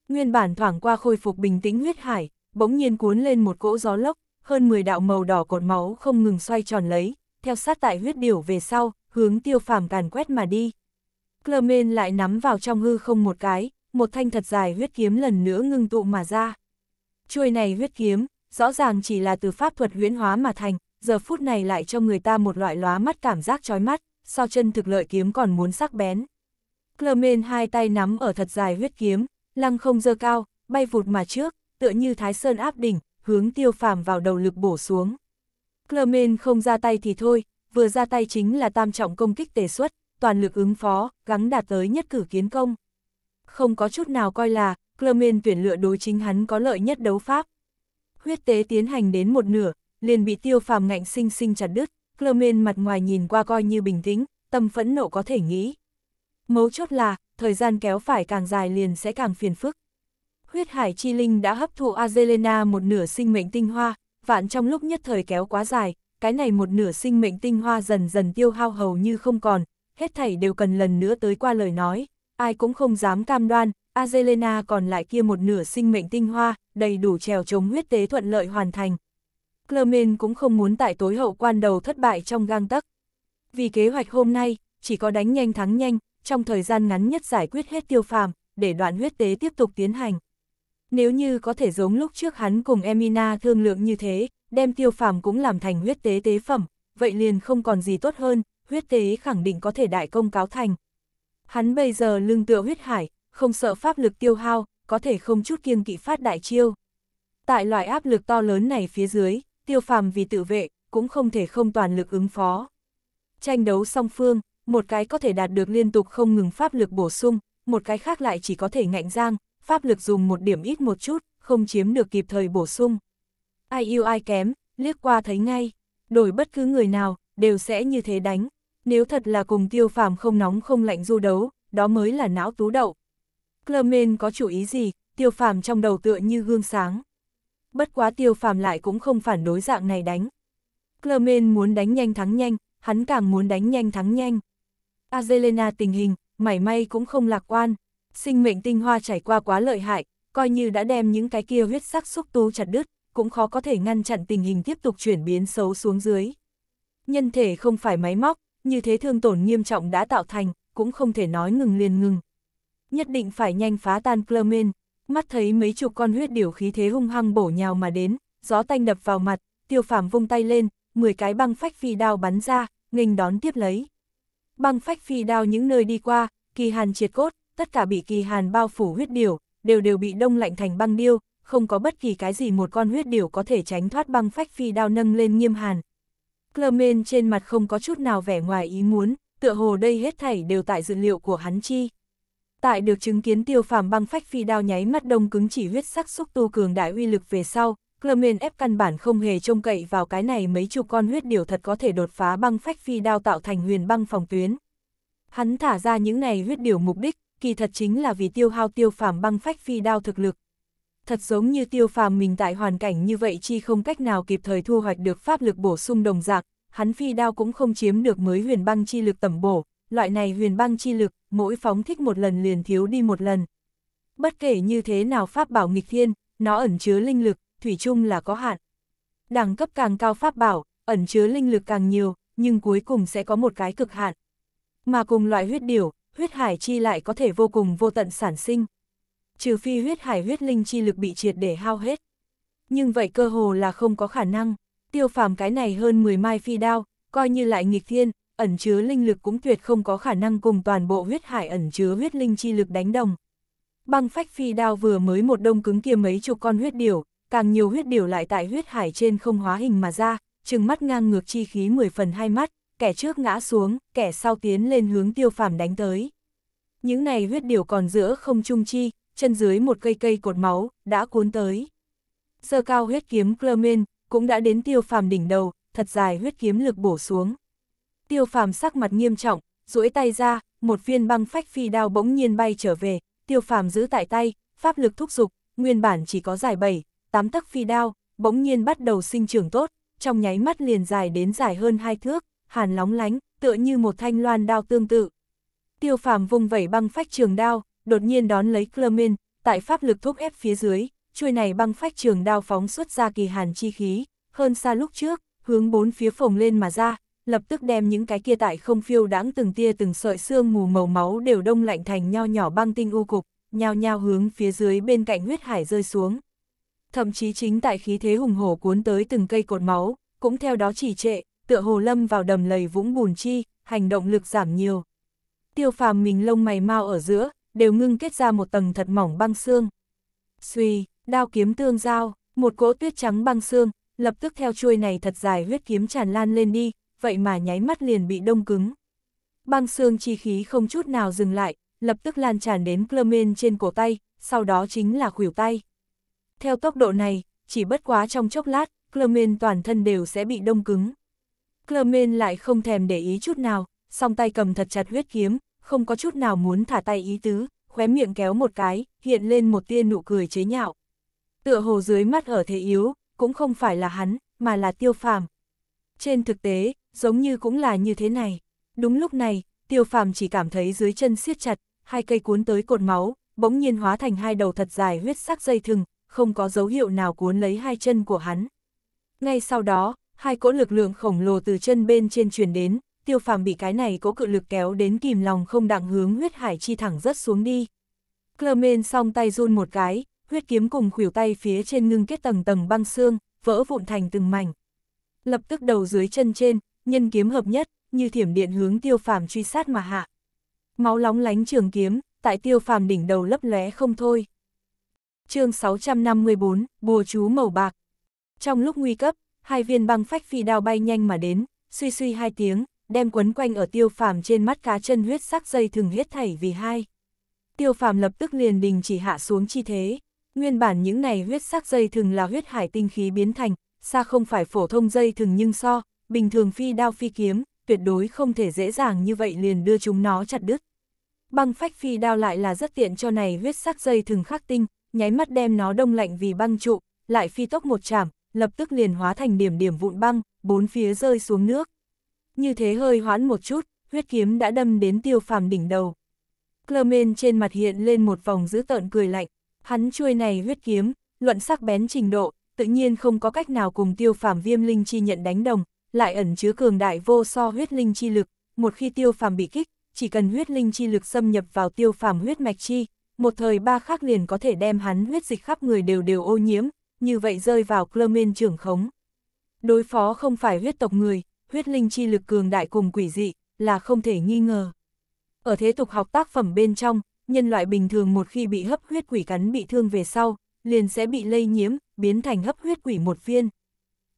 Nguyên bản thoảng qua khôi phục bình tĩnh huyết hải, bỗng nhiên cuốn lên một cỗ gió lốc, hơn 10 đạo màu đỏ cột máu không ngừng xoay tròn lấy, theo sát tại huyết điểu về sau, hướng tiêu phàm càn quét mà đi. Clermen lại nắm vào trong hư không một cái, một thanh thật dài huyết kiếm lần nữa ngưng tụ mà ra. Chuôi này huyết kiếm, rõ ràng chỉ là từ pháp thuật huyễn hóa mà thành, giờ phút này lại cho người ta một loại lóa mắt cảm giác chói mắt, so chân thực lợi kiếm còn muốn sắc bén. Clermen hai tay nắm ở thật dài huyết kiếm, lăng không dơ cao, bay vụt mà trước, tựa như thái sơn áp đỉnh, hướng tiêu phàm vào đầu lực bổ xuống. Clermen không ra tay thì thôi, vừa ra tay chính là tam trọng công kích tề xuất, toàn lực ứng phó, gắng đạt tới nhất cử kiến công không có chút nào coi là, Clermain tuyển lựa đối chính hắn có lợi nhất đấu pháp. Huyết tế tiến hành đến một nửa, liền bị tiêu phàm ngạnh sinh sinh chặt đứt, Clermain mặt ngoài nhìn qua coi như bình tĩnh, tâm phẫn nộ có thể nghĩ. Mấu chốt là, thời gian kéo phải càng dài liền sẽ càng phiền phức. Huyết hải chi linh đã hấp thụ Azelena một nửa sinh mệnh tinh hoa, vạn trong lúc nhất thời kéo quá dài, cái này một nửa sinh mệnh tinh hoa dần dần tiêu hao hầu như không còn, hết thảy đều cần lần nữa tới qua lời nói ai cũng không dám cam đoan, Azelena còn lại kia một nửa sinh mệnh tinh hoa, đầy đủ trèo chống huyết tế thuận lợi hoàn thành. Clermen cũng không muốn tại tối hậu quan đầu thất bại trong gang tắc. Vì kế hoạch hôm nay, chỉ có đánh nhanh thắng nhanh, trong thời gian ngắn nhất giải quyết hết tiêu phàm, để đoạn huyết tế tiếp tục tiến hành. Nếu như có thể giống lúc trước hắn cùng Emina thương lượng như thế, đem tiêu phàm cũng làm thành huyết tế tế phẩm, vậy liền không còn gì tốt hơn, huyết tế khẳng định có thể đại công cáo thành. Hắn bây giờ lưng tựa huyết hải, không sợ pháp lực tiêu hao, có thể không chút kiêng kỵ phát đại chiêu. Tại loại áp lực to lớn này phía dưới, tiêu phàm vì tự vệ, cũng không thể không toàn lực ứng phó. Tranh đấu song phương, một cái có thể đạt được liên tục không ngừng pháp lực bổ sung, một cái khác lại chỉ có thể ngạnh giang, pháp lực dùng một điểm ít một chút, không chiếm được kịp thời bổ sung. Ai yêu ai kém, liếc qua thấy ngay, đổi bất cứ người nào, đều sẽ như thế đánh nếu thật là cùng tiêu phàm không nóng không lạnh du đấu, đó mới là não tú đậu. Clermen có chủ ý gì, tiêu phàm trong đầu tựa như gương sáng. Bất quá tiêu phàm lại cũng không phản đối dạng này đánh. Clermen muốn đánh nhanh thắng nhanh, hắn càng muốn đánh nhanh thắng nhanh. Azelena tình hình, mảy may cũng không lạc quan. Sinh mệnh tinh hoa trải qua quá lợi hại, coi như đã đem những cái kia huyết sắc xúc tu chặt đứt, cũng khó có thể ngăn chặn tình hình tiếp tục chuyển biến xấu xuống dưới. Nhân thể không phải máy móc, như thế thương tổn nghiêm trọng đã tạo thành, cũng không thể nói ngừng liền ngừng. Nhất định phải nhanh phá tan Clermen, mắt thấy mấy chục con huyết điều khí thế hung hăng bổ nhào mà đến, gió tanh đập vào mặt, tiêu phàm vung tay lên, 10 cái băng phách phi đao bắn ra, nghênh đón tiếp lấy. Băng phách phi đao những nơi đi qua, kỳ hàn triệt cốt, tất cả bị kỳ hàn bao phủ huyết điều, đều đều bị đông lạnh thành băng điêu, không có bất kỳ cái gì một con huyết điều có thể tránh thoát băng phách phi đao nâng lên nghiêm hàn, Clermen trên mặt không có chút nào vẻ ngoài ý muốn, tựa hồ đây hết thảy đều tại dự liệu của hắn chi. Tại được chứng kiến tiêu phàm băng phách phi đao nháy mắt đông cứng chỉ huyết sắc xúc tu cường đại uy lực về sau, Clermen ép căn bản không hề trông cậy vào cái này mấy chục con huyết điều thật có thể đột phá băng phách phi đao tạo thành huyền băng phòng tuyến. Hắn thả ra những này huyết điều mục đích, kỳ thật chính là vì tiêu hao tiêu phàm băng phách phi đao thực lực, thật giống như tiêu phàm mình tại hoàn cảnh như vậy chi không cách nào kịp thời thu hoạch được pháp lực bổ sung đồng dạng, hắn phi đao cũng không chiếm được mới huyền băng chi lực tẩm bổ, loại này huyền băng chi lực, mỗi phóng thích một lần liền thiếu đi một lần. Bất kể như thế nào pháp bảo nghịch thiên, nó ẩn chứa linh lực, thủy chung là có hạn. Đẳng cấp càng cao pháp bảo, ẩn chứa linh lực càng nhiều, nhưng cuối cùng sẽ có một cái cực hạn. Mà cùng loại huyết điểu, huyết hải chi lại có thể vô cùng vô tận sản sinh trừ phi huyết hải huyết linh chi lực bị triệt để hao hết. Nhưng vậy cơ hồ là không có khả năng, tiêu phàm cái này hơn 10 mai phi đao, coi như lại nghịch thiên, ẩn chứa linh lực cũng tuyệt không có khả năng cùng toàn bộ huyết hải ẩn chứa huyết linh chi lực đánh đồng. Băng phách phi đao vừa mới một đông cứng kia mấy chục con huyết điểu, càng nhiều huyết điểu lại tại huyết hải trên không hóa hình mà ra, trừng mắt ngang ngược chi khí 10 phần hai mắt, kẻ trước ngã xuống, kẻ sau tiến lên hướng tiêu phàm đánh tới. Những này huyết điểu còn giữa không trung chi, chân dưới một cây cây cột máu, đã cuốn tới. sơ cao huyết kiếm Clermen, cũng đã đến tiêu phàm đỉnh đầu, thật dài huyết kiếm lực bổ xuống. Tiêu phàm sắc mặt nghiêm trọng, duỗi tay ra, một viên băng phách phi đao bỗng nhiên bay trở về, tiêu phàm giữ tại tay, pháp lực thúc dục nguyên bản chỉ có dài 7, 8 tấc phi đao, bỗng nhiên bắt đầu sinh trưởng tốt, trong nháy mắt liền dài đến dài hơn hai thước, hàn lóng lánh, tựa như một thanh loan đao tương tự. Tiêu phàm vùng vẩy băng phách trường đao, đột nhiên đón lấy Clermin, tại pháp lực thúc ép phía dưới, chuôi này băng phách trường đao phóng xuất ra kỳ hàn chi khí, hơn xa lúc trước, hướng bốn phía phồng lên mà ra, lập tức đem những cái kia tại không phiêu đáng từng tia từng sợi xương mù màu máu đều đông lạnh thành nho nhỏ băng tinh u cục, nhao nhao hướng phía dưới bên cạnh huyết hải rơi xuống. Thậm chí chính tại khí thế hùng hổ cuốn tới từng cây cột máu, cũng theo đó chỉ trệ, tựa hồ lâm vào đầm lầy vũng bùn chi, hành động lực giảm nhiều. Tiêu phàm mình lông mày mau ở giữa, đều ngưng kết ra một tầng thật mỏng băng xương. Xuy, đao kiếm tương giao, một cỗ tuyết trắng băng xương, lập tức theo chuôi này thật dài huyết kiếm tràn lan lên đi, vậy mà nháy mắt liền bị đông cứng. Băng xương chi khí không chút nào dừng lại, lập tức lan tràn đến Clermen trên cổ tay, sau đó chính là khuỷu tay. Theo tốc độ này, chỉ bất quá trong chốc lát, Clermen toàn thân đều sẽ bị đông cứng. Clermen lại không thèm để ý chút nào, song tay cầm thật chặt huyết kiếm, không có chút nào muốn thả tay ý tứ, khóe miệng kéo một cái, hiện lên một tia nụ cười chế nhạo. Tựa hồ dưới mắt ở thế yếu, cũng không phải là hắn, mà là tiêu phàm. Trên thực tế, giống như cũng là như thế này. Đúng lúc này, tiêu phàm chỉ cảm thấy dưới chân siết chặt, hai cây cuốn tới cột máu, bỗng nhiên hóa thành hai đầu thật dài huyết sắc dây thừng, không có dấu hiệu nào cuốn lấy hai chân của hắn. Ngay sau đó, hai cỗ lực lượng khổng lồ từ chân bên trên truyền đến, tiêu phàm bị cái này cố cự lực kéo đến kìm lòng không đặng hướng huyết hải chi thẳng rất xuống đi. Clermen song tay run một cái, huyết kiếm cùng khuỷu tay phía trên ngưng kết tầng tầng băng xương, vỡ vụn thành từng mảnh. Lập tức đầu dưới chân trên, nhân kiếm hợp nhất, như thiểm điện hướng tiêu phàm truy sát mà hạ. Máu lóng lánh trường kiếm, tại tiêu phàm đỉnh đầu lấp lóe không thôi. chương 654, bùa chú màu bạc. Trong lúc nguy cấp, hai viên băng phách phi đao bay nhanh mà đến, suy suy hai tiếng, đem quấn quanh ở tiêu phàm trên mắt cá chân huyết sắc dây thừng huyết thảy vì hai. Tiêu phàm lập tức liền đình chỉ hạ xuống chi thế, nguyên bản những này huyết sắc dây thừng là huyết hải tinh khí biến thành, xa không phải phổ thông dây thừng nhưng so, bình thường phi đao phi kiếm, tuyệt đối không thể dễ dàng như vậy liền đưa chúng nó chặt đứt. Băng phách phi đao lại là rất tiện cho này huyết sắc dây thừng khắc tinh, nháy mắt đem nó đông lạnh vì băng trụ, lại phi tốc một chạm, lập tức liền hóa thành điểm điểm vụn băng, bốn phía rơi xuống nước như thế hơi hoãn một chút, huyết kiếm đã đâm đến tiêu phàm đỉnh đầu. Clermen trên mặt hiện lên một vòng dữ tợn cười lạnh, hắn chuôi này huyết kiếm, luận sắc bén trình độ, tự nhiên không có cách nào cùng tiêu phàm viêm linh chi nhận đánh đồng, lại ẩn chứa cường đại vô so huyết linh chi lực, một khi tiêu phàm bị kích, chỉ cần huyết linh chi lực xâm nhập vào tiêu phàm huyết mạch chi, một thời ba khắc liền có thể đem hắn huyết dịch khắp người đều đều ô nhiễm, như vậy rơi vào Clermen trưởng khống. Đối phó không phải huyết tộc người, huyết linh chi lực cường đại cùng quỷ dị, là không thể nghi ngờ. Ở thế tục học tác phẩm bên trong, nhân loại bình thường một khi bị hấp huyết quỷ cắn bị thương về sau, liền sẽ bị lây nhiễm, biến thành hấp huyết quỷ một viên.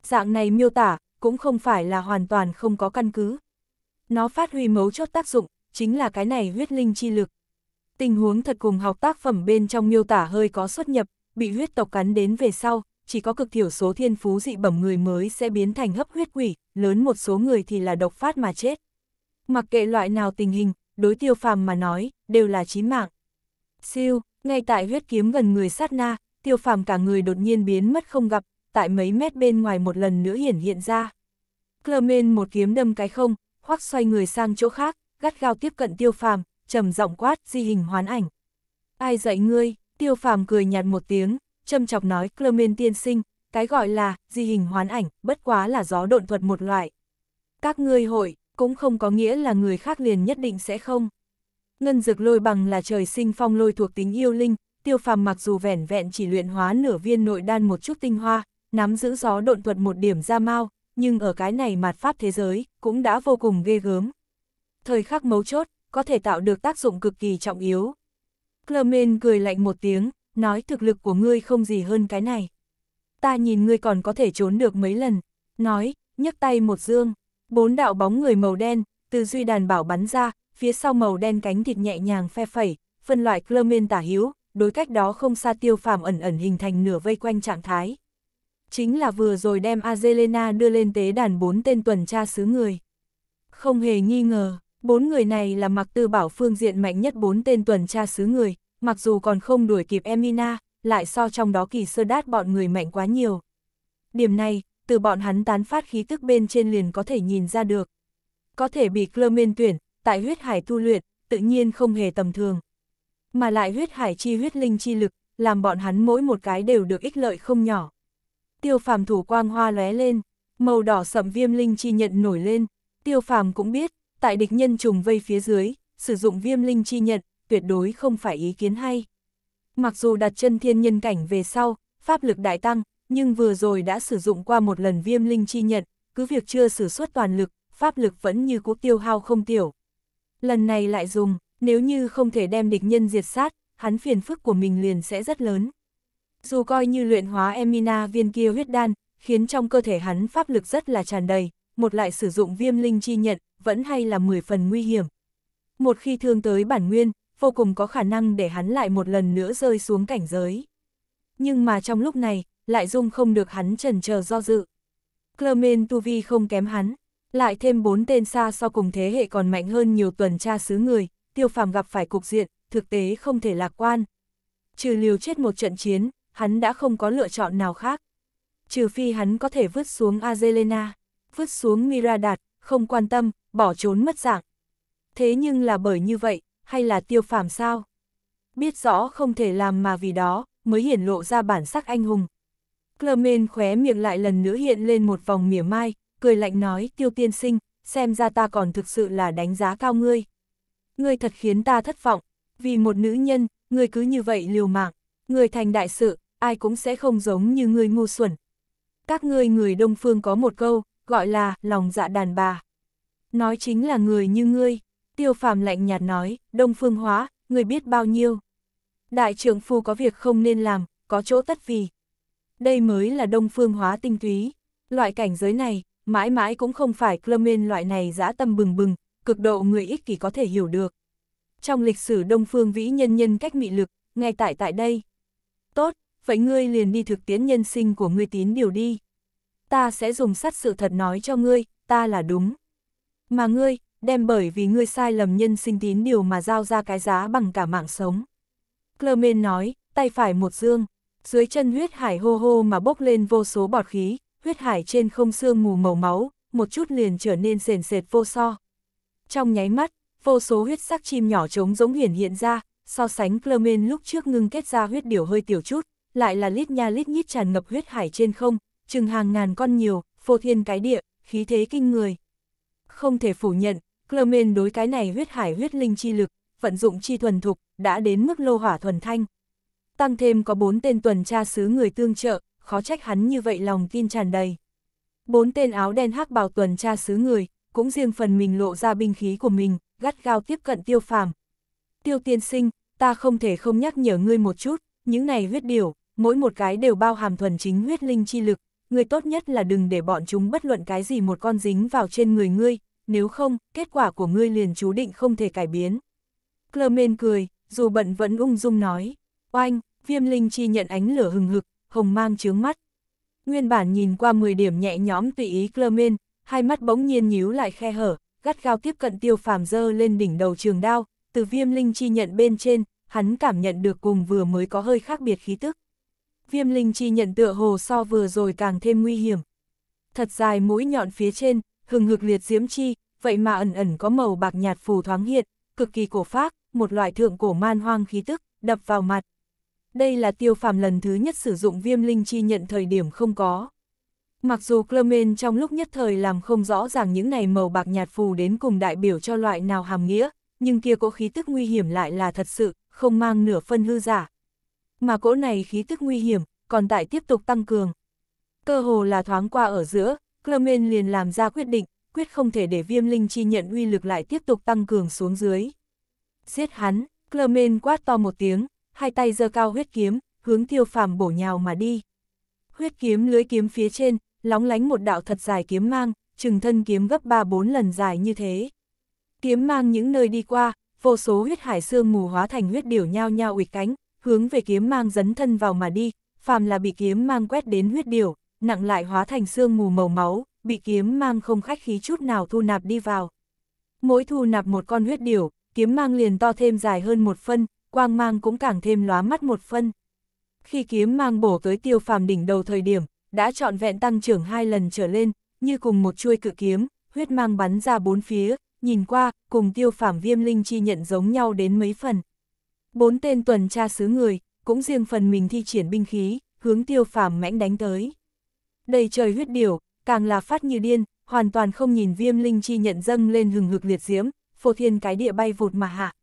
Dạng này miêu tả, cũng không phải là hoàn toàn không có căn cứ. Nó phát huy mấu chốt tác dụng, chính là cái này huyết linh chi lực. Tình huống thật cùng học tác phẩm bên trong miêu tả hơi có xuất nhập, bị huyết tộc cắn đến về sau, chỉ có cực thiểu số thiên phú dị bẩm người mới sẽ biến thành hấp huyết quỷ, lớn một số người thì là độc phát mà chết. Mặc kệ loại nào tình hình, đối tiêu phàm mà nói, đều là chí mạng. Siêu, ngay tại huyết kiếm gần người sát na, tiêu phàm cả người đột nhiên biến mất không gặp, tại mấy mét bên ngoài một lần nữa hiển hiện ra. Clermen một kiếm đâm cái không, hoắc xoay người sang chỗ khác, gắt gao tiếp cận tiêu phàm, trầm giọng quát di hình hoán ảnh. Ai dạy ngươi, tiêu phàm cười nhạt một tiếng, châm chọc nói Clermen tiên sinh, cái gọi là di hình hoán ảnh, bất quá là gió độn thuật một loại. Các ngươi hội, cũng không có nghĩa là người khác liền nhất định sẽ không. Ngân dược lôi bằng là trời sinh phong lôi thuộc tính yêu linh, tiêu phàm mặc dù vẻn vẹn chỉ luyện hóa nửa viên nội đan một chút tinh hoa, nắm giữ gió độn thuật một điểm ra mau, nhưng ở cái này mặt pháp thế giới, cũng đã vô cùng ghê gớm. Thời khắc mấu chốt, có thể tạo được tác dụng cực kỳ trọng yếu. Clermen cười lạnh một tiếng, nói thực lực của ngươi không gì hơn cái này. Ta nhìn ngươi còn có thể trốn được mấy lần, nói, nhấc tay một dương, bốn đạo bóng người màu đen, từ duy đàn bảo bắn ra, phía sau màu đen cánh thịt nhẹ nhàng phe phẩy, phân loại Clermen tả hiếu đối cách đó không xa tiêu phàm ẩn ẩn hình thành nửa vây quanh trạng thái. Chính là vừa rồi đem Azelena đưa lên tế đàn bốn tên tuần tra xứ người. Không hề nghi ngờ, bốn người này là mặc tư bảo phương diện mạnh nhất bốn tên tuần tra xứ người, mặc dù còn không đuổi kịp Emina, lại so trong đó kỳ sơ đát bọn người mạnh quá nhiều. Điểm này, từ bọn hắn tán phát khí tức bên trên liền có thể nhìn ra được. Có thể bị Clermen tuyển, tại huyết hải tu luyện, tự nhiên không hề tầm thường. Mà lại huyết hải chi huyết linh chi lực, làm bọn hắn mỗi một cái đều được ích lợi không nhỏ. Tiêu phàm thủ quang hoa lóe lên, màu đỏ sậm viêm linh chi nhận nổi lên. Tiêu phàm cũng biết, tại địch nhân trùng vây phía dưới, sử dụng viêm linh chi nhận, tuyệt đối không phải ý kiến hay. Mặc dù đặt chân thiên nhân cảnh về sau, pháp lực đại tăng, nhưng vừa rồi đã sử dụng qua một lần viêm linh chi nhận, cứ việc chưa sử xuất toàn lực, pháp lực vẫn như cũ tiêu hao không tiểu. Lần này lại dùng, nếu như không thể đem địch nhân diệt sát, hắn phiền phức của mình liền sẽ rất lớn. Dù coi như luyện hóa Emina viên kia huyết đan, khiến trong cơ thể hắn pháp lực rất là tràn đầy, một lại sử dụng viêm linh chi nhận, vẫn hay là 10 phần nguy hiểm. Một khi thương tới bản nguyên, vô cùng có khả năng để hắn lại một lần nữa rơi xuống cảnh giới. Nhưng mà trong lúc này, lại dung không được hắn trần chờ do dự. Clermain tu vi không kém hắn, lại thêm bốn tên xa so cùng thế hệ còn mạnh hơn nhiều tuần tra xứ người, tiêu phàm gặp phải cục diện, thực tế không thể lạc quan. Trừ liều chết một trận chiến, hắn đã không có lựa chọn nào khác. Trừ phi hắn có thể vứt xuống Azelena, vứt xuống Miradat, không quan tâm, bỏ trốn mất dạng. Thế nhưng là bởi như vậy, hay là tiêu phàm sao? Biết rõ không thể làm mà vì đó, mới hiển lộ ra bản sắc anh hùng. Clermen khóe miệng lại lần nữa hiện lên một vòng mỉa mai, cười lạnh nói tiêu tiên sinh, xem ra ta còn thực sự là đánh giá cao ngươi. Ngươi thật khiến ta thất vọng, vì một nữ nhân, ngươi cứ như vậy liều mạng, ngươi thành đại sự, ai cũng sẽ không giống như ngươi ngu xuẩn. Các ngươi người đông phương có một câu, gọi là lòng dạ đàn bà. Nói chính là người như ngươi. Tiêu phàm lạnh nhạt nói, đông phương hóa, người biết bao nhiêu. Đại trưởng phu có việc không nên làm, có chỗ tất vì. Đây mới là đông phương hóa tinh túy. Loại cảnh giới này, mãi mãi cũng không phải Clement loại này dã tâm bừng bừng, cực độ người ích kỷ có thể hiểu được. Trong lịch sử đông phương vĩ nhân nhân cách mị lực, ngay tại tại đây. Tốt, vậy ngươi liền đi thực tiến nhân sinh của ngươi tín điều đi. Ta sẽ dùng sát sự thật nói cho ngươi, ta là đúng. Mà ngươi, đem bởi vì ngươi sai lầm nhân sinh tín điều mà giao ra cái giá bằng cả mạng sống. Clermen nói, tay phải một dương, dưới chân huyết hải hô hô mà bốc lên vô số bọt khí, huyết hải trên không xương mù màu máu, một chút liền trở nên sền sệt vô so. Trong nháy mắt, vô số huyết sắc chim nhỏ trống giống hiển hiện ra, so sánh Clermen lúc trước ngưng kết ra huyết điều hơi tiểu chút, lại là lít nha lít nhít tràn ngập huyết hải trên không, chừng hàng ngàn con nhiều, phô thiên cái địa, khí thế kinh người. Không thể phủ nhận, Clermen đối cái này huyết hải huyết linh chi lực, vận dụng chi thuần thục, đã đến mức lô hỏa thuần thanh. Tăng thêm có bốn tên tuần tra sứ người tương trợ, khó trách hắn như vậy lòng tin tràn đầy. Bốn tên áo đen hắc bào tuần tra sứ người, cũng riêng phần mình lộ ra binh khí của mình, gắt gao tiếp cận tiêu phàm. Tiêu tiên sinh, ta không thể không nhắc nhở ngươi một chút, những này huyết điểu, mỗi một cái đều bao hàm thuần chính huyết linh chi lực, ngươi tốt nhất là đừng để bọn chúng bất luận cái gì một con dính vào trên người ngươi, nếu không, kết quả của ngươi liền chú định không thể cải biến. Clermen cười, dù bận vẫn ung dung nói, oanh, viêm linh chi nhận ánh lửa hừng hực, hồng mang chướng mắt. Nguyên bản nhìn qua 10 điểm nhẹ nhõm tùy ý Clermen, hai mắt bỗng nhiên nhíu lại khe hở, gắt gao tiếp cận tiêu phàm dơ lên đỉnh đầu trường đao, từ viêm linh chi nhận bên trên, hắn cảm nhận được cùng vừa mới có hơi khác biệt khí tức. Viêm linh chi nhận tựa hồ so vừa rồi càng thêm nguy hiểm. Thật dài mũi nhọn phía trên, hừng hực liệt diễm chi, vậy mà ẩn ẩn có màu bạc nhạt phù thoáng hiện, cực kỳ cổ phác, một loại thượng cổ man hoang khí tức, đập vào mặt. Đây là tiêu phàm lần thứ nhất sử dụng viêm linh chi nhận thời điểm không có. Mặc dù Clement trong lúc nhất thời làm không rõ ràng những này màu bạc nhạt phù đến cùng đại biểu cho loại nào hàm nghĩa, nhưng kia cỗ khí tức nguy hiểm lại là thật sự, không mang nửa phân hư giả. Mà cỗ này khí tức nguy hiểm, còn tại tiếp tục tăng cường. Cơ hồ là thoáng qua ở giữa, Clermen liền làm ra quyết định, quyết không thể để viêm linh chi nhận uy lực lại tiếp tục tăng cường xuống dưới. Giết hắn, Clermen quát to một tiếng, hai tay giơ cao huyết kiếm, hướng tiêu phàm bổ nhào mà đi. Huyết kiếm lưới kiếm phía trên, lóng lánh một đạo thật dài kiếm mang, chừng thân kiếm gấp 3-4 lần dài như thế. Kiếm mang những nơi đi qua, vô số huyết hải xương mù hóa thành huyết điểu nhao nhao ủy cánh, hướng về kiếm mang dấn thân vào mà đi, phàm là bị kiếm mang quét đến huyết điểu, nặng lại hóa thành xương mù màu máu, bị kiếm mang không khách khí chút nào thu nạp đi vào. Mỗi thu nạp một con huyết điểu, kiếm mang liền to thêm dài hơn một phân, quang mang cũng càng thêm lóa mắt một phân. Khi kiếm mang bổ tới tiêu phàm đỉnh đầu thời điểm, đã trọn vẹn tăng trưởng hai lần trở lên, như cùng một chuôi cự kiếm, huyết mang bắn ra bốn phía, nhìn qua, cùng tiêu phàm viêm linh chi nhận giống nhau đến mấy phần. Bốn tên tuần tra sứ người, cũng riêng phần mình thi triển binh khí, hướng tiêu phàm mãnh đánh tới đầy trời huyết điểu, càng là phát như điên, hoàn toàn không nhìn viêm linh chi nhận dâng lên hừng hực liệt diễm, phô thiên cái địa bay vụt mà hạ.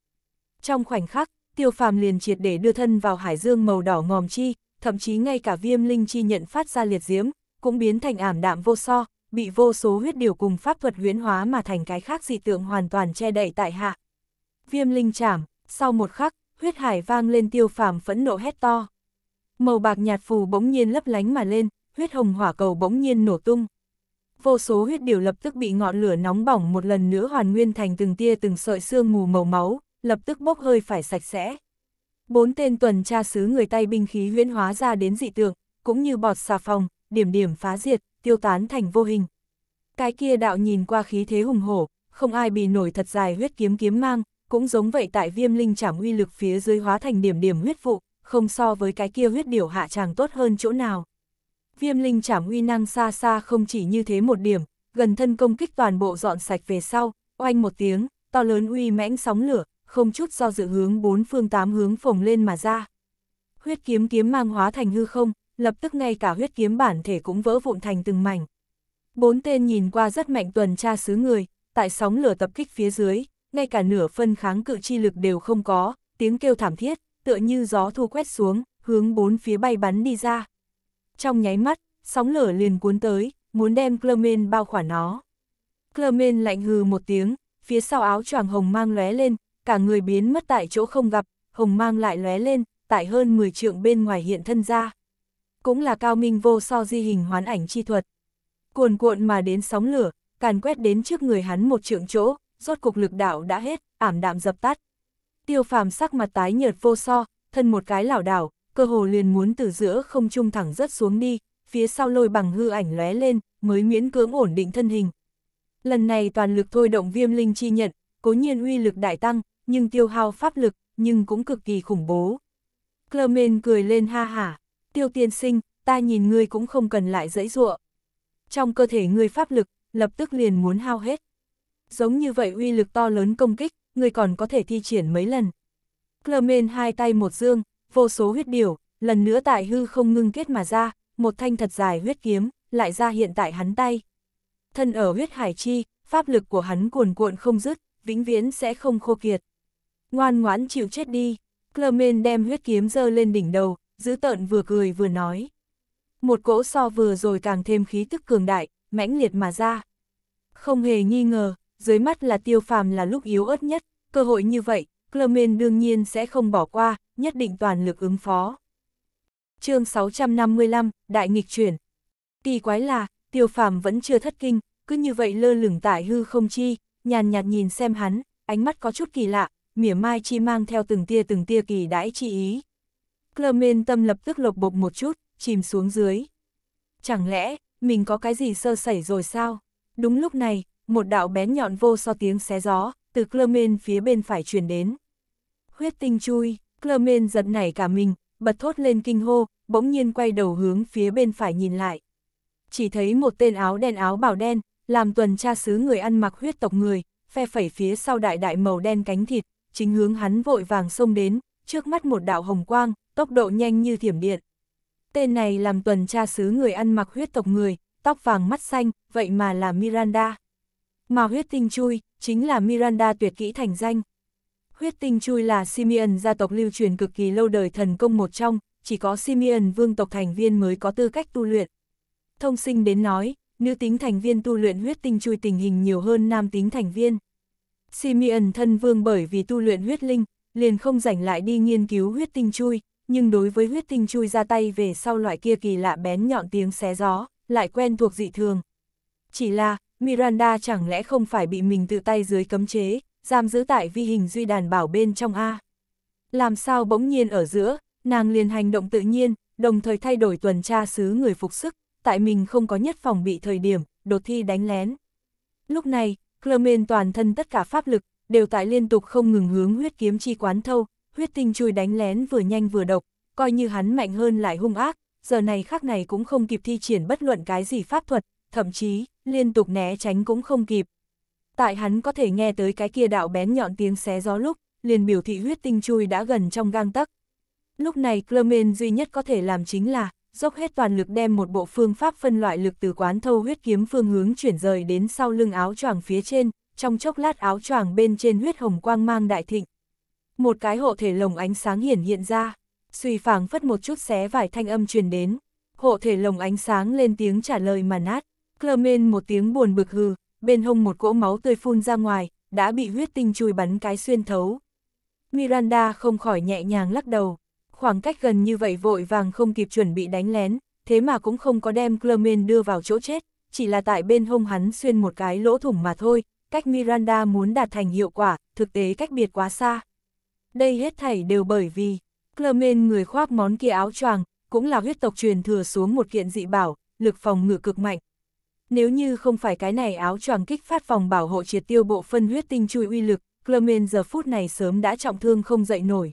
Trong khoảnh khắc, tiêu phàm liền triệt để đưa thân vào hải dương màu đỏ ngòm chi, thậm chí ngay cả viêm linh chi nhận phát ra liệt diễm, cũng biến thành ảm đạm vô so, bị vô số huyết điều cùng pháp thuật huyễn hóa mà thành cái khác dị tượng hoàn toàn che đậy tại hạ. Viêm linh chảm, sau một khắc, huyết hải vang lên tiêu phàm phẫn nộ hét to. Màu bạc nhạt phù bỗng nhiên lấp lánh mà lên, huyết hồng hỏa cầu bỗng nhiên nổ tung. Vô số huyết điều lập tức bị ngọn lửa nóng bỏng một lần nữa hoàn nguyên thành từng tia từng sợi xương mù màu máu, lập tức bốc hơi phải sạch sẽ. Bốn tên tuần tra sứ người tay binh khí huyễn hóa ra đến dị tượng, cũng như bọt xà phòng, điểm điểm phá diệt, tiêu tán thành vô hình. Cái kia đạo nhìn qua khí thế hùng hổ, không ai bị nổi thật dài huyết kiếm kiếm mang, cũng giống vậy tại viêm linh trảm uy lực phía dưới hóa thành điểm điểm huyết vụ, không so với cái kia huyết điểu hạ chàng tốt hơn chỗ nào viêm linh trảm uy năng xa xa không chỉ như thế một điểm, gần thân công kích toàn bộ dọn sạch về sau, oanh một tiếng, to lớn uy mãnh sóng lửa, không chút do dự hướng bốn phương tám hướng phồng lên mà ra. Huyết kiếm kiếm mang hóa thành hư không, lập tức ngay cả huyết kiếm bản thể cũng vỡ vụn thành từng mảnh. Bốn tên nhìn qua rất mạnh tuần tra xứ người, tại sóng lửa tập kích phía dưới, ngay cả nửa phân kháng cự chi lực đều không có, tiếng kêu thảm thiết, tựa như gió thu quét xuống, hướng bốn phía bay bắn đi ra trong nháy mắt, sóng lửa liền cuốn tới, muốn đem Clermen bao khỏa nó. Clermen lạnh hừ một tiếng, phía sau áo choàng hồng mang lóe lên, cả người biến mất tại chỗ không gặp, hồng mang lại lóe lên, tại hơn 10 trượng bên ngoài hiện thân ra. Cũng là cao minh vô so di hình hoán ảnh chi thuật. Cuồn cuộn mà đến sóng lửa, càn quét đến trước người hắn một trượng chỗ, rốt cục lực đảo đã hết, ảm đạm dập tắt. Tiêu phàm sắc mặt tái nhợt vô so, thân một cái lảo đảo, cơ hồ liền muốn từ giữa không trung thẳng rất xuống đi, phía sau lôi bằng hư ảnh lóe lên, mới miễn cưỡng ổn định thân hình. Lần này toàn lực thôi động viêm linh chi nhận, cố nhiên uy lực đại tăng, nhưng tiêu hao pháp lực, nhưng cũng cực kỳ khủng bố. Clermen cười lên ha hả, tiêu tiên sinh, ta nhìn ngươi cũng không cần lại dãy ruộng. Trong cơ thể ngươi pháp lực, lập tức liền muốn hao hết. Giống như vậy uy lực to lớn công kích, ngươi còn có thể thi triển mấy lần. Clermen hai tay một dương, vô số huyết điểu, lần nữa tại hư không ngưng kết mà ra, một thanh thật dài huyết kiếm, lại ra hiện tại hắn tay. Thân ở huyết hải chi, pháp lực của hắn cuồn cuộn không dứt, vĩnh viễn sẽ không khô kiệt. Ngoan ngoãn chịu chết đi, Clermen đem huyết kiếm dơ lên đỉnh đầu, giữ tợn vừa cười vừa nói. Một cỗ so vừa rồi càng thêm khí tức cường đại, mãnh liệt mà ra. Không hề nghi ngờ, dưới mắt là tiêu phàm là lúc yếu ớt nhất, cơ hội như vậy, Clermen đương nhiên sẽ không bỏ qua, nhất định toàn lực ứng phó. chương 655, Đại nghịch chuyển. Kỳ quái là, tiêu phàm vẫn chưa thất kinh, cứ như vậy lơ lửng tại hư không chi, nhàn nhạt nhìn xem hắn, ánh mắt có chút kỳ lạ, mỉa mai chi mang theo từng tia từng tia kỳ đãi chi ý. Clement tâm lập tức lộc bộc một chút, chìm xuống dưới. Chẳng lẽ, mình có cái gì sơ sẩy rồi sao? Đúng lúc này, một đạo bén nhọn vô so tiếng xé gió, từ Clement phía bên phải truyền đến. Huyết tinh chui. Clermen giật nảy cả mình, bật thốt lên kinh hô, bỗng nhiên quay đầu hướng phía bên phải nhìn lại. Chỉ thấy một tên áo đen áo bảo đen, làm tuần tra sứ người ăn mặc huyết tộc người, phe phẩy phía sau đại đại màu đen cánh thịt, chính hướng hắn vội vàng xông đến, trước mắt một đạo hồng quang, tốc độ nhanh như thiểm điện. Tên này làm tuần tra sứ người ăn mặc huyết tộc người, tóc vàng mắt xanh, vậy mà là Miranda. màu huyết tinh chui, chính là Miranda tuyệt kỹ thành danh. Huyết tinh chui là Simeon gia tộc lưu truyền cực kỳ lâu đời thần công một trong, chỉ có Simeon vương tộc thành viên mới có tư cách tu luyện. Thông sinh đến nói, nữ tính thành viên tu luyện huyết tinh chui tình hình nhiều hơn nam tính thành viên. Simeon thân vương bởi vì tu luyện huyết linh, liền không rảnh lại đi nghiên cứu huyết tinh chui, nhưng đối với huyết tinh chui ra tay về sau loại kia kỳ lạ bén nhọn tiếng xé gió, lại quen thuộc dị thường. Chỉ là, Miranda chẳng lẽ không phải bị mình tự tay dưới cấm chế, giam giữ tại vi hình duy đàn bảo bên trong A. Làm sao bỗng nhiên ở giữa, nàng liền hành động tự nhiên, đồng thời thay đổi tuần tra xứ người phục sức, tại mình không có nhất phòng bị thời điểm, đột thi đánh lén. Lúc này, Clermen toàn thân tất cả pháp lực, đều tại liên tục không ngừng hướng huyết kiếm chi quán thâu, huyết tinh chui đánh lén vừa nhanh vừa độc, coi như hắn mạnh hơn lại hung ác, giờ này khắc này cũng không kịp thi triển bất luận cái gì pháp thuật, thậm chí, liên tục né tránh cũng không kịp tại hắn có thể nghe tới cái kia đạo bén nhọn tiếng xé gió lúc, liền biểu thị huyết tinh chui đã gần trong gang tắc. Lúc này Clermen duy nhất có thể làm chính là, dốc hết toàn lực đem một bộ phương pháp phân loại lực từ quán thâu huyết kiếm phương hướng chuyển rời đến sau lưng áo choàng phía trên, trong chốc lát áo choàng bên trên huyết hồng quang mang đại thịnh. Một cái hộ thể lồng ánh sáng hiển hiện ra, suy phảng phất một chút xé vải thanh âm truyền đến, hộ thể lồng ánh sáng lên tiếng trả lời mà nát, Clermen một tiếng buồn bực hừ, bên hông một cỗ máu tươi phun ra ngoài, đã bị huyết tinh chui bắn cái xuyên thấu. Miranda không khỏi nhẹ nhàng lắc đầu, khoảng cách gần như vậy vội vàng không kịp chuẩn bị đánh lén, thế mà cũng không có đem Clermen đưa vào chỗ chết, chỉ là tại bên hông hắn xuyên một cái lỗ thủng mà thôi, cách Miranda muốn đạt thành hiệu quả, thực tế cách biệt quá xa. Đây hết thảy đều bởi vì, Clermen người khoác món kia áo choàng cũng là huyết tộc truyền thừa xuống một kiện dị bảo, lực phòng ngự cực mạnh, nếu như không phải cái này áo choàng kích phát phòng bảo hộ triệt tiêu bộ phân huyết tinh chui uy lực, Clermen giờ phút này sớm đã trọng thương không dậy nổi.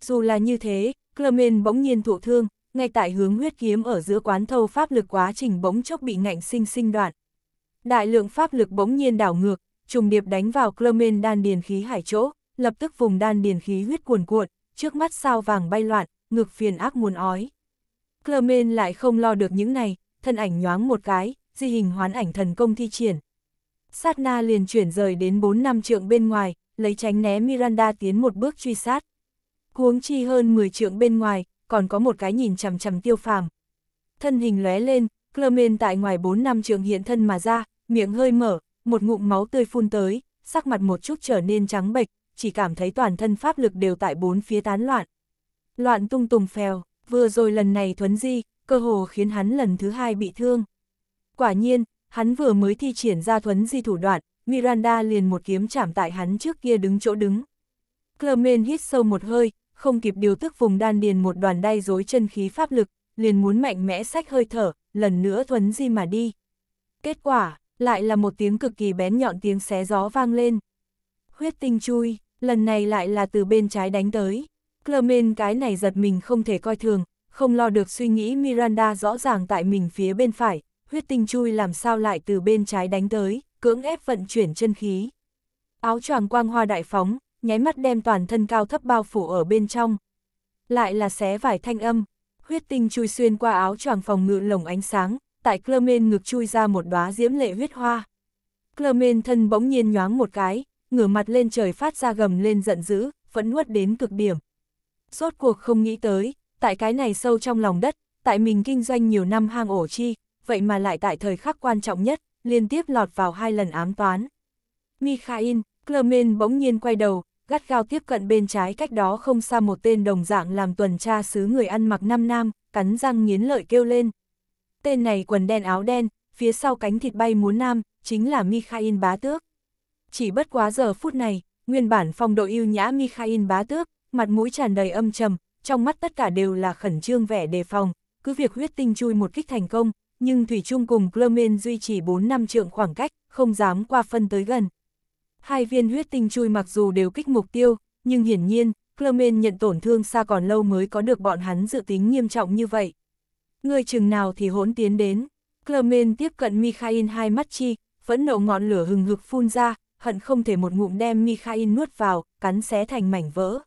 Dù là như thế, Clermen bỗng nhiên thụ thương, ngay tại hướng huyết kiếm ở giữa quán thâu pháp lực quá trình bỗng chốc bị ngạnh sinh sinh đoạn. Đại lượng pháp lực bỗng nhiên đảo ngược, trùng điệp đánh vào Clermen đan điền khí hải chỗ, lập tức vùng đan điền khí huyết cuồn cuộn, trước mắt sao vàng bay loạn, ngực phiền ác muốn ói. Clermen lại không lo được những này, thân ảnh nhoáng một cái, di hình hoán ảnh thần công thi triển. Sát na liền chuyển rời đến 4 năm trượng bên ngoài, lấy tránh né Miranda tiến một bước truy sát. Huống chi hơn 10 trượng bên ngoài, còn có một cái nhìn chằm chằm tiêu phàm. Thân hình lóe lên, Clermen tại ngoài 4 năm trượng hiện thân mà ra, miệng hơi mở, một ngụm máu tươi phun tới, sắc mặt một chút trở nên trắng bệch, chỉ cảm thấy toàn thân pháp lực đều tại bốn phía tán loạn. Loạn tung tùng phèo, vừa rồi lần này thuấn di, cơ hồ khiến hắn lần thứ hai bị thương. Quả nhiên, hắn vừa mới thi triển ra thuấn di thủ đoạn, Miranda liền một kiếm chạm tại hắn trước kia đứng chỗ đứng. Clermen hít sâu một hơi, không kịp điều tức vùng đan điền một đoàn đai dối chân khí pháp lực, liền muốn mạnh mẽ sách hơi thở, lần nữa thuấn di mà đi. Kết quả, lại là một tiếng cực kỳ bén nhọn tiếng xé gió vang lên. Huyết tinh chui, lần này lại là từ bên trái đánh tới. Clermen cái này giật mình không thể coi thường, không lo được suy nghĩ Miranda rõ ràng tại mình phía bên phải, huyết tinh chui làm sao lại từ bên trái đánh tới, cưỡng ép vận chuyển chân khí. Áo choàng quang hoa đại phóng, nháy mắt đem toàn thân cao thấp bao phủ ở bên trong. Lại là xé vải thanh âm, huyết tinh chui xuyên qua áo choàng phòng ngự lồng ánh sáng, tại Clermen ngực chui ra một đóa diễm lệ huyết hoa. Clermen thân bỗng nhiên nhoáng một cái, ngửa mặt lên trời phát ra gầm lên giận dữ, phẫn nuốt đến cực điểm. Rốt cuộc không nghĩ tới, tại cái này sâu trong lòng đất, tại mình kinh doanh nhiều năm hang ổ chi, vậy mà lại tại thời khắc quan trọng nhất, liên tiếp lọt vào hai lần ám toán. Mikhail, Clermen bỗng nhiên quay đầu, gắt gao tiếp cận bên trái cách đó không xa một tên đồng dạng làm tuần tra xứ người ăn mặc nam nam, cắn răng nghiến lợi kêu lên. Tên này quần đen áo đen, phía sau cánh thịt bay muốn nam, chính là Mikhail Bá Tước. Chỉ bất quá giờ phút này, nguyên bản phong độ yêu nhã Mikhail Bá Tước, mặt mũi tràn đầy âm trầm, trong mắt tất cả đều là khẩn trương vẻ đề phòng, cứ việc huyết tinh chui một kích thành công, nhưng Thủy Trung cùng Clermen duy trì 4 năm trượng khoảng cách, không dám qua phân tới gần. Hai viên huyết tinh chui mặc dù đều kích mục tiêu, nhưng hiển nhiên, Clermen nhận tổn thương xa còn lâu mới có được bọn hắn dự tính nghiêm trọng như vậy. Người chừng nào thì hỗn tiến đến, Clermen tiếp cận Mikhail hai mắt chi, phẫn nộ ngọn lửa hừng hực phun ra, hận không thể một ngụm đem Mikhail nuốt vào, cắn xé thành mảnh vỡ.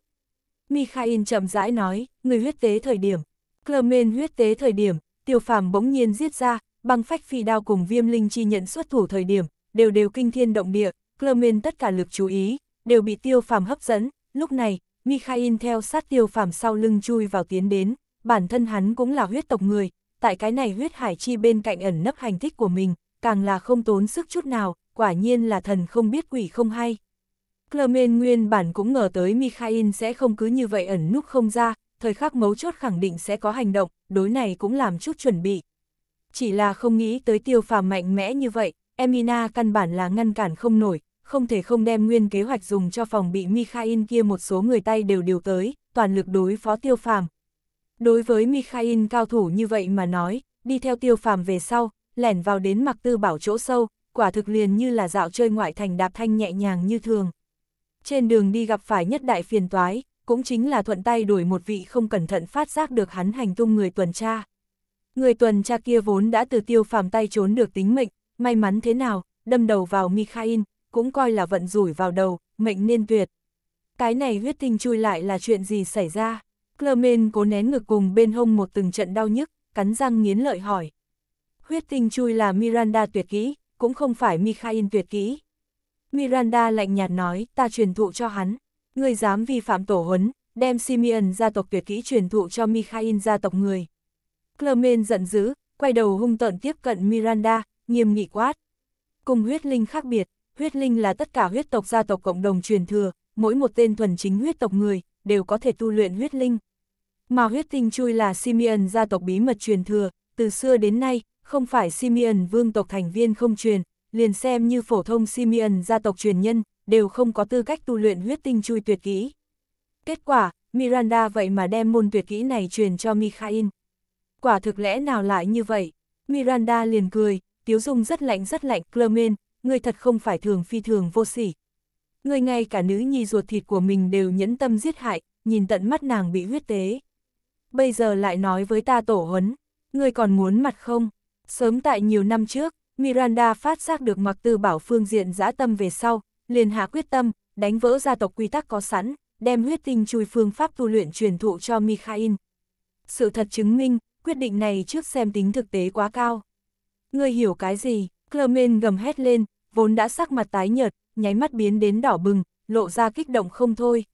Mikhail chậm rãi nói, người huyết tế thời điểm, Clermen huyết tế thời điểm, tiêu phàm bỗng nhiên giết ra, băng phách phi đao cùng viêm linh chi nhận xuất thủ thời điểm, đều đều kinh thiên động địa, Clermen tất cả lực chú ý, đều bị tiêu phàm hấp dẫn, lúc này, Mikhail theo sát tiêu phàm sau lưng chui vào tiến đến, bản thân hắn cũng là huyết tộc người, tại cái này huyết hải chi bên cạnh ẩn nấp hành tích của mình, càng là không tốn sức chút nào, quả nhiên là thần không biết quỷ không hay. Clermen nguyên bản cũng ngờ tới Mikhail sẽ không cứ như vậy ẩn núp không ra, thời khắc mấu chốt khẳng định sẽ có hành động, đối này cũng làm chút chuẩn bị. Chỉ là không nghĩ tới tiêu phàm mạnh mẽ như vậy, Emina căn bản là ngăn cản không nổi, không thể không đem nguyên kế hoạch dùng cho phòng bị Mikhail kia một số người tay đều điều tới, toàn lực đối phó tiêu phàm. Đối với Mikhail cao thủ như vậy mà nói, đi theo tiêu phàm về sau, lẻn vào đến mặc tư bảo chỗ sâu, quả thực liền như là dạo chơi ngoại thành đạp thanh nhẹ nhàng như thường. Trên đường đi gặp phải nhất đại phiền toái, cũng chính là thuận tay đuổi một vị không cẩn thận phát giác được hắn hành tung người tuần tra. Người tuần tra kia vốn đã từ tiêu phàm tay trốn được tính mệnh, may mắn thế nào, đâm đầu vào Mikhail, cũng coi là vận rủi vào đầu, mệnh nên tuyệt. Cái này huyết tinh chui lại là chuyện gì xảy ra? Clermen cố nén ngực cùng bên hông một từng trận đau nhức, cắn răng nghiến lợi hỏi. Huyết tinh chui là Miranda tuyệt kỹ, cũng không phải Mikhail tuyệt kỹ. Miranda lạnh nhạt nói, ta truyền thụ cho hắn ngươi dám vi phạm tổ huấn, đem Simeon gia tộc tuyệt kỹ truyền thụ cho Mikhail gia tộc người. Clermen giận dữ, quay đầu hung tợn tiếp cận Miranda, nghiêm nghị quát. Cùng huyết linh khác biệt, huyết linh là tất cả huyết tộc gia tộc cộng đồng truyền thừa, mỗi một tên thuần chính huyết tộc người, đều có thể tu luyện huyết linh. Mà huyết tinh chui là Simeon gia tộc bí mật truyền thừa, từ xưa đến nay, không phải Simeon vương tộc thành viên không truyền, liền xem như phổ thông Simeon gia tộc truyền nhân, đều không có tư cách tu luyện huyết tinh chui tuyệt kỹ. Kết quả, Miranda vậy mà đem môn tuyệt kỹ này truyền cho Mikhail. Quả thực lẽ nào lại như vậy? Miranda liền cười, tiếu dung rất lạnh rất lạnh, Clermen, người thật không phải thường phi thường vô sỉ. Người ngay cả nữ nhi ruột thịt của mình đều nhẫn tâm giết hại, nhìn tận mắt nàng bị huyết tế. Bây giờ lại nói với ta tổ huấn, người còn muốn mặt không? Sớm tại nhiều năm trước, Miranda phát giác được mặc tư bảo phương diện dã tâm về sau, liền hạ quyết tâm, đánh vỡ gia tộc quy tắc có sẵn, đem huyết tinh chui phương pháp tu luyện truyền thụ cho Mikhail. Sự thật chứng minh, quyết định này trước xem tính thực tế quá cao. Ngươi hiểu cái gì? Clermen gầm hét lên, vốn đã sắc mặt tái nhợt, nháy mắt biến đến đỏ bừng, lộ ra kích động không thôi.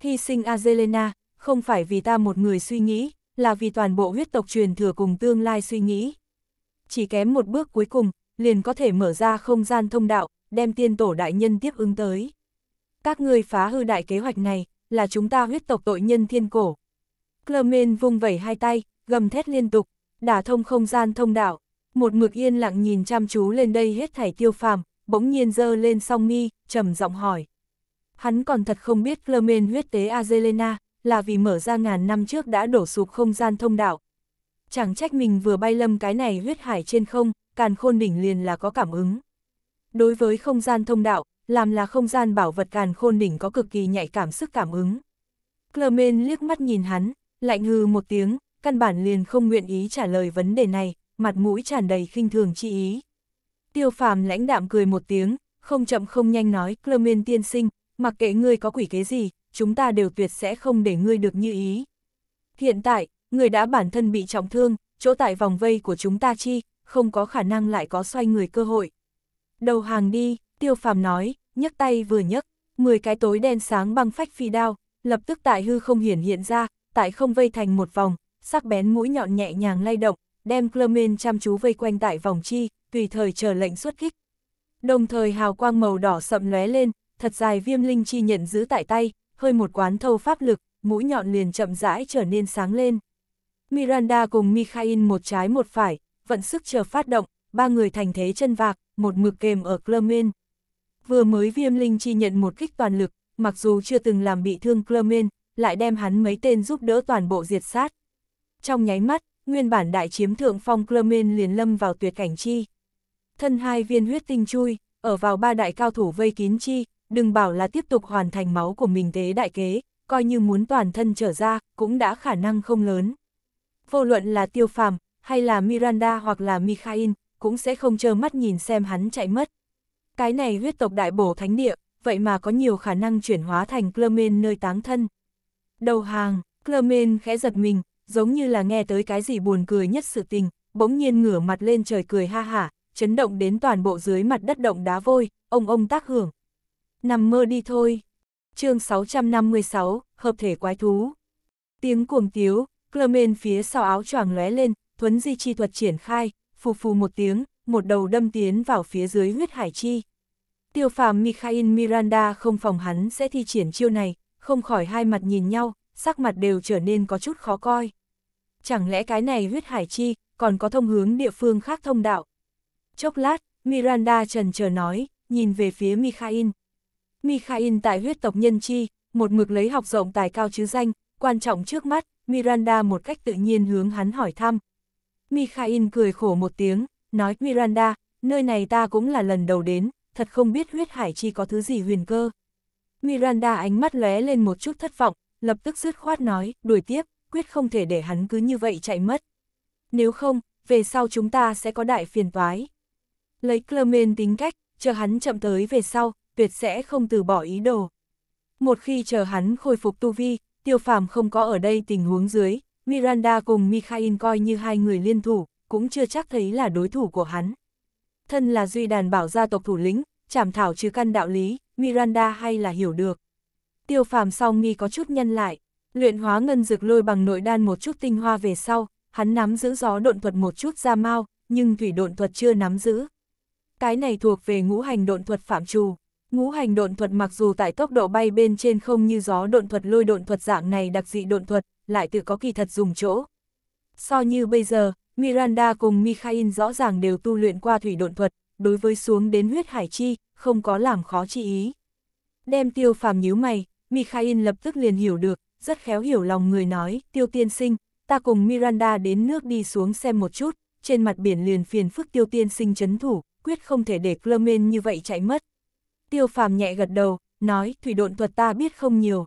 Hy sinh Azelena, không phải vì ta một người suy nghĩ, là vì toàn bộ huyết tộc truyền thừa cùng tương lai suy nghĩ. Chỉ kém một bước cuối cùng, liền có thể mở ra không gian thông đạo, đem tiên tổ đại nhân tiếp ứng tới. Các người phá hư đại kế hoạch này, là chúng ta huyết tộc tội nhân thiên cổ. Clermen vung vẩy hai tay, gầm thét liên tục, đả thông không gian thông đạo, một mực yên lặng nhìn chăm chú lên đây hết thảy tiêu phàm, bỗng nhiên dơ lên song mi, trầm giọng hỏi. Hắn còn thật không biết Clermen huyết tế Azelena, là vì mở ra ngàn năm trước đã đổ sụp không gian thông đạo. Chẳng trách mình vừa bay lâm cái này huyết hải trên không, càn khôn đỉnh liền là có cảm ứng. Đối với không gian thông đạo, làm là không gian bảo vật càn khôn đỉnh có cực kỳ nhạy cảm sức cảm ứng. Clermen liếc mắt nhìn hắn, lạnh hừ một tiếng, căn bản liền không nguyện ý trả lời vấn đề này, mặt mũi tràn đầy khinh thường chi ý. Tiêu phàm lãnh đạm cười một tiếng, không chậm không nhanh nói, Clermen tiên sinh, mặc kệ ngươi có quỷ kế gì, chúng ta đều tuyệt sẽ không để ngươi được như ý. Hiện tại, người đã bản thân bị trọng thương, chỗ tại vòng vây của chúng ta chi, không có khả năng lại có xoay người cơ hội. Đầu hàng đi, tiêu phàm nói, nhấc tay vừa nhấc, 10 cái tối đen sáng băng phách phi đao, lập tức tại hư không hiển hiện ra, tại không vây thành một vòng, sắc bén mũi nhọn nhẹ nhàng lay động, đem Clermen chăm chú vây quanh tại vòng chi, tùy thời chờ lệnh xuất kích. Đồng thời hào quang màu đỏ sậm lóe lên, thật dài viêm linh chi nhận giữ tại tay, hơi một quán thâu pháp lực, mũi nhọn liền chậm rãi trở nên sáng lên. Miranda cùng Mikhail một trái một phải, vận sức chờ phát động, ba người thành thế chân vạc, một mực kềm ở Clermen. Vừa mới viêm linh chi nhận một kích toàn lực, mặc dù chưa từng làm bị thương Clermen, lại đem hắn mấy tên giúp đỡ toàn bộ diệt sát. Trong nháy mắt, nguyên bản đại chiếm thượng phong Clermen liền lâm vào tuyệt cảnh chi. Thân hai viên huyết tinh chui, ở vào ba đại cao thủ vây kín chi, đừng bảo là tiếp tục hoàn thành máu của mình tế đại kế, coi như muốn toàn thân trở ra, cũng đã khả năng không lớn. Vô luận là tiêu phàm, hay là Miranda hoặc là Mikhail, cũng sẽ không trơ mắt nhìn xem hắn chạy mất. Cái này huyết tộc đại bổ thánh địa, vậy mà có nhiều khả năng chuyển hóa thành Clermen nơi táng thân. Đầu hàng, Clermen khẽ giật mình, giống như là nghe tới cái gì buồn cười nhất sự tình, bỗng nhiên ngửa mặt lên trời cười ha hả, chấn động đến toàn bộ dưới mặt đất động đá vôi, ông ông tác hưởng. Nằm mơ đi thôi. chương 656, Hợp thể quái thú. Tiếng cuồng tiếu, Clermen phía sau áo choàng lóe lên, thuấn di chi thuật triển khai, phù phù một tiếng, một đầu đâm tiến vào phía dưới huyết hải chi. Tiêu phàm Mikhail Miranda không phòng hắn sẽ thi triển chiêu này, không khỏi hai mặt nhìn nhau, sắc mặt đều trở nên có chút khó coi. Chẳng lẽ cái này huyết hải chi còn có thông hướng địa phương khác thông đạo? Chốc lát, Miranda trần chờ nói, nhìn về phía Mikhail. Mikhail tại huyết tộc nhân chi, một mực lấy học rộng tài cao chứ danh, quan trọng trước mắt, Miranda một cách tự nhiên hướng hắn hỏi thăm, Mikhail cười khổ một tiếng, nói Miranda, nơi này ta cũng là lần đầu đến, thật không biết huyết hải chi có thứ gì huyền cơ. Miranda ánh mắt lóe lên một chút thất vọng, lập tức dứt khoát nói, đuổi tiếp, quyết không thể để hắn cứ như vậy chạy mất. Nếu không, về sau chúng ta sẽ có đại phiền toái. Lấy Clement tính cách, chờ hắn chậm tới về sau, tuyệt sẽ không từ bỏ ý đồ. Một khi chờ hắn khôi phục tu vi, tiêu phàm không có ở đây tình huống dưới, Miranda cùng Mikhail coi như hai người liên thủ, cũng chưa chắc thấy là đối thủ của hắn. Thân là duy đàn bảo gia tộc thủ lĩnh, chảm thảo chứ căn đạo lý, Miranda hay là hiểu được. Tiêu phàm song nghi có chút nhân lại, luyện hóa ngân dược lôi bằng nội đan một chút tinh hoa về sau, hắn nắm giữ gió độn thuật một chút ra mau, nhưng thủy độn thuật chưa nắm giữ. Cái này thuộc về ngũ hành độn thuật phạm trù. Ngũ hành độn thuật mặc dù tại tốc độ bay bên trên không như gió độn thuật lôi độn thuật dạng này đặc dị độn thuật, lại tự có kỳ thật dùng chỗ. So như bây giờ, Miranda cùng Mikhail rõ ràng đều tu luyện qua thủy độn thuật, đối với xuống đến huyết hải chi, không có làm khó chi ý. Đem tiêu phàm nhíu mày, Mikhail lập tức liền hiểu được, rất khéo hiểu lòng người nói, tiêu tiên sinh, ta cùng Miranda đến nước đi xuống xem một chút, trên mặt biển liền phiền phức tiêu tiên sinh chấn thủ, quyết không thể để Clermen như vậy chạy mất. Tiêu phàm nhẹ gật đầu, nói, thủy độn thuật ta biết không nhiều.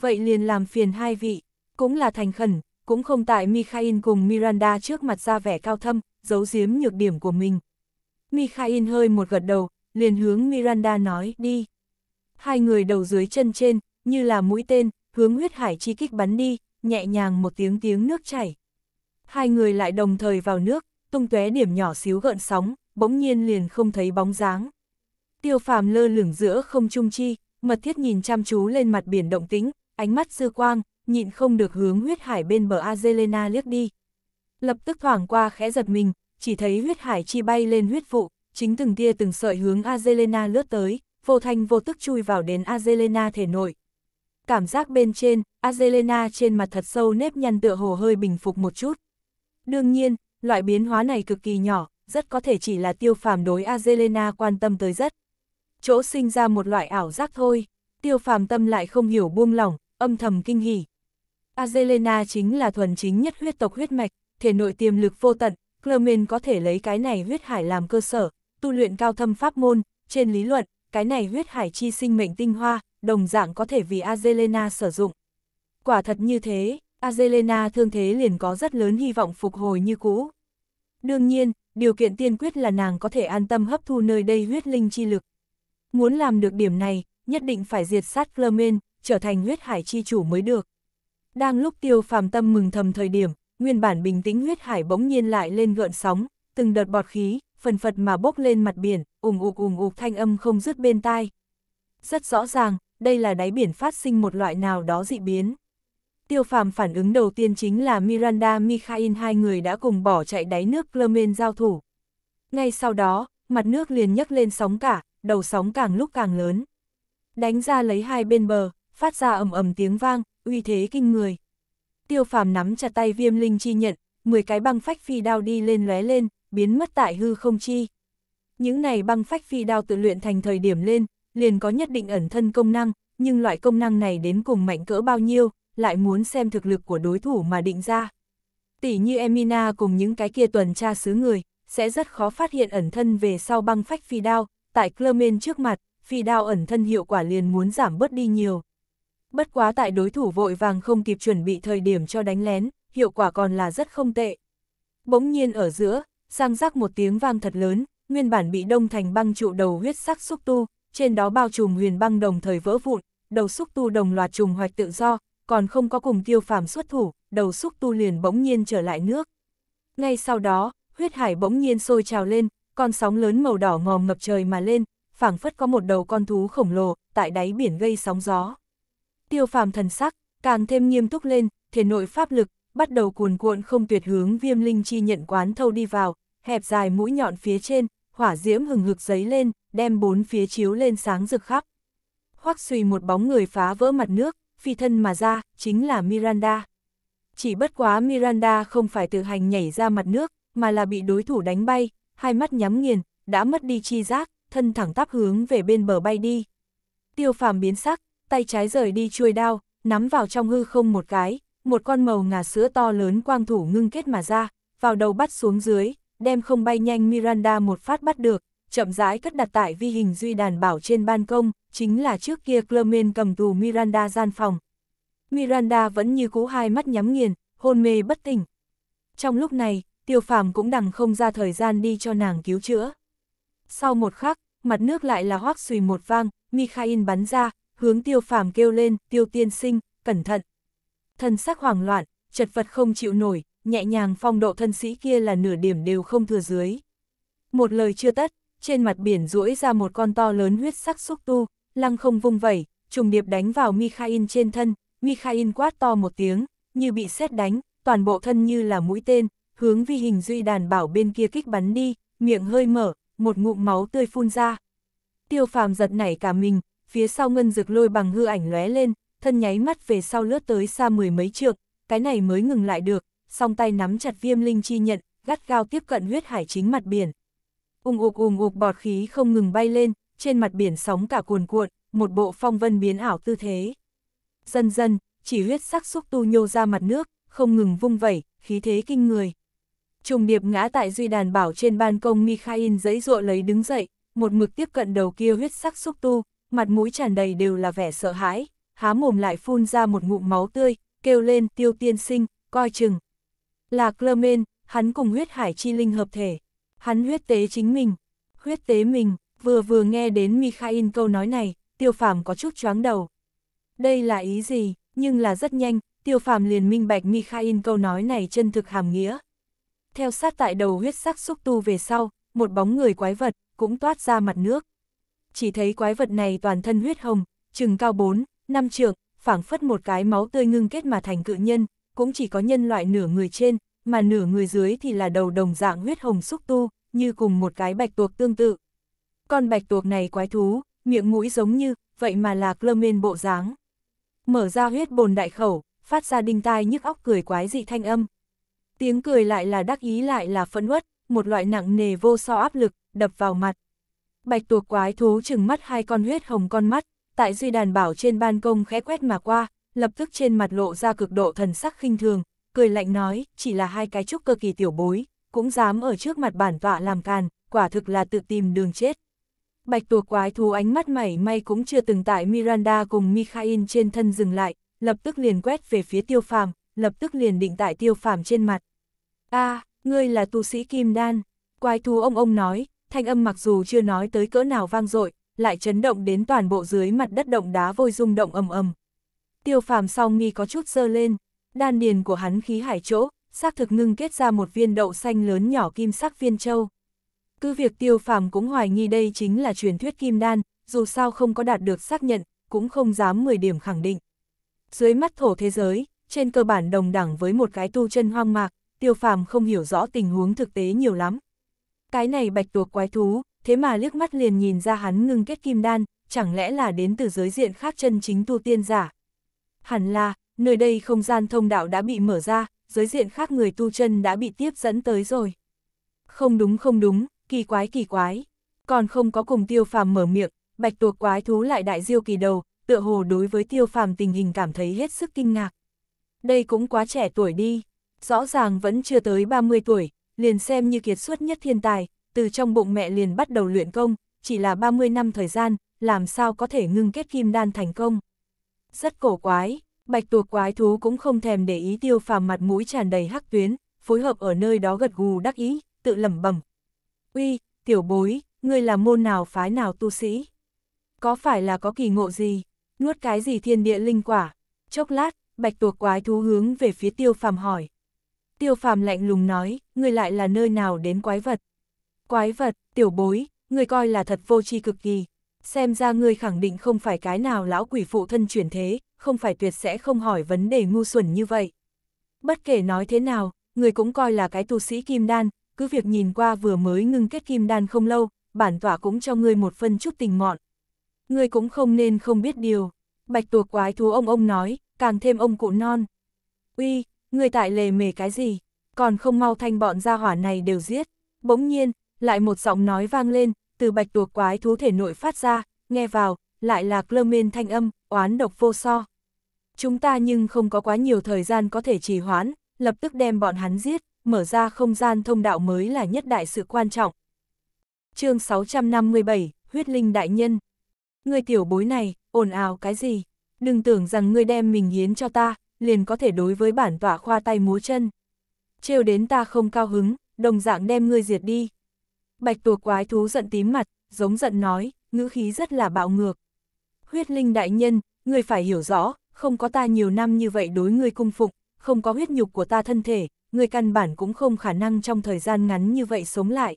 Vậy liền làm phiền hai vị cũng là thành khẩn, cũng không tại Mikhail cùng Miranda trước mặt ra vẻ cao thâm, giấu giếm nhược điểm của mình. Mikhail hơi một gật đầu, liền hướng Miranda nói đi. Hai người đầu dưới chân trên, như là mũi tên, hướng huyết hải chi kích bắn đi, nhẹ nhàng một tiếng tiếng nước chảy. Hai người lại đồng thời vào nước, tung tóe điểm nhỏ xíu gợn sóng, bỗng nhiên liền không thấy bóng dáng. Tiêu phàm lơ lửng giữa không trung chi, mật thiết nhìn chăm chú lên mặt biển động tĩnh, ánh mắt dư quang, nhịn không được hướng huyết hải bên bờ Azelena liếc đi. Lập tức thoảng qua khẽ giật mình, chỉ thấy huyết hải chi bay lên huyết vụ, chính từng tia từng sợi hướng Azelena lướt tới, vô thanh vô tức chui vào đến Azelena thể nội. Cảm giác bên trên, Azelena trên mặt thật sâu nếp nhăn tựa hồ hơi bình phục một chút. Đương nhiên, loại biến hóa này cực kỳ nhỏ, rất có thể chỉ là tiêu phàm đối Azelena quan tâm tới rất. Chỗ sinh ra một loại ảo giác thôi, tiêu phàm tâm lại không hiểu buông lỏng, âm thầm kinh hỉ, Azelena chính là thuần chính nhất huyết tộc huyết mạch, thể nội tiềm lực vô tận, Clermen có thể lấy cái này huyết hải làm cơ sở, tu luyện cao thâm pháp môn, trên lý luận, cái này huyết hải chi sinh mệnh tinh hoa, đồng dạng có thể vì Azelena sử dụng. Quả thật như thế, Azelena thương thế liền có rất lớn hy vọng phục hồi như cũ. Đương nhiên, điều kiện tiên quyết là nàng có thể an tâm hấp thu nơi đây huyết linh chi lực. Muốn làm được điểm này, nhất định phải diệt sát Clermen, trở thành huyết hải chi chủ mới được. Đang lúc tiêu phàm tâm mừng thầm thời điểm, nguyên bản bình tĩnh huyết hải bỗng nhiên lại lên gợn sóng, từng đợt bọt khí, phần phật mà bốc lên mặt biển, ủng ục ủng ục thanh âm không dứt bên tai. Rất rõ ràng, đây là đáy biển phát sinh một loại nào đó dị biến. Tiêu phàm phản ứng đầu tiên chính là Miranda Mikhail hai người đã cùng bỏ chạy đáy nước Clermen giao thủ. Ngay sau đó, mặt nước liền nhấc lên sóng cả, đầu sóng càng lúc càng lớn. Đánh ra lấy hai bên bờ, phát ra ầm ầm tiếng vang, uy thế kinh người. Tiêu phàm nắm chặt tay viêm linh chi nhận, 10 cái băng phách phi đao đi lên lóe lên, biến mất tại hư không chi. Những này băng phách phi đao tự luyện thành thời điểm lên, liền có nhất định ẩn thân công năng, nhưng loại công năng này đến cùng mạnh cỡ bao nhiêu, lại muốn xem thực lực của đối thủ mà định ra. Tỷ như Emina cùng những cái kia tuần tra xứ người, sẽ rất khó phát hiện ẩn thân về sau băng phách phi đao, tại Clermen trước mặt, phi đao ẩn thân hiệu quả liền muốn giảm bớt đi nhiều bất quá tại đối thủ vội vàng không kịp chuẩn bị thời điểm cho đánh lén, hiệu quả còn là rất không tệ. Bỗng nhiên ở giữa, sang rắc một tiếng vang thật lớn, nguyên bản bị đông thành băng trụ đầu huyết sắc xúc tu, trên đó bao trùm huyền băng đồng thời vỡ vụn, đầu xúc tu đồng loạt trùng hoạch tự do, còn không có cùng tiêu phàm xuất thủ, đầu xúc tu liền bỗng nhiên trở lại nước. Ngay sau đó, huyết hải bỗng nhiên sôi trào lên, con sóng lớn màu đỏ ngòm ngập trời mà lên, phảng phất có một đầu con thú khổng lồ, tại đáy biển gây sóng gió tiêu phàm thần sắc, càng thêm nghiêm túc lên, thể nội pháp lực, bắt đầu cuồn cuộn không tuyệt hướng viêm linh chi nhận quán thâu đi vào, hẹp dài mũi nhọn phía trên, hỏa diễm hừng hực giấy lên, đem bốn phía chiếu lên sáng rực khắp. Hoác suy một bóng người phá vỡ mặt nước, phi thân mà ra, chính là Miranda. Chỉ bất quá Miranda không phải tự hành nhảy ra mặt nước, mà là bị đối thủ đánh bay, hai mắt nhắm nghiền, đã mất đi chi giác, thân thẳng tắp hướng về bên bờ bay đi. Tiêu phàm biến sắc, tay trái rời đi chuôi đao, nắm vào trong hư không một cái, một con màu ngà sữa to lớn quang thủ ngưng kết mà ra, vào đầu bắt xuống dưới, đem không bay nhanh Miranda một phát bắt được, chậm rãi cất đặt tại vi hình duy đàn bảo trên ban công, chính là trước kia Clermen cầm tù Miranda gian phòng. Miranda vẫn như cú hai mắt nhắm nghiền, hôn mê bất tỉnh. Trong lúc này, tiêu phàm cũng đằng không ra thời gian đi cho nàng cứu chữa. Sau một khắc, mặt nước lại là hoác xùy một vang, Mikhail bắn ra, hướng tiêu phàm kêu lên, tiêu tiên sinh, cẩn thận. Thân sắc hoảng loạn, chật vật không chịu nổi, nhẹ nhàng phong độ thân sĩ kia là nửa điểm đều không thừa dưới. Một lời chưa tất, trên mặt biển rũi ra một con to lớn huyết sắc xúc tu, lăng không vung vẩy, trùng điệp đánh vào Mikhail trên thân, Mikhail quát to một tiếng, như bị sét đánh, toàn bộ thân như là mũi tên, hướng vi hình duy đàn bảo bên kia kích bắn đi, miệng hơi mở, một ngụm máu tươi phun ra. Tiêu phàm giật nảy cả mình, phía sau ngân dược lôi bằng hư ảnh lóe lên, thân nháy mắt về sau lướt tới xa mười mấy trượng, cái này mới ngừng lại được, song tay nắm chặt viêm linh chi nhận, gắt gao tiếp cận huyết hải chính mặt biển. Ung ục ung ục bọt khí không ngừng bay lên, trên mặt biển sóng cả cuồn cuộn, một bộ phong vân biến ảo tư thế. Dần dần, chỉ huyết sắc xúc tu nhô ra mặt nước, không ngừng vung vẩy, khí thế kinh người. Trùng điệp ngã tại duy đàn bảo trên ban công Mikhail dãy ruộ lấy đứng dậy, một mực tiếp cận đầu kia huyết sắc xúc tu, mặt mũi tràn đầy đều là vẻ sợ hãi, há mồm lại phun ra một ngụm máu tươi, kêu lên tiêu tiên sinh, coi chừng. Là Clermen, hắn cùng huyết hải chi linh hợp thể. Hắn huyết tế chính mình, huyết tế mình, vừa vừa nghe đến Mikhail câu nói này, tiêu phàm có chút choáng đầu. Đây là ý gì, nhưng là rất nhanh, tiêu phàm liền minh bạch Mikhail câu nói này chân thực hàm nghĩa. Theo sát tại đầu huyết sắc xúc tu về sau, một bóng người quái vật cũng toát ra mặt nước chỉ thấy quái vật này toàn thân huyết hồng, chừng cao 4, 5 trượng, phảng phất một cái máu tươi ngưng kết mà thành cự nhân, cũng chỉ có nhân loại nửa người trên, mà nửa người dưới thì là đầu đồng dạng huyết hồng xúc tu, như cùng một cái bạch tuộc tương tự. Con bạch tuộc này quái thú, miệng mũi giống như, vậy mà là Clermen bộ dáng. Mở ra huyết bồn đại khẩu, phát ra đinh tai nhức óc cười quái dị thanh âm. Tiếng cười lại là đắc ý lại là phẫn uất, một loại nặng nề vô so áp lực, đập vào mặt bạch tuộc quái thú chừng mắt hai con huyết hồng con mắt, tại duy đàn bảo trên ban công khẽ quét mà qua, lập tức trên mặt lộ ra cực độ thần sắc khinh thường, cười lạnh nói, chỉ là hai cái trúc cơ kỳ tiểu bối, cũng dám ở trước mặt bản tọa làm càn, quả thực là tự tìm đường chết. Bạch tuộc quái thú ánh mắt mảy may cũng chưa từng tại Miranda cùng Mikhail trên thân dừng lại, lập tức liền quét về phía tiêu phàm, lập tức liền định tại tiêu phàm trên mặt. a ngươi là tu sĩ kim đan, quái thú ông ông nói, thanh âm mặc dù chưa nói tới cỡ nào vang dội, lại chấn động đến toàn bộ dưới mặt đất động đá vôi rung động ầm ầm. Tiêu phàm song nghi có chút dơ lên, đan điền của hắn khí hải chỗ, xác thực ngưng kết ra một viên đậu xanh lớn nhỏ kim sắc viên châu. Cứ việc tiêu phàm cũng hoài nghi đây chính là truyền thuyết kim đan, dù sao không có đạt được xác nhận, cũng không dám 10 điểm khẳng định. Dưới mắt thổ thế giới, trên cơ bản đồng đẳng với một cái tu chân hoang mạc, tiêu phàm không hiểu rõ tình huống thực tế nhiều lắm. Cái này bạch tuộc quái thú, thế mà liếc mắt liền nhìn ra hắn ngưng kết kim đan, chẳng lẽ là đến từ giới diện khác chân chính tu tiên giả. Hẳn là, nơi đây không gian thông đạo đã bị mở ra, giới diện khác người tu chân đã bị tiếp dẫn tới rồi. Không đúng không đúng, kỳ quái kỳ quái. Còn không có cùng tiêu phàm mở miệng, bạch tuộc quái thú lại đại diêu kỳ đầu, tựa hồ đối với tiêu phàm tình hình cảm thấy hết sức kinh ngạc. Đây cũng quá trẻ tuổi đi, rõ ràng vẫn chưa tới 30 tuổi, liền xem như kiệt xuất nhất thiên tài, từ trong bụng mẹ liền bắt đầu luyện công, chỉ là 30 năm thời gian, làm sao có thể ngưng kết kim đan thành công. Rất cổ quái, bạch tuộc quái thú cũng không thèm để ý tiêu phàm mặt mũi tràn đầy hắc tuyến, phối hợp ở nơi đó gật gù đắc ý, tự lẩm bẩm. Uy, tiểu bối, ngươi là môn nào phái nào tu sĩ? Có phải là có kỳ ngộ gì? Nuốt cái gì thiên địa linh quả? Chốc lát, bạch tuộc quái thú hướng về phía tiêu phàm hỏi. Tiêu phàm lạnh lùng nói, ngươi lại là nơi nào đến quái vật. Quái vật, tiểu bối, ngươi coi là thật vô tri cực kỳ. Xem ra ngươi khẳng định không phải cái nào lão quỷ phụ thân chuyển thế, không phải tuyệt sẽ không hỏi vấn đề ngu xuẩn như vậy. Bất kể nói thế nào, người cũng coi là cái tu sĩ kim đan, cứ việc nhìn qua vừa mới ngưng kết kim đan không lâu, bản tỏa cũng cho ngươi một phân chút tình mọn. Ngươi cũng không nên không biết điều. Bạch tuộc quái thú ông ông nói, càng thêm ông cụ non. Uy, người tại lề mề cái gì, còn không mau thanh bọn gia hỏa này đều giết. Bỗng nhiên, lại một giọng nói vang lên, từ bạch tuộc quái thú thể nội phát ra, nghe vào, lại là Clermen thanh âm, oán độc vô so. Chúng ta nhưng không có quá nhiều thời gian có thể trì hoãn, lập tức đem bọn hắn giết, mở ra không gian thông đạo mới là nhất đại sự quan trọng. chương 657, Huyết Linh Đại Nhân Người tiểu bối này, ồn ào cái gì? Đừng tưởng rằng ngươi đem mình hiến cho ta, liền có thể đối với bản tỏa khoa tay múa chân. Trêu đến ta không cao hứng, đồng dạng đem ngươi diệt đi. Bạch tuộc quái thú giận tím mặt, giống giận nói, ngữ khí rất là bạo ngược. Huyết linh đại nhân, ngươi phải hiểu rõ, không có ta nhiều năm như vậy đối ngươi cung phục, không có huyết nhục của ta thân thể, ngươi căn bản cũng không khả năng trong thời gian ngắn như vậy sống lại.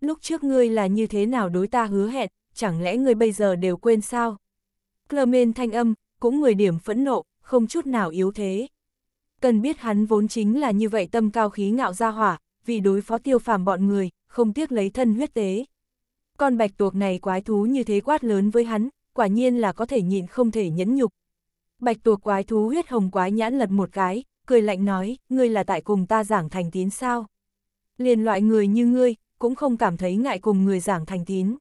Lúc trước ngươi là như thế nào đối ta hứa hẹn, chẳng lẽ ngươi bây giờ đều quên sao? Clement thanh âm, cũng người điểm phẫn nộ, không chút nào yếu thế. Cần biết hắn vốn chính là như vậy tâm cao khí ngạo ra hỏa, vì đối phó tiêu phàm bọn người, không tiếc lấy thân huyết tế. Con bạch tuộc này quái thú như thế quát lớn với hắn, quả nhiên là có thể nhịn không thể nhẫn nhục. Bạch tuộc quái thú huyết hồng quái nhãn lật một cái, cười lạnh nói, ngươi là tại cùng ta giảng thành tín sao? Liền loại người như ngươi, cũng không cảm thấy ngại cùng người giảng thành tín.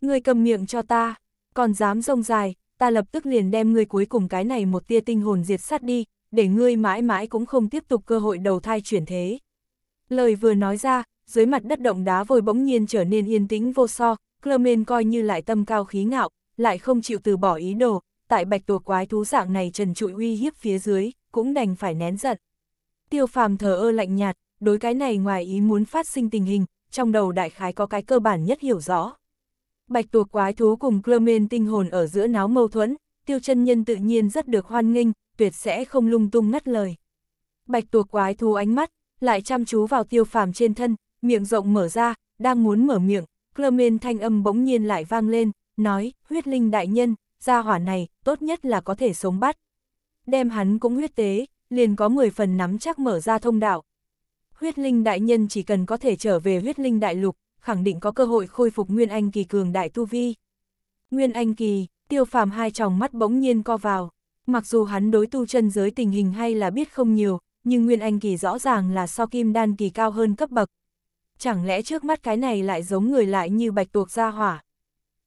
Ngươi cầm miệng cho ta, còn dám rông dài, ta lập tức liền đem ngươi cuối cùng cái này một tia tinh hồn diệt sát đi, để ngươi mãi mãi cũng không tiếp tục cơ hội đầu thai chuyển thế. Lời vừa nói ra, dưới mặt đất động đá vôi bỗng nhiên trở nên yên tĩnh vô so, Clermen coi như lại tâm cao khí ngạo, lại không chịu từ bỏ ý đồ, tại bạch tuộc quái thú dạng này trần trụi uy hiếp phía dưới, cũng đành phải nén giận. Tiêu phàm thờ ơ lạnh nhạt, đối cái này ngoài ý muốn phát sinh tình hình, trong đầu đại khái có cái cơ bản nhất hiểu rõ bạch tuộc quái thú cùng Clermen tinh hồn ở giữa náo mâu thuẫn, tiêu chân nhân tự nhiên rất được hoan nghênh, tuyệt sẽ không lung tung ngắt lời. Bạch tuộc quái thú ánh mắt, lại chăm chú vào tiêu phàm trên thân, miệng rộng mở ra, đang muốn mở miệng, Clermen thanh âm bỗng nhiên lại vang lên, nói, huyết linh đại nhân, gia hỏa này, tốt nhất là có thể sống bắt. Đem hắn cũng huyết tế, liền có 10 phần nắm chắc mở ra thông đạo. Huyết linh đại nhân chỉ cần có thể trở về huyết linh đại lục, khẳng định có cơ hội khôi phục Nguyên Anh Kỳ cường đại tu vi. Nguyên Anh Kỳ, tiêu phàm hai tròng mắt bỗng nhiên co vào. Mặc dù hắn đối tu chân giới tình hình hay là biết không nhiều, nhưng Nguyên Anh Kỳ rõ ràng là so kim đan kỳ cao hơn cấp bậc. Chẳng lẽ trước mắt cái này lại giống người lại như bạch tuộc ra hỏa?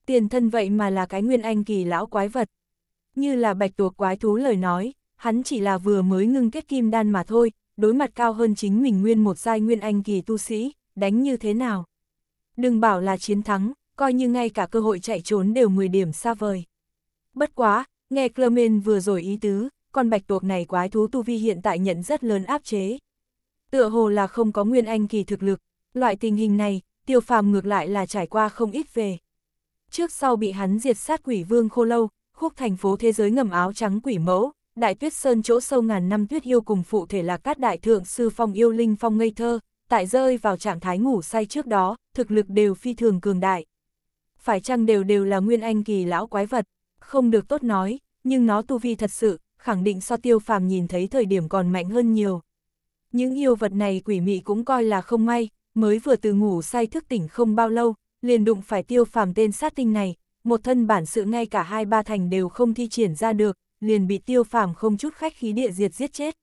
Tiền thân vậy mà là cái Nguyên Anh Kỳ lão quái vật. Như là bạch tuộc quái thú lời nói, hắn chỉ là vừa mới ngưng kết kim đan mà thôi, đối mặt cao hơn chính mình nguyên một giai Nguyên Anh Kỳ tu sĩ, đánh như thế nào? Đừng bảo là chiến thắng, coi như ngay cả cơ hội chạy trốn đều 10 điểm xa vời. Bất quá, nghe Clermen vừa rồi ý tứ, con bạch tuộc này quái thú tu vi hiện tại nhận rất lớn áp chế. Tựa hồ là không có nguyên anh kỳ thực lực, loại tình hình này, tiêu phàm ngược lại là trải qua không ít về. Trước sau bị hắn diệt sát quỷ vương khô lâu, khúc thành phố thế giới ngầm áo trắng quỷ mẫu, đại tuyết sơn chỗ sâu ngàn năm tuyết yêu cùng phụ thể là các đại thượng sư phong yêu linh phong ngây thơ, tại rơi vào trạng thái ngủ say trước đó, thực lực đều phi thường cường đại. Phải chăng đều đều là nguyên anh kỳ lão quái vật, không được tốt nói, nhưng nó tu vi thật sự, khẳng định so tiêu phàm nhìn thấy thời điểm còn mạnh hơn nhiều. Những yêu vật này quỷ mị cũng coi là không may, mới vừa từ ngủ say thức tỉnh không bao lâu, liền đụng phải tiêu phàm tên sát tinh này, một thân bản sự ngay cả hai ba thành đều không thi triển ra được, liền bị tiêu phàm không chút khách khí địa diệt giết chết.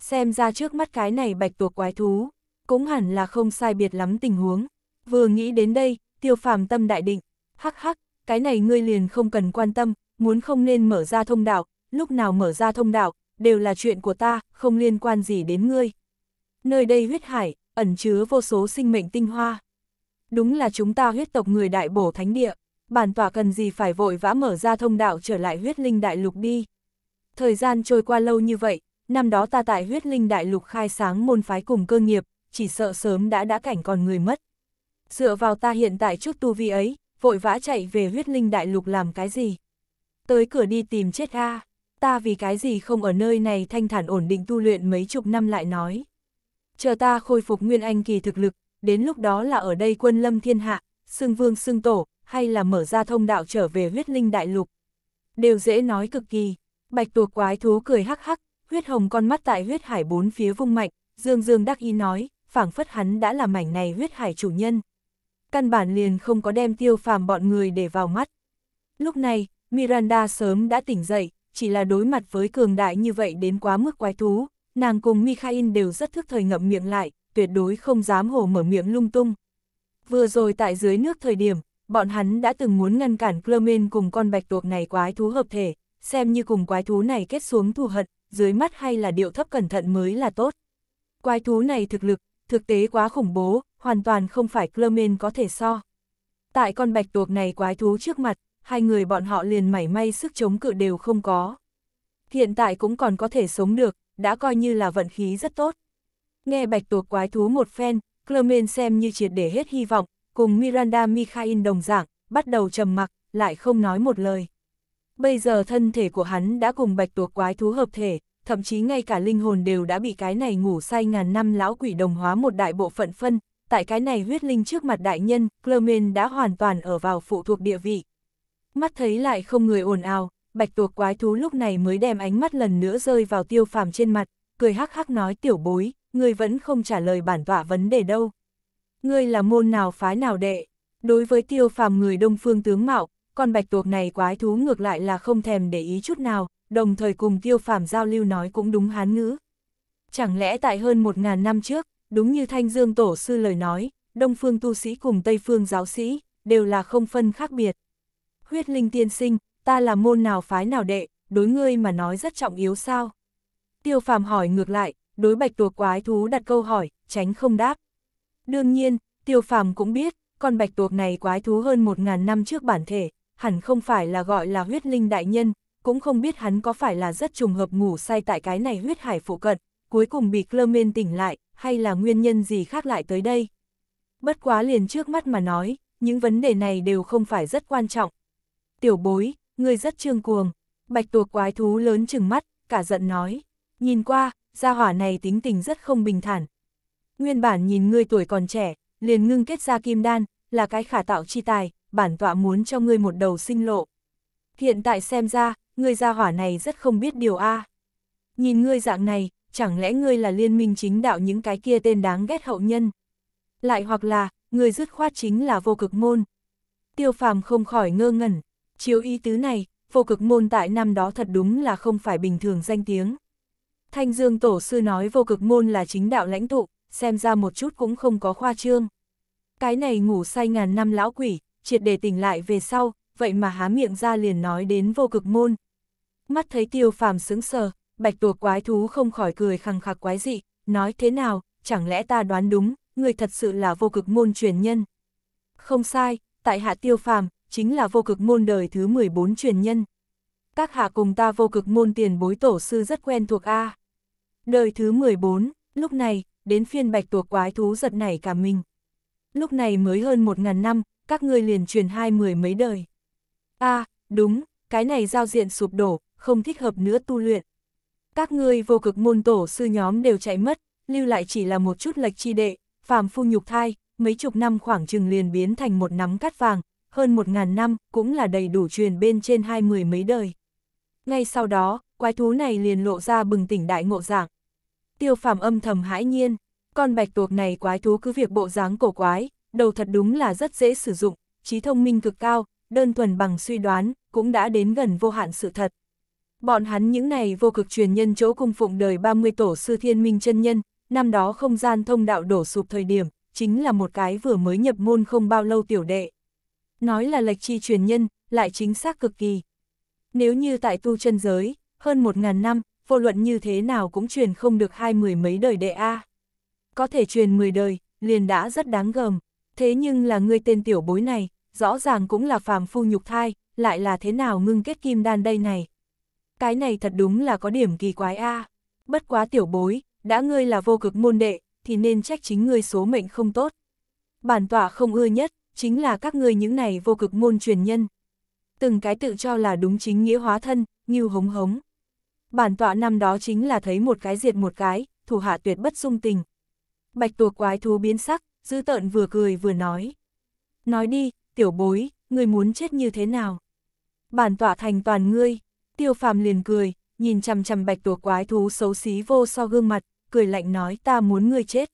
Xem ra trước mắt cái này bạch tuộc quái thú cũng hẳn là không sai biệt lắm tình huống. Vừa nghĩ đến đây, tiêu phàm tâm đại định, hắc hắc, cái này ngươi liền không cần quan tâm, muốn không nên mở ra thông đạo, lúc nào mở ra thông đạo, đều là chuyện của ta, không liên quan gì đến ngươi. Nơi đây huyết hải, ẩn chứa vô số sinh mệnh tinh hoa. Đúng là chúng ta huyết tộc người đại bổ thánh địa, bản tỏa cần gì phải vội vã mở ra thông đạo trở lại huyết linh đại lục đi. Thời gian trôi qua lâu như vậy, năm đó ta tại huyết linh đại lục khai sáng môn phái cùng cơ nghiệp, chỉ sợ sớm đã đã cảnh còn người mất. Dựa vào ta hiện tại chút tu vi ấy, vội vã chạy về huyết linh đại lục làm cái gì? Tới cửa đi tìm chết ha ta vì cái gì không ở nơi này thanh thản ổn định tu luyện mấy chục năm lại nói. Chờ ta khôi phục nguyên anh kỳ thực lực, đến lúc đó là ở đây quân lâm thiên hạ, xưng vương xưng tổ, hay là mở ra thông đạo trở về huyết linh đại lục. Đều dễ nói cực kỳ, bạch tuộc quái thú cười hắc hắc, huyết hồng con mắt tại huyết hải bốn phía vung mạnh, dương dương đắc ý nói, phảng phất hắn đã là mảnh này huyết hải chủ nhân. Căn bản liền không có đem tiêu phàm bọn người để vào mắt. Lúc này, Miranda sớm đã tỉnh dậy, chỉ là đối mặt với cường đại như vậy đến quá mức quái thú, nàng cùng Mikhail đều rất thức thời ngậm miệng lại, tuyệt đối không dám hồ mở miệng lung tung. Vừa rồi tại dưới nước thời điểm, bọn hắn đã từng muốn ngăn cản Clermen cùng con bạch tuộc này quái thú hợp thể, xem như cùng quái thú này kết xuống thù hận, dưới mắt hay là điệu thấp cẩn thận mới là tốt. Quái thú này thực lực, thực tế quá khủng bố, hoàn toàn không phải Clermen có thể so. Tại con bạch tuộc này quái thú trước mặt, hai người bọn họ liền mảy may sức chống cự đều không có. Hiện tại cũng còn có thể sống được, đã coi như là vận khí rất tốt. Nghe bạch tuộc quái thú một phen, Clermen xem như triệt để hết hy vọng, cùng Miranda Mikhail đồng dạng, bắt đầu trầm mặc, lại không nói một lời. Bây giờ thân thể của hắn đã cùng bạch tuộc quái thú hợp thể, thậm chí ngay cả linh hồn đều đã bị cái này ngủ say ngàn năm lão quỷ đồng hóa một đại bộ phận phân, tại cái này huyết linh trước mặt đại nhân, Clermen đã hoàn toàn ở vào phụ thuộc địa vị. Mắt thấy lại không người ồn ào, bạch tuộc quái thú lúc này mới đem ánh mắt lần nữa rơi vào tiêu phàm trên mặt, cười hắc hắc nói tiểu bối, ngươi vẫn không trả lời bản tọa vấn đề đâu. Ngươi là môn nào phái nào đệ, đối với tiêu phàm người đông phương tướng mạo, con bạch tuộc này quái thú ngược lại là không thèm để ý chút nào, đồng thời cùng tiêu phàm giao lưu nói cũng đúng hán ngữ. Chẳng lẽ tại hơn một ngàn năm trước, đúng như Thanh Dương Tổ Sư lời nói, Đông Phương tu sĩ cùng Tây Phương giáo sĩ, đều là không phân khác biệt. Huyết linh tiên sinh, ta là môn nào phái nào đệ, đối ngươi mà nói rất trọng yếu sao? Tiêu phàm hỏi ngược lại, đối bạch tuộc quái thú đặt câu hỏi, tránh không đáp. Đương nhiên, tiêu phàm cũng biết, con bạch tuộc này quái thú hơn một ngàn năm trước bản thể, hẳn không phải là gọi là huyết linh đại nhân, cũng không biết hắn có phải là rất trùng hợp ngủ say tại cái này huyết hải phụ cận, cuối cùng bị Clermen tỉnh lại, hay là nguyên nhân gì khác lại tới đây. Bất quá liền trước mắt mà nói, những vấn đề này đều không phải rất quan trọng. Tiểu bối, người rất trương cuồng, bạch tuộc quái thú lớn chừng mắt, cả giận nói, nhìn qua, gia hỏa này tính tình rất không bình thản. Nguyên bản nhìn ngươi tuổi còn trẻ, liền ngưng kết ra kim đan, là cái khả tạo chi tài, bản tọa muốn cho ngươi một đầu sinh lộ. Hiện tại xem ra, ngươi gia hỏa này rất không biết điều a. Nhìn ngươi dạng này, chẳng lẽ ngươi là liên minh chính đạo những cái kia tên đáng ghét hậu nhân? Lại hoặc là, ngươi dứt khoát chính là vô cực môn. Tiêu phàm không khỏi ngơ ngẩn, chiếu ý tứ này, vô cực môn tại năm đó thật đúng là không phải bình thường danh tiếng. Thanh Dương Tổ Sư nói vô cực môn là chính đạo lãnh tụ, xem ra một chút cũng không có khoa trương. Cái này ngủ say ngàn năm lão quỷ, triệt để tỉnh lại về sau, vậy mà há miệng ra liền nói đến vô cực môn. Mắt thấy tiêu phàm sững sờ, bạch tuộc quái thú không khỏi cười khăng khạc quái dị, nói thế nào, chẳng lẽ ta đoán đúng, người thật sự là vô cực môn truyền nhân. Không sai, tại hạ tiêu phàm, chính là vô cực môn đời thứ 14 truyền nhân. Các hạ cùng ta vô cực môn tiền bối tổ sư rất quen thuộc A. Đời thứ 14, lúc này, đến phiên bạch tuộc quái thú giật nảy cả mình. Lúc này mới hơn 1.000 năm, các ngươi liền truyền hai mười mấy đời. a à, đúng, cái này giao diện sụp đổ, không thích hợp nữa tu luyện. Các ngươi vô cực môn tổ sư nhóm đều chạy mất, lưu lại chỉ là một chút lệch chi đệ, phàm phu nhục thai, mấy chục năm khoảng chừng liền biến thành một nắm cát vàng, hơn một ngàn năm cũng là đầy đủ truyền bên trên hai mười mấy đời. Ngay sau đó, quái thú này liền lộ ra bừng tỉnh đại ngộ dạng. Tiêu phàm âm thầm hãi nhiên, con bạch tuộc này quái thú cứ việc bộ dáng cổ quái, đầu thật đúng là rất dễ sử dụng, trí thông minh cực cao, đơn thuần bằng suy đoán, cũng đã đến gần vô hạn sự thật. Bọn hắn những này vô cực truyền nhân chỗ cung phụng đời 30 tổ sư thiên minh chân nhân, năm đó không gian thông đạo đổ sụp thời điểm, chính là một cái vừa mới nhập môn không bao lâu tiểu đệ. Nói là lệch chi truyền nhân, lại chính xác cực kỳ. Nếu như tại tu chân giới, hơn một ngàn năm, vô luận như thế nào cũng truyền không được hai mười mấy đời đệ A. Có thể truyền mười đời, liền đã rất đáng gờm thế nhưng là ngươi tên tiểu bối này, rõ ràng cũng là phàm phu nhục thai, lại là thế nào ngưng kết kim đan đây này. Cái này thật đúng là có điểm kỳ quái a. Bất quá tiểu bối, đã ngươi là vô cực môn đệ, thì nên trách chính ngươi số mệnh không tốt. Bản tọa không ưa nhất, chính là các ngươi những này vô cực môn truyền nhân. Từng cái tự cho là đúng chính nghĩa hóa thân, như hống hống. Bản tọa năm đó chính là thấy một cái diệt một cái, thủ hạ tuyệt bất dung tình. Bạch tuộc quái thú biến sắc, dư tợn vừa cười vừa nói. Nói đi, tiểu bối, ngươi muốn chết như thế nào? Bản tọa thành toàn ngươi, tiêu phàm liền cười, nhìn chằm chằm bạch tuộc quái thú xấu xí vô so gương mặt, cười lạnh nói ta muốn ngươi chết.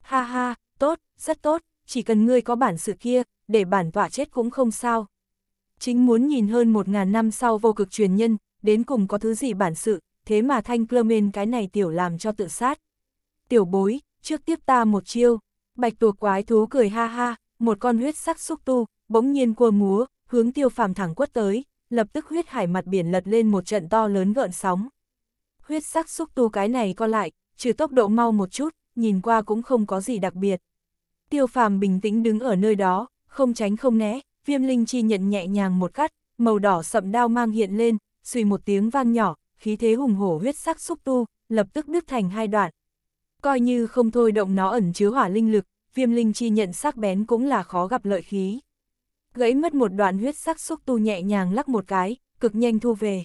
Ha ha, tốt, rất tốt, chỉ cần ngươi có bản sự kia, để bản tọa chết cũng không sao. Chính muốn nhìn hơn một ngàn năm sau vô cực truyền nhân, đến cùng có thứ gì bản sự, thế mà thanh Clermen cái này tiểu làm cho tự sát. Tiểu bối, trước tiếp ta một chiêu. Bạch tuộc quái thú cười ha ha, một con huyết sắc xúc tu, bỗng nhiên cua múa, hướng tiêu phàm thẳng quất tới, lập tức huyết hải mặt biển lật lên một trận to lớn gợn sóng. Huyết sắc xúc tu cái này co lại, trừ tốc độ mau một chút, nhìn qua cũng không có gì đặc biệt. Tiêu phàm bình tĩnh đứng ở nơi đó, không tránh không né, viêm linh chi nhận nhẹ nhàng một cắt, màu đỏ sậm đao mang hiện lên, suy một tiếng vang nhỏ, khí thế hùng hổ huyết sắc xúc tu, lập tức đứt thành hai đoạn, Coi như không thôi động nó ẩn chứa hỏa linh lực, viêm linh chi nhận sắc bén cũng là khó gặp lợi khí. Gãy mất một đoạn huyết sắc xúc tu nhẹ nhàng lắc một cái, cực nhanh thu về.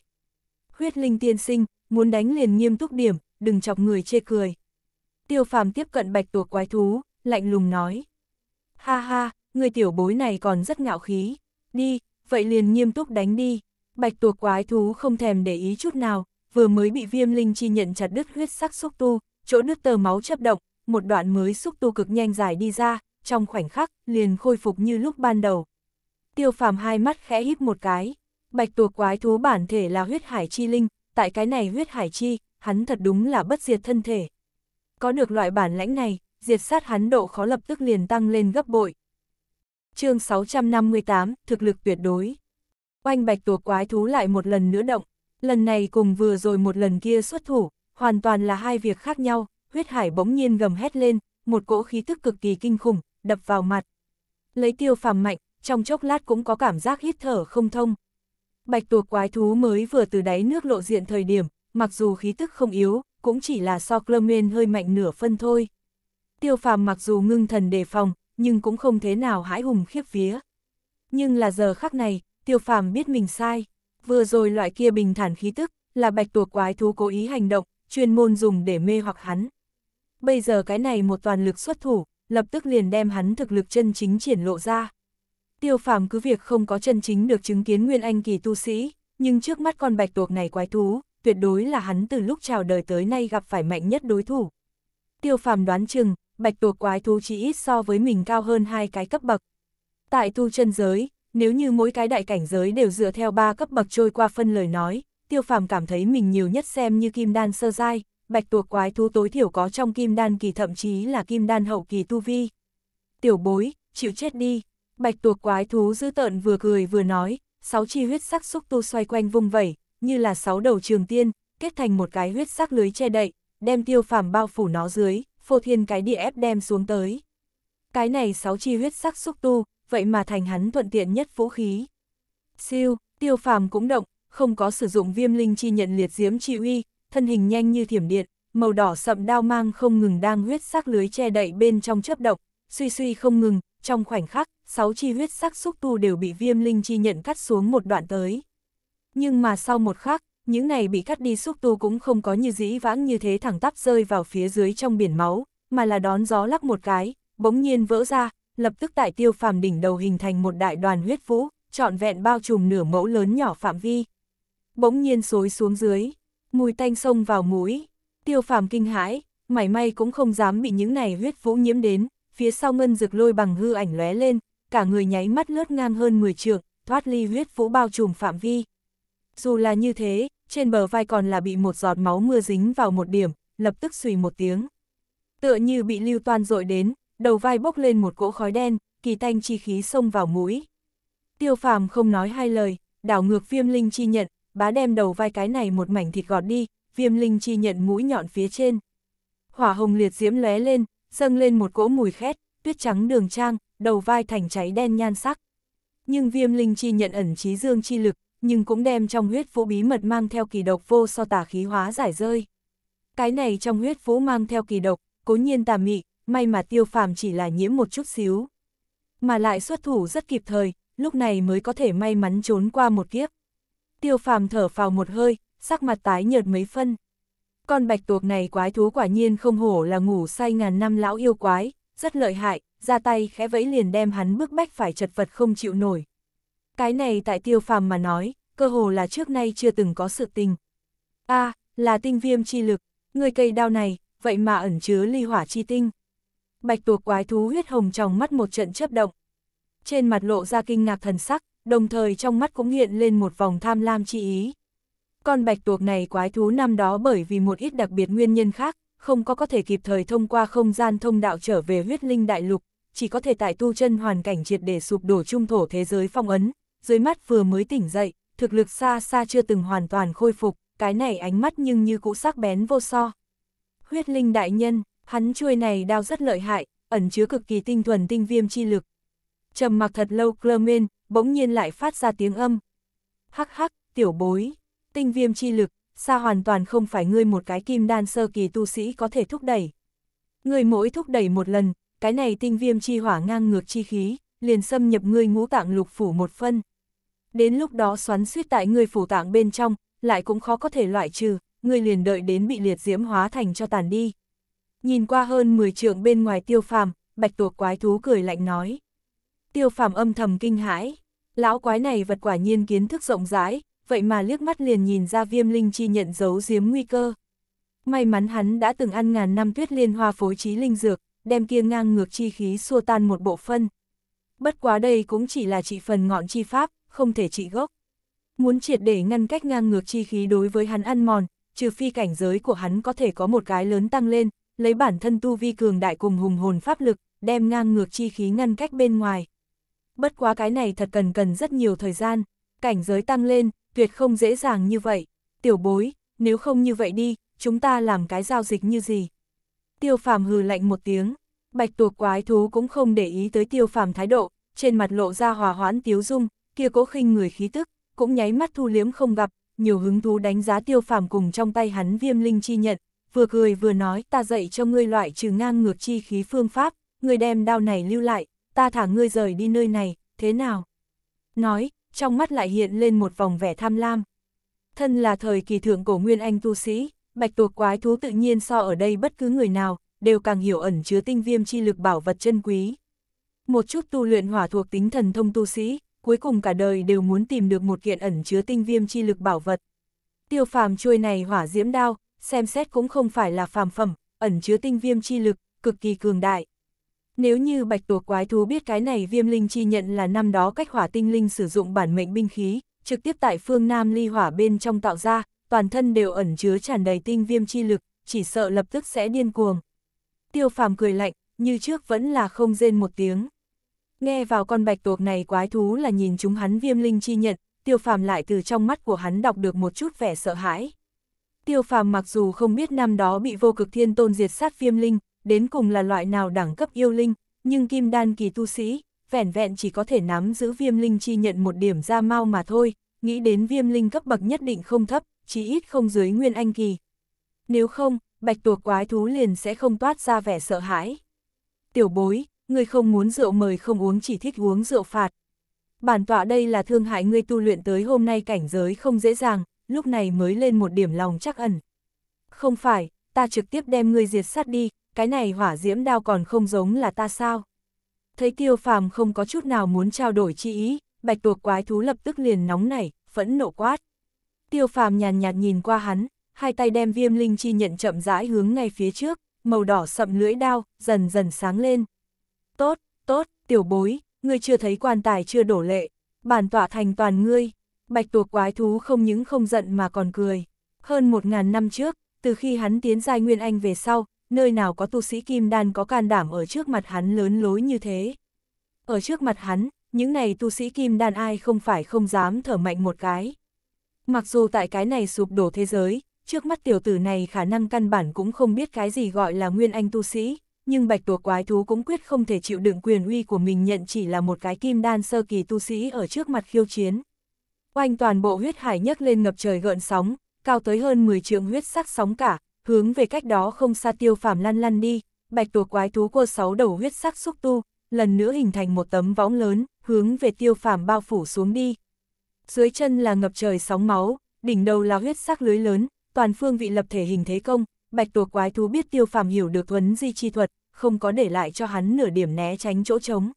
Huyết linh tiên sinh, muốn đánh liền nghiêm túc điểm, đừng chọc người chê cười. Tiêu phàm tiếp cận bạch tuộc quái thú, lạnh lùng nói. Ha ha, người tiểu bối này còn rất ngạo khí. Đi, vậy liền nghiêm túc đánh đi. Bạch tuộc quái thú không thèm để ý chút nào, vừa mới bị viêm linh chi nhận chặt đứt huyết sắc xúc tu, chỗ nước tơ máu chấp động, một đoạn mới xúc tu cực nhanh dài đi ra, trong khoảnh khắc, liền khôi phục như lúc ban đầu. Tiêu phàm hai mắt khẽ híp một cái, bạch tuộc quái thú bản thể là huyết hải chi linh, tại cái này huyết hải chi, hắn thật đúng là bất diệt thân thể. Có được loại bản lãnh này, diệt sát hắn độ khó lập tức liền tăng lên gấp bội. chương 658, thực lực tuyệt đối. Oanh bạch tuộc quái thú lại một lần nữa động, lần này cùng vừa rồi một lần kia xuất thủ, hoàn toàn là hai việc khác nhau, huyết hải bỗng nhiên gầm hét lên, một cỗ khí tức cực kỳ kinh khủng, đập vào mặt. Lấy tiêu phàm mạnh, trong chốc lát cũng có cảm giác hít thở không thông. Bạch tuộc quái thú mới vừa từ đáy nước lộ diện thời điểm, mặc dù khí tức không yếu, cũng chỉ là so Clermen hơi mạnh nửa phân thôi. Tiêu phàm mặc dù ngưng thần đề phòng, nhưng cũng không thế nào hãi hùng khiếp vía. Nhưng là giờ khắc này, tiêu phàm biết mình sai. Vừa rồi loại kia bình thản khí tức, là bạch tuộc quái thú cố ý hành động, chuyên môn dùng để mê hoặc hắn. Bây giờ cái này một toàn lực xuất thủ, lập tức liền đem hắn thực lực chân chính triển lộ ra. Tiêu phàm cứ việc không có chân chính được chứng kiến nguyên anh kỳ tu sĩ, nhưng trước mắt con bạch tuộc này quái thú, tuyệt đối là hắn từ lúc chào đời tới nay gặp phải mạnh nhất đối thủ. Tiêu phàm đoán chừng, bạch tuộc quái thú chỉ ít so với mình cao hơn hai cái cấp bậc. Tại tu chân giới, nếu như mỗi cái đại cảnh giới đều dựa theo ba cấp bậc trôi qua phân lời nói, tiêu phàm cảm thấy mình nhiều nhất xem như kim đan sơ giai, bạch tuộc quái thú tối thiểu có trong kim đan kỳ thậm chí là kim đan hậu kỳ tu vi. Tiểu bối, chịu chết đi, bạch tuộc quái thú dữ tợn vừa cười vừa nói, sáu chi huyết sắc xúc tu xoay quanh vung vẩy, như là sáu đầu trường tiên, kết thành một cái huyết sắc lưới che đậy, đem tiêu phàm bao phủ nó dưới, phô thiên cái địa ép đem xuống tới. Cái này sáu chi huyết sắc xúc tu, vậy mà thành hắn thuận tiện nhất vũ khí. Siêu, tiêu phàm cũng động, không có sử dụng viêm linh chi nhận liệt diếm chi uy, thân hình nhanh như thiểm điện, màu đỏ sậm đao mang không ngừng đang huyết sắc lưới che đậy bên trong chớp động, suy suy không ngừng, trong khoảnh khắc, sáu chi huyết sắc xúc tu đều bị viêm linh chi nhận cắt xuống một đoạn tới. Nhưng mà sau một khắc, những này bị cắt đi xúc tu cũng không có như dĩ vãng như thế thẳng tắp rơi vào phía dưới trong biển máu, mà là đón gió lắc một cái, bỗng nhiên vỡ ra, lập tức tại tiêu phàm đỉnh đầu hình thành một đại đoàn huyết vũ, trọn vẹn bao trùm nửa mẫu lớn nhỏ phạm vi bỗng nhiên xối xuống dưới, mùi tanh sông vào mũi, tiêu phàm kinh hãi, mảy may cũng không dám bị những này huyết vũ nhiễm đến, phía sau ngân rực lôi bằng hư ảnh lóe lên, cả người nháy mắt lướt ngang hơn 10 trượng, thoát ly huyết vũ bao trùm phạm vi. Dù là như thế, trên bờ vai còn là bị một giọt máu mưa dính vào một điểm, lập tức xùy một tiếng. Tựa như bị lưu toan dội đến, đầu vai bốc lên một cỗ khói đen, kỳ tanh chi khí xông vào mũi. Tiêu phàm không nói hai lời, đảo ngược viêm linh chi nhận, bá đem đầu vai cái này một mảnh thịt gọt đi, viêm linh chi nhận mũi nhọn phía trên. Hỏa hồng liệt diễm lóe lên, dâng lên một cỗ mùi khét, tuyết trắng đường trang, đầu vai thành cháy đen nhan sắc. Nhưng viêm linh chi nhận ẩn trí dương chi lực, nhưng cũng đem trong huyết vũ bí mật mang theo kỳ độc vô so tả khí hóa giải rơi. Cái này trong huyết vũ mang theo kỳ độc, cố nhiên tà mị, may mà tiêu phàm chỉ là nhiễm một chút xíu. Mà lại xuất thủ rất kịp thời, lúc này mới có thể may mắn trốn qua một kiếp tiêu phàm thở phào một hơi, sắc mặt tái nhợt mấy phân. Con bạch tuộc này quái thú quả nhiên không hổ là ngủ say ngàn năm lão yêu quái, rất lợi hại, ra tay khẽ vẫy liền đem hắn bước bách phải chật vật không chịu nổi. Cái này tại tiêu phàm mà nói, cơ hồ là trước nay chưa từng có sự tình. a là tinh viêm chi lực, người cây đao này, vậy mà ẩn chứa ly hỏa chi tinh. Bạch tuộc quái thú huyết hồng trong mắt một trận chớp động. Trên mặt lộ ra kinh ngạc thần sắc, đồng thời trong mắt cũng hiện lên một vòng tham lam chi ý. Con bạch tuộc này quái thú năm đó bởi vì một ít đặc biệt nguyên nhân khác, không có có thể kịp thời thông qua không gian thông đạo trở về huyết linh đại lục, chỉ có thể tại tu chân hoàn cảnh triệt để sụp đổ trung thổ thế giới phong ấn, dưới mắt vừa mới tỉnh dậy, thực lực xa xa chưa từng hoàn toàn khôi phục, cái này ánh mắt nhưng như cũ sắc bén vô so. Huyết linh đại nhân, hắn chuôi này đao rất lợi hại, ẩn chứa cực kỳ tinh thuần tinh viêm chi lực. Trầm mặc thật lâu Clermen, bỗng nhiên lại phát ra tiếng âm. Hắc hắc, tiểu bối, tinh viêm chi lực, xa hoàn toàn không phải ngươi một cái kim đan sơ kỳ tu sĩ có thể thúc đẩy. Ngươi mỗi thúc đẩy một lần, cái này tinh viêm chi hỏa ngang ngược chi khí, liền xâm nhập ngươi ngũ tạng lục phủ một phân. Đến lúc đó xoắn suýt tại ngươi phủ tạng bên trong, lại cũng khó có thể loại trừ, ngươi liền đợi đến bị liệt diễm hóa thành cho tàn đi. Nhìn qua hơn 10 trượng bên ngoài tiêu phàm, bạch tuộc quái thú cười lạnh nói. Tiêu phàm âm thầm kinh hãi. Lão quái này vật quả nhiên kiến thức rộng rãi, vậy mà liếc mắt liền nhìn ra viêm linh chi nhận giấu giếm nguy cơ. May mắn hắn đã từng ăn ngàn năm tuyết liên hoa phối trí linh dược, đem kia ngang ngược chi khí xua tan một bộ phân. Bất quá đây cũng chỉ là trị phần ngọn chi pháp, không thể trị gốc. Muốn triệt để ngăn cách ngang ngược chi khí đối với hắn ăn mòn, trừ phi cảnh giới của hắn có thể có một cái lớn tăng lên, lấy bản thân tu vi cường đại cùng hùng hồn pháp lực, đem ngang ngược chi khí ngăn cách bên ngoài bất quá cái này thật cần cần rất nhiều thời gian, cảnh giới tăng lên, tuyệt không dễ dàng như vậy. Tiểu bối, nếu không như vậy đi, chúng ta làm cái giao dịch như gì? Tiêu phàm hừ lạnh một tiếng, bạch tuộc quái thú cũng không để ý tới tiêu phàm thái độ, trên mặt lộ ra hòa hoãn tiếu dung, kia cố khinh người khí tức, cũng nháy mắt thu liếm không gặp, nhiều hứng thú đánh giá tiêu phàm cùng trong tay hắn viêm linh chi nhận, vừa cười vừa nói ta dạy cho ngươi loại trừ ngang ngược chi khí phương pháp, người đem đao này lưu lại, ta thả ngươi rời đi nơi này, thế nào? Nói, trong mắt lại hiện lên một vòng vẻ tham lam. Thân là thời kỳ thượng cổ nguyên anh tu sĩ, bạch tuộc quái thú tự nhiên so ở đây bất cứ người nào, đều càng hiểu ẩn chứa tinh viêm chi lực bảo vật chân quý. Một chút tu luyện hỏa thuộc tính thần thông tu sĩ, cuối cùng cả đời đều muốn tìm được một kiện ẩn chứa tinh viêm chi lực bảo vật. Tiêu phàm chuôi này hỏa diễm đao, xem xét cũng không phải là phàm phẩm, ẩn chứa tinh viêm chi lực, cực kỳ cường đại. Nếu như bạch tuộc quái thú biết cái này viêm linh chi nhận là năm đó cách hỏa tinh linh sử dụng bản mệnh binh khí, trực tiếp tại phương Nam ly hỏa bên trong tạo ra, toàn thân đều ẩn chứa tràn đầy tinh viêm chi lực, chỉ sợ lập tức sẽ điên cuồng. Tiêu phàm cười lạnh, như trước vẫn là không rên một tiếng. Nghe vào con bạch tuộc này quái thú là nhìn chúng hắn viêm linh chi nhận, tiêu phàm lại từ trong mắt của hắn đọc được một chút vẻ sợ hãi. Tiêu phàm mặc dù không biết năm đó bị vô cực thiên tôn diệt sát viêm linh, đến cùng là loại nào đẳng cấp yêu linh, nhưng kim đan kỳ tu sĩ, vẻn vẹn chỉ có thể nắm giữ viêm linh chi nhận một điểm ra mau mà thôi, nghĩ đến viêm linh cấp bậc nhất định không thấp, chỉ ít không dưới nguyên anh kỳ. Nếu không, bạch tuộc quái thú liền sẽ không toát ra vẻ sợ hãi. Tiểu bối, người không muốn rượu mời không uống chỉ thích uống rượu phạt. Bản tọa đây là thương hại ngươi tu luyện tới hôm nay cảnh giới không dễ dàng, lúc này mới lên một điểm lòng chắc ẩn. Không phải, ta trực tiếp đem ngươi diệt sát đi, cái này hỏa diễm đao còn không giống là ta sao. Thấy tiêu phàm không có chút nào muốn trao đổi chi ý, bạch tuộc quái thú lập tức liền nóng nảy, phẫn nộ quát. Tiêu phàm nhàn nhạt, nhạt nhìn qua hắn, hai tay đem viêm linh chi nhận chậm rãi hướng ngay phía trước, màu đỏ sậm lưỡi đao, dần dần sáng lên. Tốt, tốt, tiểu bối, ngươi chưa thấy quan tài chưa đổ lệ, bản tọa thành toàn ngươi. Bạch tuộc quái thú không những không giận mà còn cười. Hơn một ngàn năm trước, từ khi hắn tiến giai Nguyên Anh về sau, nơi nào có tu sĩ kim đan có can đảm ở trước mặt hắn lớn lối như thế. Ở trước mặt hắn, những này tu sĩ kim đan ai không phải không dám thở mạnh một cái. Mặc dù tại cái này sụp đổ thế giới, trước mắt tiểu tử này khả năng căn bản cũng không biết cái gì gọi là nguyên anh tu sĩ, nhưng bạch tuộc quái thú cũng quyết không thể chịu đựng quyền uy của mình nhận chỉ là một cái kim đan sơ kỳ tu sĩ ở trước mặt khiêu chiến. Oanh toàn bộ huyết hải nhấc lên ngập trời gợn sóng, cao tới hơn 10 trượng huyết sắc sóng cả, hướng về cách đó không xa tiêu phàm lăn lăn đi, bạch tuộc quái thú của sáu đầu huyết sắc xúc tu, lần nữa hình thành một tấm võng lớn, hướng về tiêu phàm bao phủ xuống đi. Dưới chân là ngập trời sóng máu, đỉnh đầu là huyết sắc lưới lớn, toàn phương vị lập thể hình thế công, bạch tuộc quái thú biết tiêu phàm hiểu được thuấn di chi thuật, không có để lại cho hắn nửa điểm né tránh chỗ trống.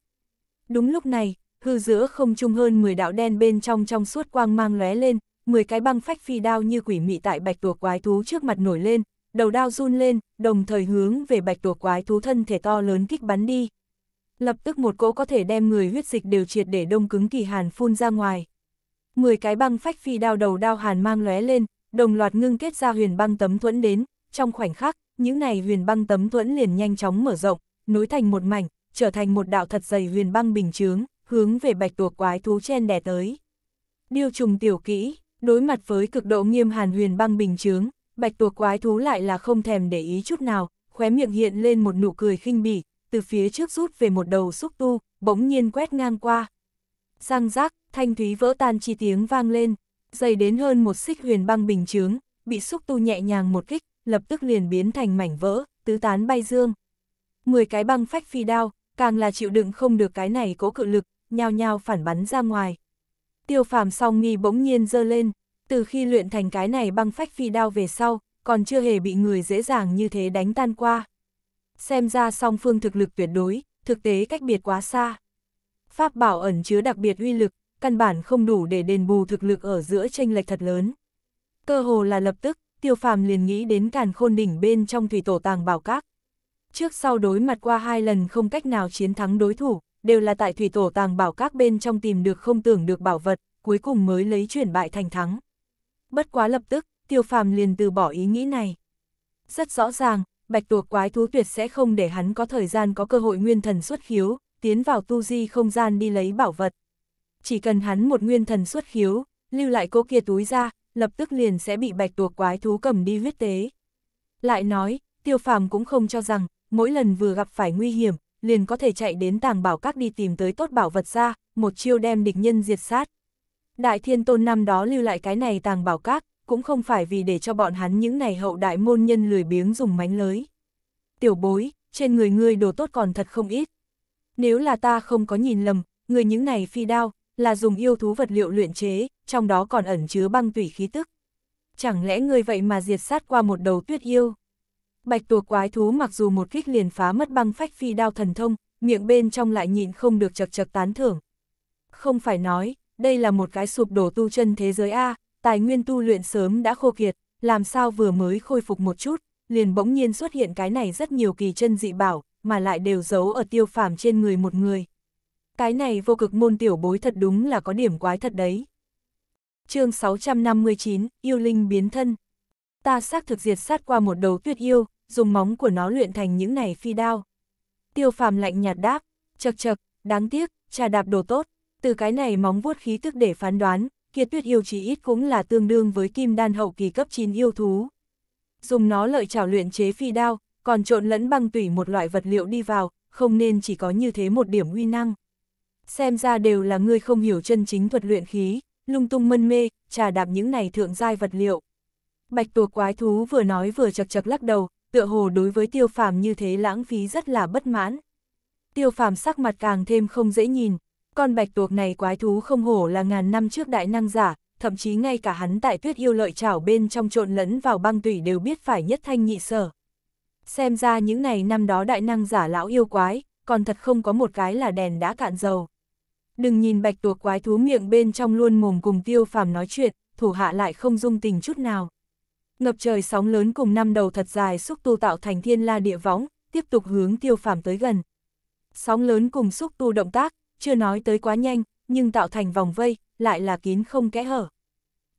Đúng lúc này, hư giữa không trung hơn 10 đạo đen bên trong trong suốt quang mang lóe lên, 10 cái băng phách phi đao như quỷ mị tại bạch tuộc quái thú trước mặt nổi lên, đầu đao run lên, đồng thời hướng về bạch tuộc quái thú thân thể to lớn kích bắn đi. Lập tức một cỗ có thể đem người huyết dịch đều triệt để đông cứng kỳ hàn phun ra ngoài. mười cái băng phách phi đao đầu đao hàn mang lóe lên, đồng loạt ngưng kết ra huyền băng tấm thuẫn đến, trong khoảnh khắc, những này huyền băng tấm thuẫn liền nhanh chóng mở rộng, nối thành một mảnh, trở thành một đạo thật dày huyền băng bình chướng, hướng về bạch tuộc quái thú chen đè tới. Điêu trùng tiểu kỹ, đối mặt với cực độ nghiêm hàn huyền băng bình chướng, bạch tuộc quái thú lại là không thèm để ý chút nào, khóe miệng hiện lên một nụ cười khinh bỉ, từ phía trước rút về một đầu xúc tu, bỗng nhiên quét ngang qua. Răng rác, thanh thúy vỡ tan chi tiếng vang lên, dày đến hơn một xích huyền băng bình chướng, bị xúc tu nhẹ nhàng một kích, lập tức liền biến thành mảnh vỡ, tứ tán bay dương. Mười cái băng phách phi đao, càng là chịu đựng không được cái này cố cự lực, nhao nhao phản bắn ra ngoài. Tiêu phàm song nghi bỗng nhiên dơ lên, từ khi luyện thành cái này băng phách phi đao về sau, còn chưa hề bị người dễ dàng như thế đánh tan qua. Xem ra song phương thực lực tuyệt đối, thực tế cách biệt quá xa. Pháp bảo ẩn chứa đặc biệt uy lực, căn bản không đủ để đền bù thực lực ở giữa tranh lệch thật lớn. Cơ hồ là lập tức, tiêu phàm liền nghĩ đến càn khôn đỉnh bên trong thủy tổ tàng bảo các. Trước sau đối mặt qua hai lần không cách nào chiến thắng đối thủ, đều là tại thủy tổ tàng bảo các bên trong tìm được không tưởng được bảo vật, cuối cùng mới lấy chuyển bại thành thắng bất quá lập tức, tiêu phàm liền từ bỏ ý nghĩ này. Rất rõ ràng, bạch tuộc quái thú tuyệt sẽ không để hắn có thời gian có cơ hội nguyên thần xuất khiếu, tiến vào tu di không gian đi lấy bảo vật. Chỉ cần hắn một nguyên thần xuất khiếu, lưu lại cô kia túi ra, lập tức liền sẽ bị bạch tuộc quái thú cầm đi huyết tế. Lại nói, tiêu phàm cũng không cho rằng, mỗi lần vừa gặp phải nguy hiểm, liền có thể chạy đến tàng bảo các đi tìm tới tốt bảo vật ra, một chiêu đem địch nhân diệt sát. Đại thiên tôn năm đó lưu lại cái này tàng bảo các, cũng không phải vì để cho bọn hắn những này hậu đại môn nhân lười biếng dùng mánh lới. Tiểu bối, trên người ngươi đồ tốt còn thật không ít. Nếu là ta không có nhìn lầm, người những này phi đao, là dùng yêu thú vật liệu luyện chế, trong đó còn ẩn chứa băng tủy khí tức. Chẳng lẽ ngươi vậy mà diệt sát qua một đầu tuyết yêu? Bạch tuộc quái thú mặc dù một kích liền phá mất băng phách phi đao thần thông, miệng bên trong lại nhịn không được chật chật tán thưởng. Không phải nói, đây là một cái sụp đổ tu chân thế giới A, tài nguyên tu luyện sớm đã khô kiệt, làm sao vừa mới khôi phục một chút, liền bỗng nhiên xuất hiện cái này rất nhiều kỳ chân dị bảo, mà lại đều giấu ở tiêu phàm trên người một người. Cái này vô cực môn tiểu bối thật đúng là có điểm quái thật đấy. chương 659, Yêu Linh biến thân. Ta xác thực diệt sát qua một đầu tuyết yêu, dùng móng của nó luyện thành những này phi đao. Tiêu phàm lạnh nhạt đáp, chật chật, đáng tiếc, trà đạp đồ tốt. Từ cái này móng vuốt khí tức để phán đoán, kiệt tuyết yêu chí ít cũng là tương đương với kim đan hậu kỳ cấp 9 yêu thú. Dùng nó lợi trảo luyện chế phi đao, còn trộn lẫn băng tủy một loại vật liệu đi vào, không nên chỉ có như thế một điểm uy năng. Xem ra đều là người không hiểu chân chính thuật luyện khí, lung tung mân mê, trà đạp những này thượng giai vật liệu. Bạch tuộc quái thú vừa nói vừa chật chật lắc đầu, tựa hồ đối với tiêu phàm như thế lãng phí rất là bất mãn. Tiêu phàm sắc mặt càng thêm không dễ nhìn, con bạch tuộc này quái thú không hổ là ngàn năm trước đại năng giả, thậm chí ngay cả hắn tại tuyết yêu lợi chảo bên trong trộn lẫn vào băng tủy đều biết phải nhất thanh nhị sở. Xem ra những này năm đó đại năng giả lão yêu quái, còn thật không có một cái là đèn đã cạn dầu. Đừng nhìn bạch tuộc quái thú miệng bên trong luôn mồm cùng tiêu phàm nói chuyện, thủ hạ lại không dung tình chút nào. Ngập trời sóng lớn cùng năm đầu thật dài xúc tu tạo thành thiên la địa võng, tiếp tục hướng tiêu phàm tới gần. Sóng lớn cùng xúc tu động tác, chưa nói tới quá nhanh, nhưng tạo thành vòng vây, lại là kín không kẽ hở.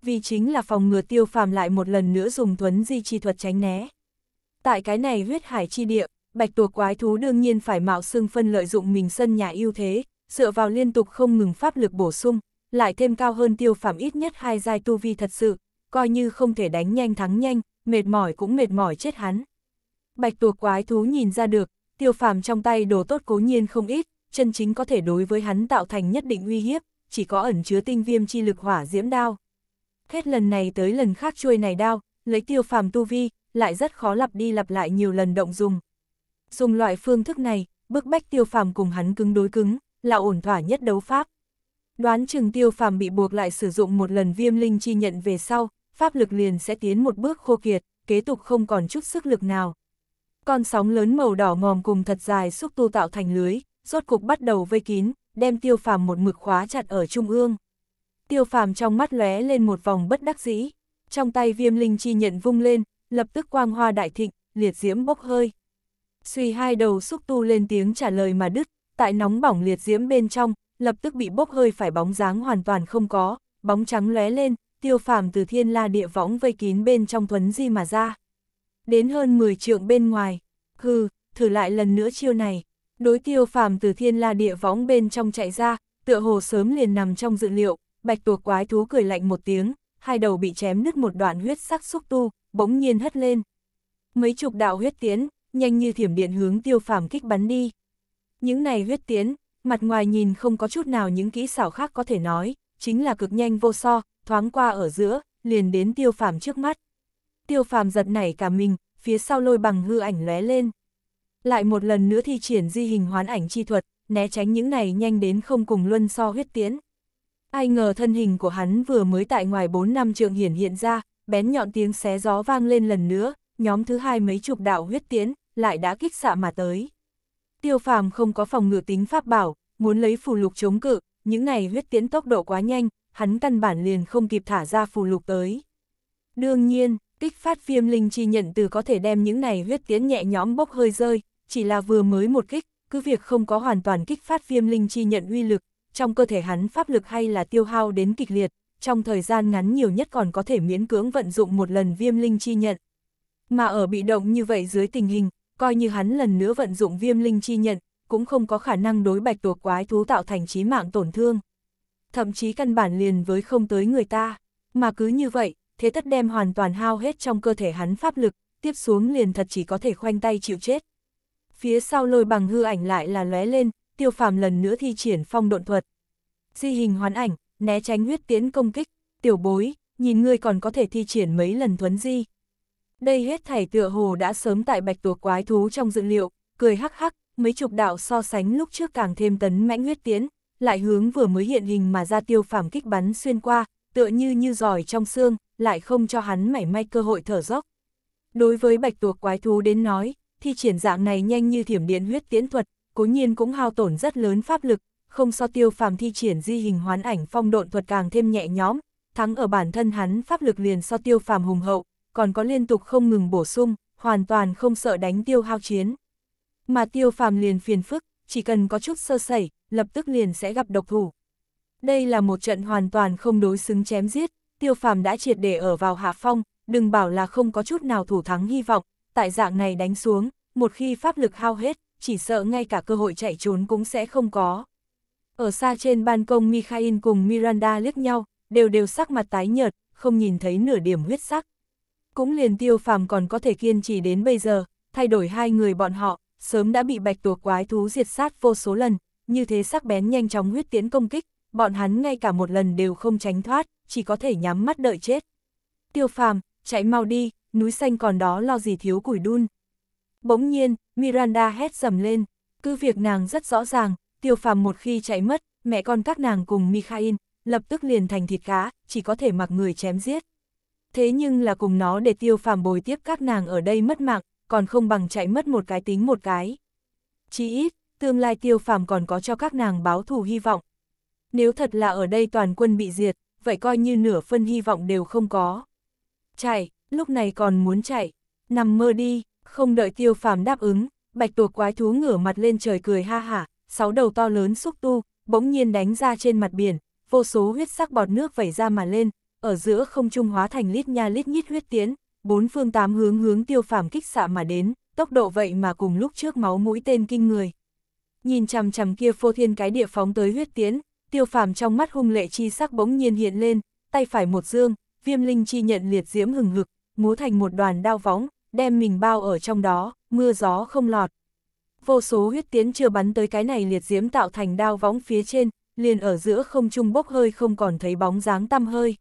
Vì chính là phòng ngừa tiêu phàm lại một lần nữa dùng thuấn di chi thuật tránh né. Tại cái này huyết hải chi địa, bạch tuộc quái thú đương nhiên phải mạo xương phân lợi dụng mình sân nhà ưu thế, dựa vào liên tục không ngừng pháp lực bổ sung, lại thêm cao hơn tiêu phàm ít nhất hai giai tu vi thật sự, coi như không thể đánh nhanh thắng nhanh, mệt mỏi cũng mệt mỏi chết hắn. Bạch tuộc quái thú nhìn ra được, tiêu phàm trong tay đồ tốt cố nhiên không ít, chân chính có thể đối với hắn tạo thành nhất định uy hiếp, chỉ có ẩn chứa tinh viêm chi lực hỏa diễm đao. Hết lần này tới lần khác chuôi này đao, lấy tiêu phàm tu vi, lại rất khó lặp đi lặp lại nhiều lần động dùng. Dùng loại phương thức này, bức bách tiêu phàm cùng hắn cứng đối cứng, là ổn thỏa nhất đấu pháp. Đoán chừng tiêu phàm bị buộc lại sử dụng một lần viêm linh chi nhận về sau, pháp lực liền sẽ tiến một bước khô kiệt, kế tục không còn chút sức lực nào. Con sóng lớn màu đỏ ngòm cùng thật dài xúc tu tạo thành lưới, rốt cục bắt đầu vây kín, đem tiêu phàm một mực khóa chặt ở trung ương. Tiêu phàm trong mắt lóe lên một vòng bất đắc dĩ, trong tay viêm linh chi nhận vung lên, lập tức quang hoa đại thịnh, liệt diễm bốc hơi. Suy hai đầu xúc tu lên tiếng trả lời mà đứt, tại nóng bỏng liệt diễm bên trong, lập tức bị bốc hơi phải bóng dáng hoàn toàn không có, bóng trắng lóe lên, tiêu phàm từ thiên la địa võng vây kín bên trong thuấn di mà ra. Đến hơn 10 trượng bên ngoài, hừ, thử lại lần nữa chiêu này. Đối tiêu phàm từ thiên la địa võng bên trong chạy ra, tựa hồ sớm liền nằm trong dự liệu, bạch tuộc quái thú cười lạnh một tiếng, hai đầu bị chém nứt một đoạn huyết sắc xúc tu, bỗng nhiên hất lên. Mấy chục đạo huyết tiến, nhanh như thiểm điện hướng tiêu phàm kích bắn đi. Những này huyết tiến, mặt ngoài nhìn không có chút nào những kỹ xảo khác có thể nói, chính là cực nhanh vô so, thoáng qua ở giữa, liền đến tiêu phàm trước mắt. Tiêu phàm giật nảy cả mình, phía sau lôi bằng hư ảnh lóe lên. Lại một lần nữa thi triển di hình hoán ảnh chi thuật, né tránh những này nhanh đến không cùng luân so huyết tiễn. Ai ngờ thân hình của hắn vừa mới tại ngoài 4 năm trường hiển hiện ra, bén nhọn tiếng xé gió vang lên lần nữa, nhóm thứ hai mấy chục đạo huyết tiễn, lại đã kích xạ mà tới. Tiêu phàm không có phòng ngự tính pháp bảo, muốn lấy phù lục chống cự, những này huyết tiễn tốc độ quá nhanh, hắn căn bản liền không kịp thả ra phù lục tới. Đương nhiên, kích phát viêm linh chi nhận từ có thể đem những này huyết tiễn nhẹ nhóm bốc hơi rơi, chỉ là vừa mới một kích, cứ việc không có hoàn toàn kích phát viêm linh chi nhận uy lực, trong cơ thể hắn pháp lực hay là tiêu hao đến kịch liệt, trong thời gian ngắn nhiều nhất còn có thể miễn cưỡng vận dụng một lần viêm linh chi nhận. Mà ở bị động như vậy dưới tình hình, coi như hắn lần nữa vận dụng viêm linh chi nhận, cũng không có khả năng đối bạch tuộc quái thú tạo thành chí mạng tổn thương. Thậm chí căn bản liền với không tới người ta, mà cứ như vậy, thế tất đem hoàn toàn hao hết trong cơ thể hắn pháp lực, tiếp xuống liền thật chỉ có thể khoanh tay chịu chết phía sau lôi bằng hư ảnh lại là lóe lên, tiêu phàm lần nữa thi triển phong độn thuật. Di hình hoán ảnh, né tránh huyết tiến công kích, tiểu bối, nhìn ngươi còn có thể thi triển mấy lần thuấn di. Đây hết thảy tựa hồ đã sớm tại bạch tuộc quái thú trong dự liệu, cười hắc hắc, mấy chục đạo so sánh lúc trước càng thêm tấn mãnh huyết tiến, lại hướng vừa mới hiện hình mà ra tiêu phàm kích bắn xuyên qua, tựa như như giỏi trong xương, lại không cho hắn mảy may cơ hội thở dốc. Đối với bạch tuộc quái thú đến nói, thi triển dạng này nhanh như thiểm điện huyết tiễn thuật, cố nhiên cũng hao tổn rất lớn pháp lực, không so tiêu phàm thi triển di hình hoán ảnh phong độn thuật càng thêm nhẹ nhõm, thắng ở bản thân hắn pháp lực liền so tiêu phàm hùng hậu, còn có liên tục không ngừng bổ sung, hoàn toàn không sợ đánh tiêu hao chiến. Mà tiêu phàm liền phiền phức, chỉ cần có chút sơ sẩy, lập tức liền sẽ gặp độc thủ. Đây là một trận hoàn toàn không đối xứng chém giết, tiêu phàm đã triệt để ở vào hạ phong, đừng bảo là không có chút nào thủ thắng hy vọng, tại dạng này đánh xuống, một khi pháp lực hao hết, chỉ sợ ngay cả cơ hội chạy trốn cũng sẽ không có. Ở xa trên ban công Mikhail cùng Miranda liếc nhau, đều đều sắc mặt tái nhợt, không nhìn thấy nửa điểm huyết sắc. Cũng liền tiêu phàm còn có thể kiên trì đến bây giờ, thay đổi hai người bọn họ, sớm đã bị bạch tuộc quái thú diệt sát vô số lần, như thế sắc bén nhanh chóng huyết tiến công kích, bọn hắn ngay cả một lần đều không tránh thoát, chỉ có thể nhắm mắt đợi chết. Tiêu phàm, chạy mau đi, núi xanh còn đó lo gì thiếu củi đun. Bỗng nhiên, Miranda hét dầm lên, cứ việc nàng rất rõ ràng, tiêu phàm một khi chạy mất, mẹ con các nàng cùng Mikhail, lập tức liền thành thịt cá, chỉ có thể mặc người chém giết. Thế nhưng là cùng nó để tiêu phàm bồi tiếp các nàng ở đây mất mạng, còn không bằng chạy mất một cái tính một cái. Chỉ ít, tương lai tiêu phàm còn có cho các nàng báo thù hy vọng. Nếu thật là ở đây toàn quân bị diệt, vậy coi như nửa phân hy vọng đều không có. Chạy, lúc này còn muốn chạy, nằm mơ đi, không đợi tiêu phàm đáp ứng, bạch tuộc quái thú ngửa mặt lên trời cười ha hả, sáu đầu to lớn xúc tu, bỗng nhiên đánh ra trên mặt biển, vô số huyết sắc bọt nước vẩy ra mà lên, ở giữa không trung hóa thành lít nha lít nhít huyết tiến, bốn phương tám hướng hướng tiêu phàm kích xạ mà đến, tốc độ vậy mà cùng lúc trước máu mũi tên kinh người. Nhìn chằm chằm kia phô thiên cái địa phóng tới huyết tiến, tiêu phàm trong mắt hung lệ chi sắc bỗng nhiên hiện lên, tay phải một dương, viêm linh chi nhận liệt diễm hừng hực, múa thành một đoàn đao võng, đem mình bao ở trong đó, mưa gió không lọt. Vô số huyết tiến chưa bắn tới cái này liệt diễm tạo thành đao võng phía trên, liền ở giữa không trung bốc hơi không còn thấy bóng dáng tăm hơi.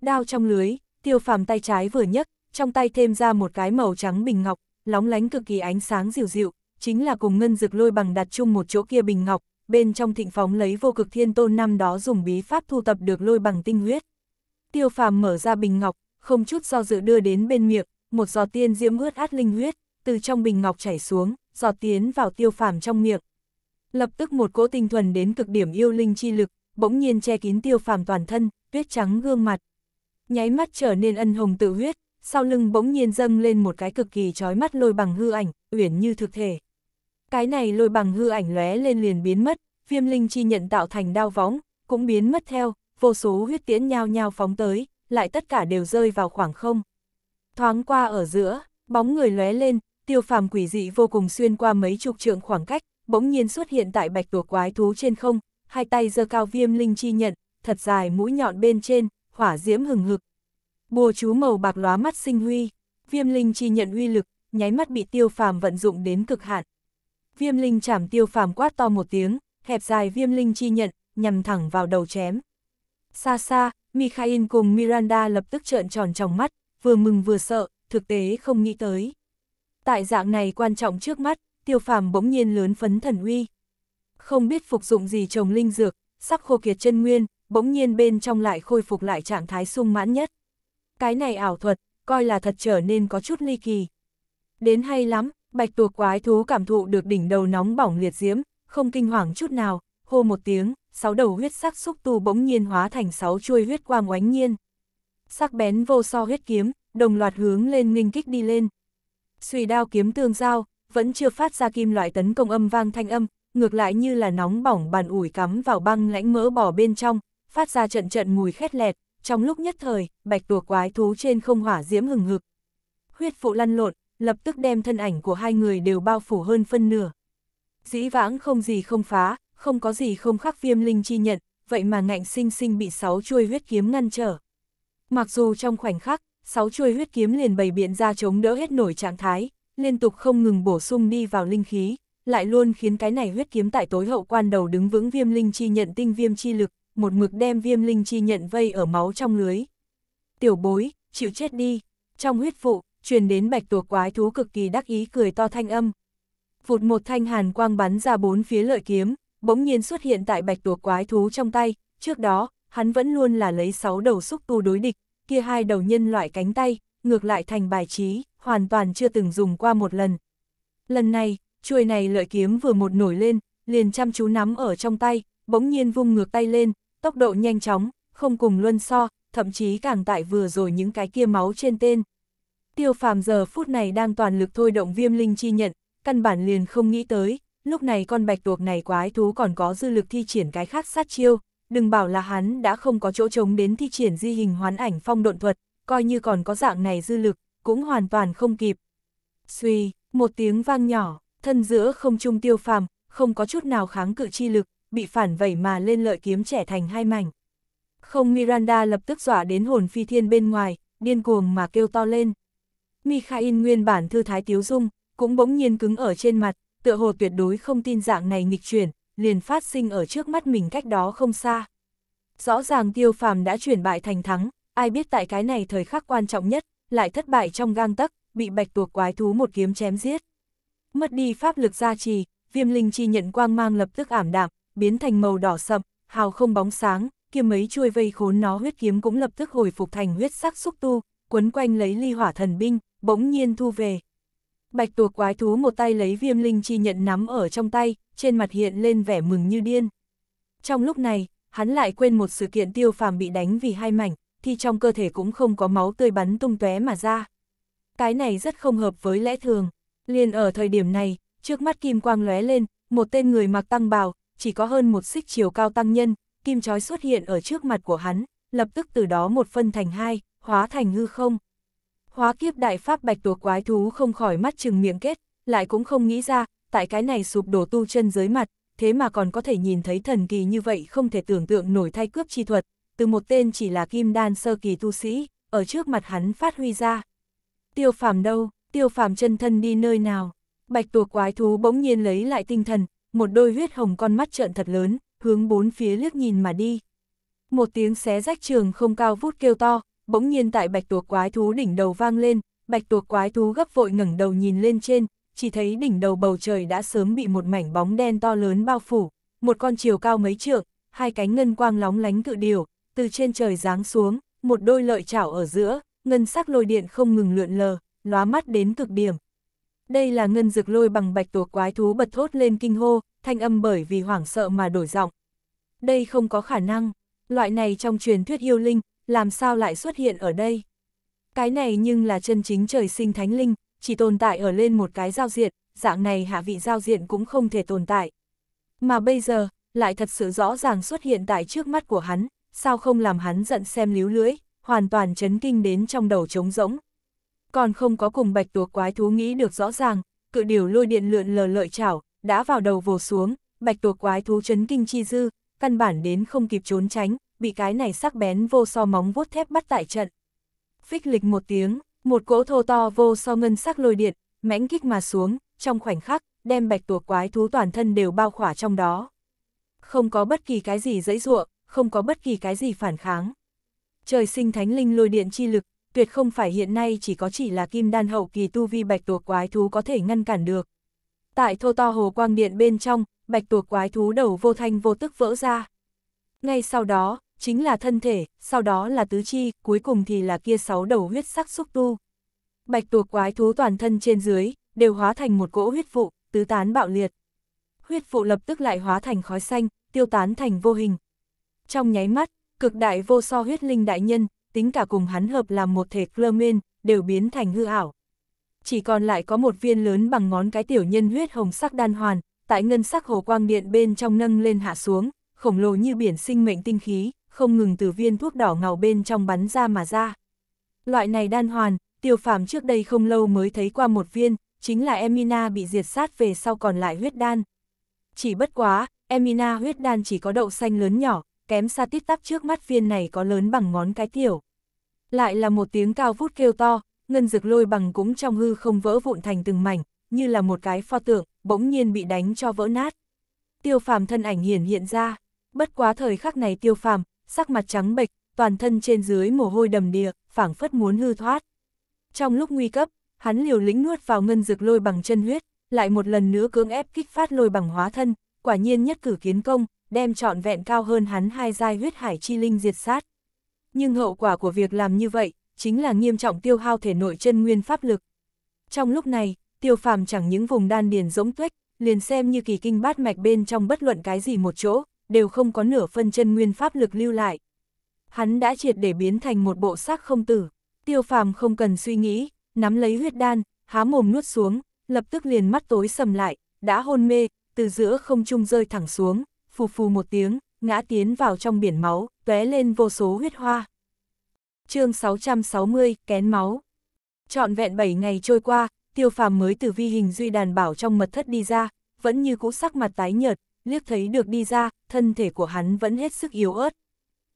Đao trong lưới, tiêu phàm tay trái vừa nhấc, trong tay thêm ra một cái màu trắng bình ngọc, lóng lánh cực kỳ ánh sáng dịu dịu, chính là cùng ngân dực lôi bằng đặt chung một chỗ kia bình ngọc, bên trong thịnh phóng lấy vô cực thiên tôn năm đó dùng bí pháp thu tập được lôi bằng tinh huyết. Tiêu phàm mở ra bình ngọc, không chút do dự đưa đến bên miệng, một giọt tiên diễm ướt át linh huyết, từ trong bình ngọc chảy xuống, giọt tiến vào tiêu phàm trong miệng. Lập tức một cỗ tinh thuần đến cực điểm yêu linh chi lực, bỗng nhiên che kín tiêu phàm toàn thân, tuyết trắng gương mặt. Nháy mắt trở nên ân hồng tự huyết, sau lưng bỗng nhiên dâng lên một cái cực kỳ trói mắt lôi bằng hư ảnh, uyển như thực thể. Cái này lôi bằng hư ảnh lóe lên liền biến mất, viêm linh chi nhận tạo thành đao võng, cũng biến mất theo, vô số huyết tiễn nhao nhao phóng tới, lại tất cả đều rơi vào khoảng không. Thoáng qua ở giữa, bóng người lóe lên, tiêu phàm quỷ dị vô cùng xuyên qua mấy chục trượng khoảng cách, bỗng nhiên xuất hiện tại bạch tuộc quái thú trên không, hai tay giơ cao viêm linh chi nhận, thật dài mũi nhọn bên trên, hỏa diễm hừng hực. Bùa chú màu bạc lóa mắt sinh huy, viêm linh chi nhận uy lực, nháy mắt bị tiêu phàm vận dụng đến cực hạn. Viêm linh chảm tiêu phàm quát to một tiếng, hẹp dài viêm linh chi nhận, nhằm thẳng vào đầu chém. Xa xa, Mikhail cùng Miranda lập tức trợn tròn trong mắt, vừa mừng vừa sợ, thực tế không nghĩ tới. Tại dạng này quan trọng trước mắt, tiêu phàm bỗng nhiên lớn phấn thần uy. Không biết phục dụng gì trồng linh dược, sắp khô kiệt chân nguyên, bỗng nhiên bên trong lại khôi phục lại trạng thái sung mãn nhất. Cái này ảo thuật, coi là thật trở nên có chút ly kỳ. Đến hay lắm, bạch tuộc quái thú cảm thụ được đỉnh đầu nóng bỏng liệt diễm, không kinh hoàng chút nào, hô một tiếng, sáu đầu huyết sắc xúc tu bỗng nhiên hóa thành sáu chuôi huyết quang oánh nhiên. Sắc bén vô so huyết kiếm, đồng loạt hướng lên nghinh kích đi lên. Xùy đao kiếm tương giao, vẫn chưa phát ra kim loại tấn công âm vang thanh âm, ngược lại như là nóng bỏng bàn ủi cắm vào băng lãnh mỡ bỏ bên trong, phát ra trận trận mùi khét lẹt, trong lúc nhất thời, bạch tuộc quái thú trên không hỏa diễm hừng hực. Huyết phụ lăn lộn, lập tức đem thân ảnh của hai người đều bao phủ hơn phân nửa. Dĩ vãng không gì không phá, không có gì không khắc viêm linh chi nhận, vậy mà ngạnh sinh sinh bị sáu chuôi huyết kiếm ngăn trở. Mặc dù trong khoảnh khắc, sáu chuôi huyết kiếm liền bày biện ra chống đỡ hết nổi trạng thái, liên tục không ngừng bổ sung đi vào linh khí, lại luôn khiến cái này huyết kiếm tại tối hậu quan đầu đứng vững viêm linh chi nhận tinh viêm chi lực, một mực đem viêm linh chi nhận vây ở máu trong lưới. Tiểu bối, chịu chết đi, trong huyết vụ, truyền đến bạch tuộc quái thú cực kỳ đắc ý cười to thanh âm. Phụt một thanh hàn quang bắn ra bốn phía lợi kiếm, bỗng nhiên xuất hiện tại bạch tuộc quái thú trong tay, trước đó, hắn vẫn luôn là lấy 6 đầu xúc tu đối địch, kia hai đầu nhân loại cánh tay, ngược lại thành bài trí, hoàn toàn chưa từng dùng qua một lần. Lần này, chuôi này lợi kiếm vừa một nổi lên, liền chăm chú nắm ở trong tay, bỗng nhiên vung ngược tay lên, tốc độ nhanh chóng, không cùng luân so, thậm chí càng tại vừa rồi những cái kia máu trên tên. Tiêu phàm giờ phút này đang toàn lực thôi động viêm linh chi nhận, căn bản liền không nghĩ tới, lúc này con bạch tuộc này quái thú còn có dư lực thi triển cái khác sát chiêu, đừng bảo là hắn đã không có chỗ trống đến thi triển di hình hoán ảnh phong độn thuật, coi như còn có dạng này dư lực, cũng hoàn toàn không kịp. Xuy, một tiếng vang nhỏ, thân giữa không trung tiêu phàm, không có chút nào kháng cự chi lực, bị phản vẩy mà lên lợi kiếm trẻ thành hai mảnh. Không Miranda lập tức dọa đến hồn phi thiên bên ngoài, điên cuồng mà kêu to lên. Mikhail nguyên bản thư thái tiếu dung, cũng bỗng nhiên cứng ở trên mặt, tựa hồ tuyệt đối không tin dạng này nghịch chuyển, liền phát sinh ở trước mắt mình cách đó không xa. Rõ ràng tiêu phàm đã chuyển bại thành thắng, ai biết tại cái này thời khắc quan trọng nhất, lại thất bại trong gang tấc, bị bạch tuộc quái thú một kiếm chém giết. Mất đi pháp lực gia trì, viêm linh chi nhận quang mang lập tức ảm đạm, biến thành màu đỏ sậm, hào không bóng sáng, kia mấy chuôi vây khốn nó huyết kiếm cũng lập tức hồi phục thành huyết sắc xúc tu, quấn quanh lấy ly hỏa thần binh, bỗng nhiên thu về bạch tuộc quái thú một tay lấy viêm linh chi nhận nắm ở trong tay, trên mặt hiện lên vẻ mừng như điên. Trong lúc này, hắn lại quên một sự kiện tiêu phàm bị đánh vì hai mảnh, thì trong cơ thể cũng không có máu tươi bắn tung tóe mà ra. Cái này rất không hợp với lẽ thường. Liền ở thời điểm này, trước mắt kim quang lóe lên, một tên người mặc tăng bào, chỉ có hơn một xích chiều cao tăng nhân, kim chói xuất hiện ở trước mặt của hắn, lập tức từ đó một phân thành hai, hóa thành hư không. Hóa kiếp đại pháp bạch tuộc quái thú không khỏi mắt chừng miệng kết, lại cũng không nghĩ ra, tại cái này sụp đổ tu chân dưới mặt, thế mà còn có thể nhìn thấy thần kỳ như vậy không thể tưởng tượng nổi thay cướp chi thuật, từ một tên chỉ là kim đan sơ kỳ tu sĩ, ở trước mặt hắn phát huy ra. Tiêu phàm đâu, tiêu phàm chân thân đi nơi nào, bạch tuộc quái thú bỗng nhiên lấy lại tinh thần, một đôi huyết hồng con mắt trợn thật lớn, hướng bốn phía liếc nhìn mà đi. Một tiếng xé rách trường không cao vút kêu to, bỗng nhiên tại bạch tuộc quái thú đỉnh đầu vang lên, bạch tuộc quái thú gấp vội ngẩng đầu nhìn lên trên, chỉ thấy đỉnh đầu bầu trời đã sớm bị một mảnh bóng đen to lớn bao phủ, một con chiều cao mấy trượng, hai cánh ngân quang lóng lánh cự điều, từ trên trời giáng xuống, một đôi lợi chảo ở giữa, ngân sắc lôi điện không ngừng lượn lờ, lóa mắt đến cực điểm. Đây là ngân dược lôi bằng bạch tuộc quái thú bật thốt lên kinh hô, thanh âm bởi vì hoảng sợ mà đổi giọng. Đây không có khả năng, loại này trong truyền thuyết yêu linh, làm sao lại xuất hiện ở đây? Cái này nhưng là chân chính trời sinh thánh linh, chỉ tồn tại ở lên một cái giao diện, dạng này hạ vị giao diện cũng không thể tồn tại. Mà bây giờ, lại thật sự rõ ràng xuất hiện tại trước mắt của hắn, sao không làm hắn giận xem líu lưỡi, hoàn toàn chấn kinh đến trong đầu trống rỗng. Còn không có cùng bạch tuộc quái thú nghĩ được rõ ràng, cự điều lôi điện lượn lờ lợi chảo, đã vào đầu vồ xuống, bạch tuộc quái thú chấn kinh chi dư, căn bản đến không kịp trốn tránh, bị cái này sắc bén vô so móng vuốt thép bắt tại trận. Phích lịch một tiếng, một cỗ thô to vô so ngân sắc lôi điện, mãnh kích mà xuống, trong khoảnh khắc, đem bạch tuộc quái thú toàn thân đều bao khỏa trong đó. Không có bất kỳ cái gì dãy ruộng, không có bất kỳ cái gì phản kháng. Trời sinh thánh linh lôi điện chi lực, tuyệt không phải hiện nay chỉ có chỉ là kim đan hậu kỳ tu vi bạch tuộc quái thú có thể ngăn cản được. Tại thô to hồ quang điện bên trong, bạch tuộc quái thú đầu vô thanh vô tức vỡ ra. Ngay sau đó, chính là thân thể, sau đó là tứ chi, cuối cùng thì là kia sáu đầu huyết sắc xúc tu. Bạch tuộc quái thú toàn thân trên dưới, đều hóa thành một cỗ huyết vụ, tứ tán bạo liệt. Huyết vụ lập tức lại hóa thành khói xanh, tiêu tán thành vô hình. Trong nháy mắt, cực đại vô so huyết linh đại nhân, tính cả cùng hắn hợp làm một thể Clermen, đều biến thành hư ảo. Chỉ còn lại có một viên lớn bằng ngón cái tiểu nhân huyết hồng sắc đan hoàn, tại ngân sắc hồ quang điện bên trong nâng lên hạ xuống, khổng lồ như biển sinh mệnh tinh khí, không ngừng từ viên thuốc đỏ ngào bên trong bắn ra mà ra. Loại này đan hoàn, tiêu phàm trước đây không lâu mới thấy qua một viên, chính là Emina bị diệt sát về sau còn lại huyết đan. Chỉ bất quá, Emina huyết đan chỉ có đậu xanh lớn nhỏ, kém xa tít tắp trước mắt viên này có lớn bằng ngón cái tiểu. Lại là một tiếng cao vút kêu to, ngân dược lôi bằng cũng trong hư không vỡ vụn thành từng mảnh, như là một cái pho tượng, bỗng nhiên bị đánh cho vỡ nát. Tiêu phàm thân ảnh hiển hiện ra, bất quá thời khắc này tiêu phàm, sắc mặt trắng bệch, toàn thân trên dưới mồ hôi đầm đìa, phảng phất muốn hư thoát. Trong lúc nguy cấp, hắn liều lĩnh nuốt vào ngân dược lôi bằng chân huyết, lại một lần nữa cưỡng ép kích phát lôi bằng hóa thân, quả nhiên nhất cử kiến công, đem trọn vẹn cao hơn hắn hai giai huyết hải chi linh diệt sát. Nhưng hậu quả của việc làm như vậy, chính là nghiêm trọng tiêu hao thể nội chân nguyên pháp lực. Trong lúc này, tiêu phàm chẳng những vùng đan điền rỗng tuếch, liền xem như kỳ kinh bát mạch bên trong bất luận cái gì một chỗ, đều không có nửa phân chân nguyên pháp lực lưu lại. Hắn đã triệt để biến thành một bộ xác không tử, tiêu phàm không cần suy nghĩ, nắm lấy huyết đan, há mồm nuốt xuống, lập tức liền mắt tối sầm lại, đã hôn mê, từ giữa không trung rơi thẳng xuống, phù phù một tiếng, ngã tiến vào trong biển máu, tóe lên vô số huyết hoa. chương 660, kén máu. Trọn vẹn 7 ngày trôi qua, tiêu phàm mới từ vi hình duy đàn bảo trong mật thất đi ra, vẫn như cũ sắc mặt tái nhợt, liếc thấy được đi ra, thân thể của hắn vẫn hết sức yếu ớt.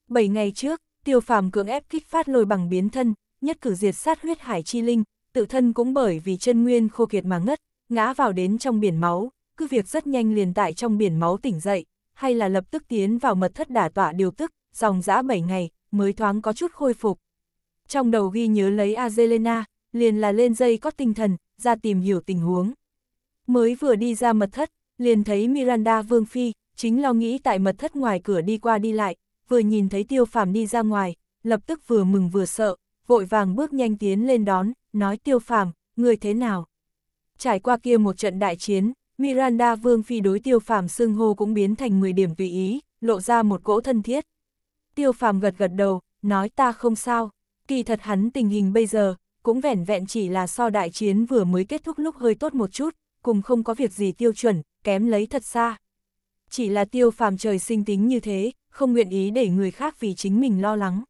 Bảy ngày trước, tiêu phàm cưỡng ép kích phát lôi bằng biến thân, nhất cử diệt sát huyết hải chi linh, tự thân cũng bởi vì chân nguyên khô kiệt mà ngất, ngã vào đến trong biển máu, cứ việc rất nhanh liền tại trong biển máu tỉnh dậy, hay là lập tức tiến vào mật thất đả tọa điều tức, dòng dã bảy ngày, mới thoáng có chút khôi phục. Trong đầu ghi nhớ lấy Azelena, liền là lên dây có tinh thần, ra tìm hiểu tình huống. Mới vừa đi ra mật thất, liền thấy Miranda Vương Phi, chính lo nghĩ tại mật thất ngoài cửa đi qua đi lại, vừa nhìn thấy tiêu phàm đi ra ngoài, lập tức vừa mừng vừa sợ, vội vàng bước nhanh tiến lên đón, nói tiêu phàm, người thế nào? Trải qua kia một trận đại chiến, Miranda Vương Phi đối tiêu phàm xưng hô cũng biến thành 10 điểm tùy ý, lộ ra một cỗ thân thiết. Tiêu phàm gật gật đầu, nói ta không sao, kỳ thật hắn tình hình bây giờ, cũng vẻn vẹn chỉ là so đại chiến vừa mới kết thúc lúc hơi tốt một chút, cùng không có việc gì tiêu chuẩn, kém lấy thật xa. Chỉ là tiêu phàm trời sinh tính như thế, không nguyện ý để người khác vì chính mình lo lắng.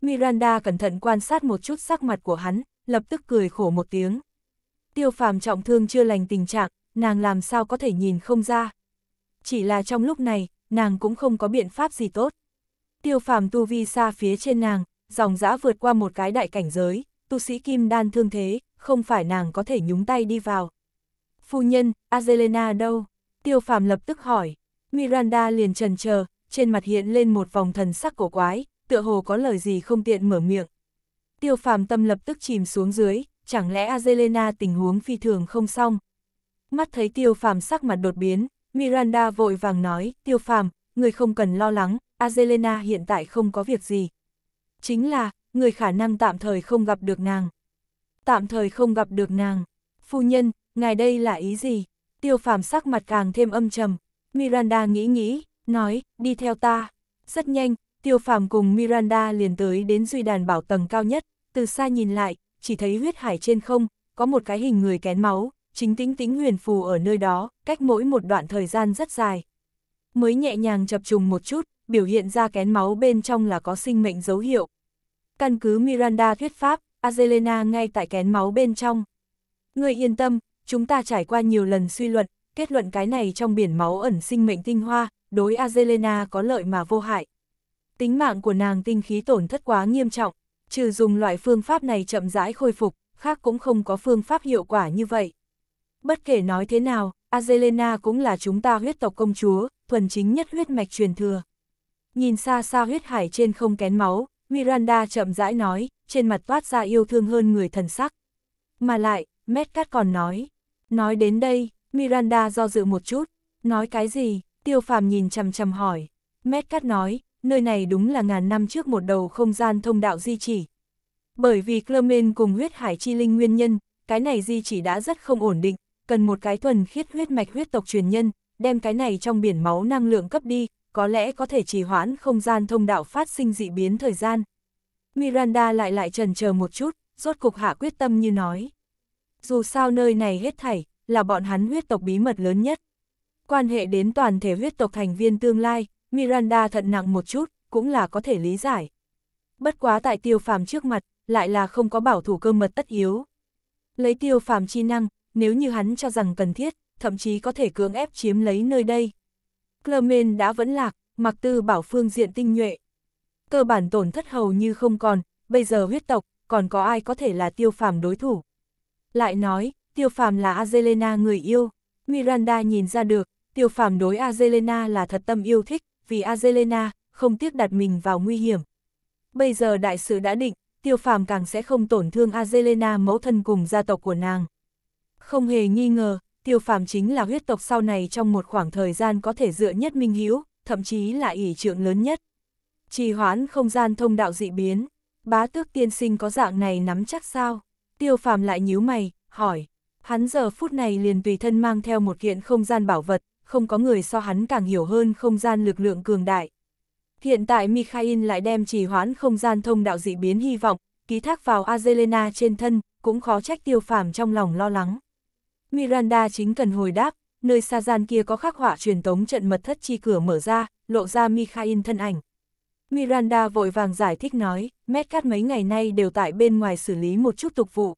Miranda cẩn thận quan sát một chút sắc mặt của hắn, lập tức cười khổ một tiếng. Tiêu phàm trọng thương chưa lành tình trạng, nàng làm sao có thể nhìn không ra. Chỉ là trong lúc này, nàng cũng không có biện pháp gì tốt. Tiêu phàm tu vi xa phía trên nàng, dòng dã vượt qua một cái đại cảnh giới, tu sĩ kim đan thương thế, không phải nàng có thể nhúng tay đi vào. Phu nhân, Azelena đâu? Tiêu phàm lập tức hỏi. Miranda liền trần chờ, trên mặt hiện lên một vòng thần sắc cổ quái, tựa hồ có lời gì không tiện mở miệng. Tiêu phàm tâm lập tức chìm xuống dưới, chẳng lẽ Azelena tình huống phi thường không xong. Mắt thấy tiêu phàm sắc mặt đột biến, Miranda vội vàng nói, tiêu phàm, người không cần lo lắng, Azelena hiện tại không có việc gì. Chính là, người khả năng tạm thời không gặp được nàng. Tạm thời không gặp được nàng. Phu nhân, ngài đây là ý gì? Tiêu phàm sắc mặt càng thêm âm trầm. Miranda nghĩ nghĩ, nói, đi theo ta. Rất nhanh, tiêu phàm cùng Miranda liền tới đến duy đàn bảo tầng cao nhất, từ xa nhìn lại, chỉ thấy huyết hải trên không, có một cái hình người kén máu, chính tính tính huyền phù ở nơi đó, cách mỗi một đoạn thời gian rất dài. Mới nhẹ nhàng chập trùng một chút, biểu hiện ra kén máu bên trong là có sinh mệnh dấu hiệu. Căn cứ Miranda thuyết pháp, Azelena ngay tại kén máu bên trong. Người yên tâm, chúng ta trải qua nhiều lần suy luận, kết luận cái này trong biển máu ẩn sinh mệnh tinh hoa, đối Azelena có lợi mà vô hại. Tính mạng của nàng tinh khí tổn thất quá nghiêm trọng, trừ dùng loại phương pháp này chậm rãi khôi phục, khác cũng không có phương pháp hiệu quả như vậy. Bất kể nói thế nào, Azelena cũng là chúng ta huyết tộc công chúa, thuần chính nhất huyết mạch truyền thừa. Nhìn xa xa huyết hải trên không kén máu, Miranda chậm rãi nói, trên mặt toát ra yêu thương hơn người thần sắc. Mà lại, Metcat còn nói, Nói đến đây, Miranda do dự một chút, nói cái gì, tiêu phàm nhìn chầm chầm hỏi. Mét cắt nói, nơi này đúng là ngàn năm trước một đầu không gian thông đạo di chỉ. Bởi vì Clermen cùng huyết hải chi linh nguyên nhân, cái này di chỉ đã rất không ổn định, cần một cái thuần khiết huyết mạch huyết tộc truyền nhân, đem cái này trong biển máu năng lượng cấp đi, có lẽ có thể trì hoãn không gian thông đạo phát sinh dị biến thời gian. Miranda lại lại trần chờ một chút, rốt cục hạ quyết tâm như nói dù sao nơi này hết thảy, là bọn hắn huyết tộc bí mật lớn nhất. Quan hệ đến toàn thể huyết tộc thành viên tương lai, Miranda thận nặng một chút, cũng là có thể lý giải. Bất quá tại tiêu phàm trước mặt, lại là không có bảo thủ cơ mật tất yếu. Lấy tiêu phàm chi năng, nếu như hắn cho rằng cần thiết, thậm chí có thể cưỡng ép chiếm lấy nơi đây. Clermen đã vẫn lạc, mặc tư bảo phương diện tinh nhuệ. Cơ bản tổn thất hầu như không còn, bây giờ huyết tộc, còn có ai có thể là tiêu phàm đối thủ. Lại nói, tiêu phàm là Azelena người yêu. Miranda nhìn ra được, tiêu phàm đối Azelena là thật tâm yêu thích, vì Azelena không tiếc đặt mình vào nguy hiểm. Bây giờ đại sự đã định, tiêu phàm càng sẽ không tổn thương Azelena mẫu thân cùng gia tộc của nàng. Không hề nghi ngờ, tiêu phàm chính là huyết tộc sau này trong một khoảng thời gian có thể dựa nhất minh hiếu, thậm chí là ỷ trượng lớn nhất. Trì hoãn không gian thông đạo dị biến, bá tước tiên sinh có dạng này nắm chắc sao? Tiêu phàm lại nhíu mày, hỏi. Hắn giờ phút này liền tùy thân mang theo một kiện không gian bảo vật, không có người so hắn càng hiểu hơn không gian lực lượng cường đại. Hiện tại Mikhail lại đem trì hoãn không gian thông đạo dị biến hy vọng, ký thác vào Azelena trên thân, cũng khó trách tiêu phàm trong lòng lo lắng. Miranda chính cần hồi đáp, nơi xa gian kia có khắc họa truyền tống trận mật thất chi cửa mở ra, lộ ra Mikhail thân ảnh. Miranda vội vàng giải thích nói, cắt mấy ngày nay đều tại bên ngoài xử lý một chút tục vụ.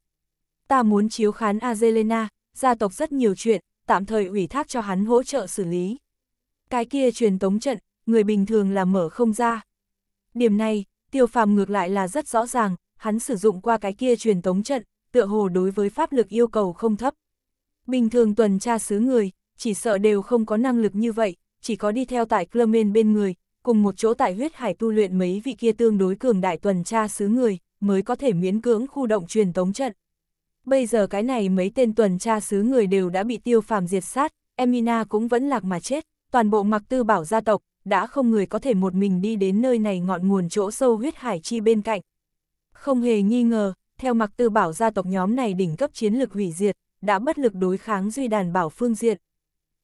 Ta muốn chiếu khán Azelena, gia tộc rất nhiều chuyện, tạm thời ủy thác cho hắn hỗ trợ xử lý. Cái kia truyền tống trận, người bình thường là mở không ra. Điểm này, tiêu phàm ngược lại là rất rõ ràng, hắn sử dụng qua cái kia truyền tống trận, tựa hồ đối với pháp lực yêu cầu không thấp. Bình thường tuần tra xứ người, chỉ sợ đều không có năng lực như vậy, chỉ có đi theo tại Clermen bên người, cùng một chỗ tại huyết hải tu luyện mấy vị kia tương đối cường đại tuần tra xứ người, mới có thể miễn cưỡng khu động truyền tống trận. Bây giờ cái này mấy tên tuần tra xứ người đều đã bị tiêu phàm diệt sát, Emina cũng vẫn lạc mà chết, toàn bộ mặc tư bảo gia tộc, đã không người có thể một mình đi đến nơi này ngọn nguồn chỗ sâu huyết hải chi bên cạnh. Không hề nghi ngờ, theo mặc tư bảo gia tộc nhóm này đỉnh cấp chiến lực hủy diệt, đã bất lực đối kháng duy đàn bảo phương diện,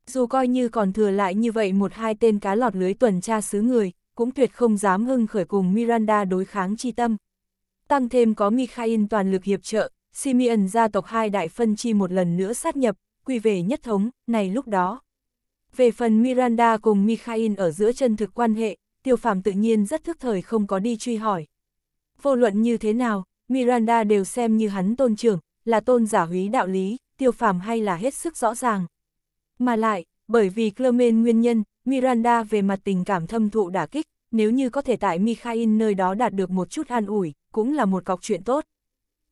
dù coi như còn thừa lại như vậy một hai tên cá lọt lưới tuần tra xứ người, cũng tuyệt không dám hưng khởi cùng Miranda đối kháng chi tâm. Tăng thêm có Mikhail toàn lực hiệp trợ, Simeon gia tộc hai đại phân chi một lần nữa sát nhập, quy về nhất thống, này lúc đó. Về phần Miranda cùng Mikhail ở giữa chân thực quan hệ, tiêu Phạm tự nhiên rất thức thời không có đi truy hỏi. Vô luận như thế nào, Miranda đều xem như hắn tôn trưởng, là tôn giả húy đạo lý, tiêu Phạm hay là hết sức rõ ràng. Mà lại, bởi vì Clermain nguyên nhân, Miranda về mặt tình cảm thâm thụ đả kích, nếu như có thể tại Mikhail nơi đó đạt được một chút an ủi, cũng là một cọc chuyện tốt.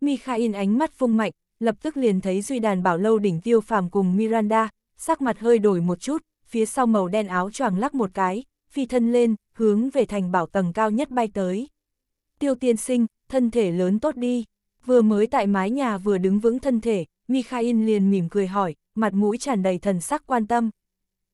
Mikhail ánh mắt phung mạnh, lập tức liền thấy Duy Đàn Bảo Lâu đỉnh tiêu phàm cùng Miranda, sắc mặt hơi đổi một chút, phía sau màu đen áo choàng lắc một cái, phi thân lên, hướng về thành bảo tầng cao nhất bay tới. Tiêu tiên sinh, thân thể lớn tốt đi, vừa mới tại mái nhà vừa đứng vững thân thể, Mikhail liền mỉm cười hỏi, mặt mũi tràn đầy thần sắc quan tâm.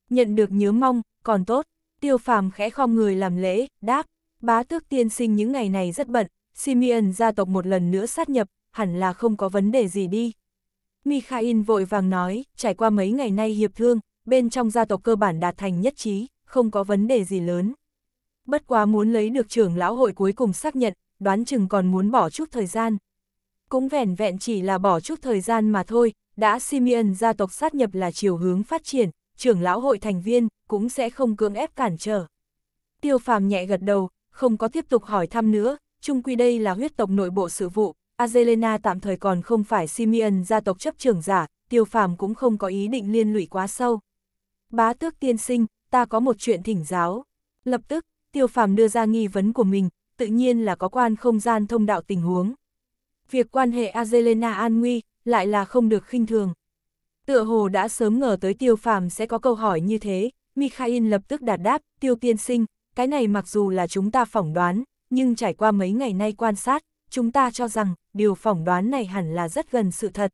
Nhận được nhớ mong, còn tốt, tiêu phàm khẽ khom người làm lễ, đáp, bá tước tiên sinh những ngày này rất bận, Simeon gia tộc một lần nữa sát nhập, hẳn là không có vấn đề gì đi. Mikhail vội vàng nói, trải qua mấy ngày nay hiệp thương, bên trong gia tộc cơ bản đạt thành nhất trí, không có vấn đề gì lớn. Bất quá muốn lấy được trưởng lão hội cuối cùng xác nhận, đoán chừng còn muốn bỏ chút thời gian. Cũng vẻn vẹn chỉ là bỏ chút thời gian mà thôi, đã Simeon gia tộc sát nhập là chiều hướng phát triển, trưởng lão hội thành viên cũng sẽ không cưỡng ép cản trở. Tiêu phàm nhẹ gật đầu, không có tiếp tục hỏi thăm nữa, chung quy đây là huyết tộc nội bộ sự vụ, Azelena tạm thời còn không phải Simeon gia tộc chấp trưởng giả, tiêu phàm cũng không có ý định liên lụy quá sâu. Bá tước tiên sinh, ta có một chuyện thỉnh giáo. Lập tức, tiêu phàm đưa ra nghi vấn của mình, tự nhiên là có quan không gian thông đạo tình huống. Việc quan hệ Azelena an nguy, lại là không được khinh thường. Tựa hồ đã sớm ngờ tới tiêu phàm sẽ có câu hỏi như thế, Mikhail lập tức đạt đáp, tiêu tiên sinh, cái này mặc dù là chúng ta phỏng đoán, nhưng trải qua mấy ngày nay quan sát, chúng ta cho rằng điều phỏng đoán này hẳn là rất gần sự thật.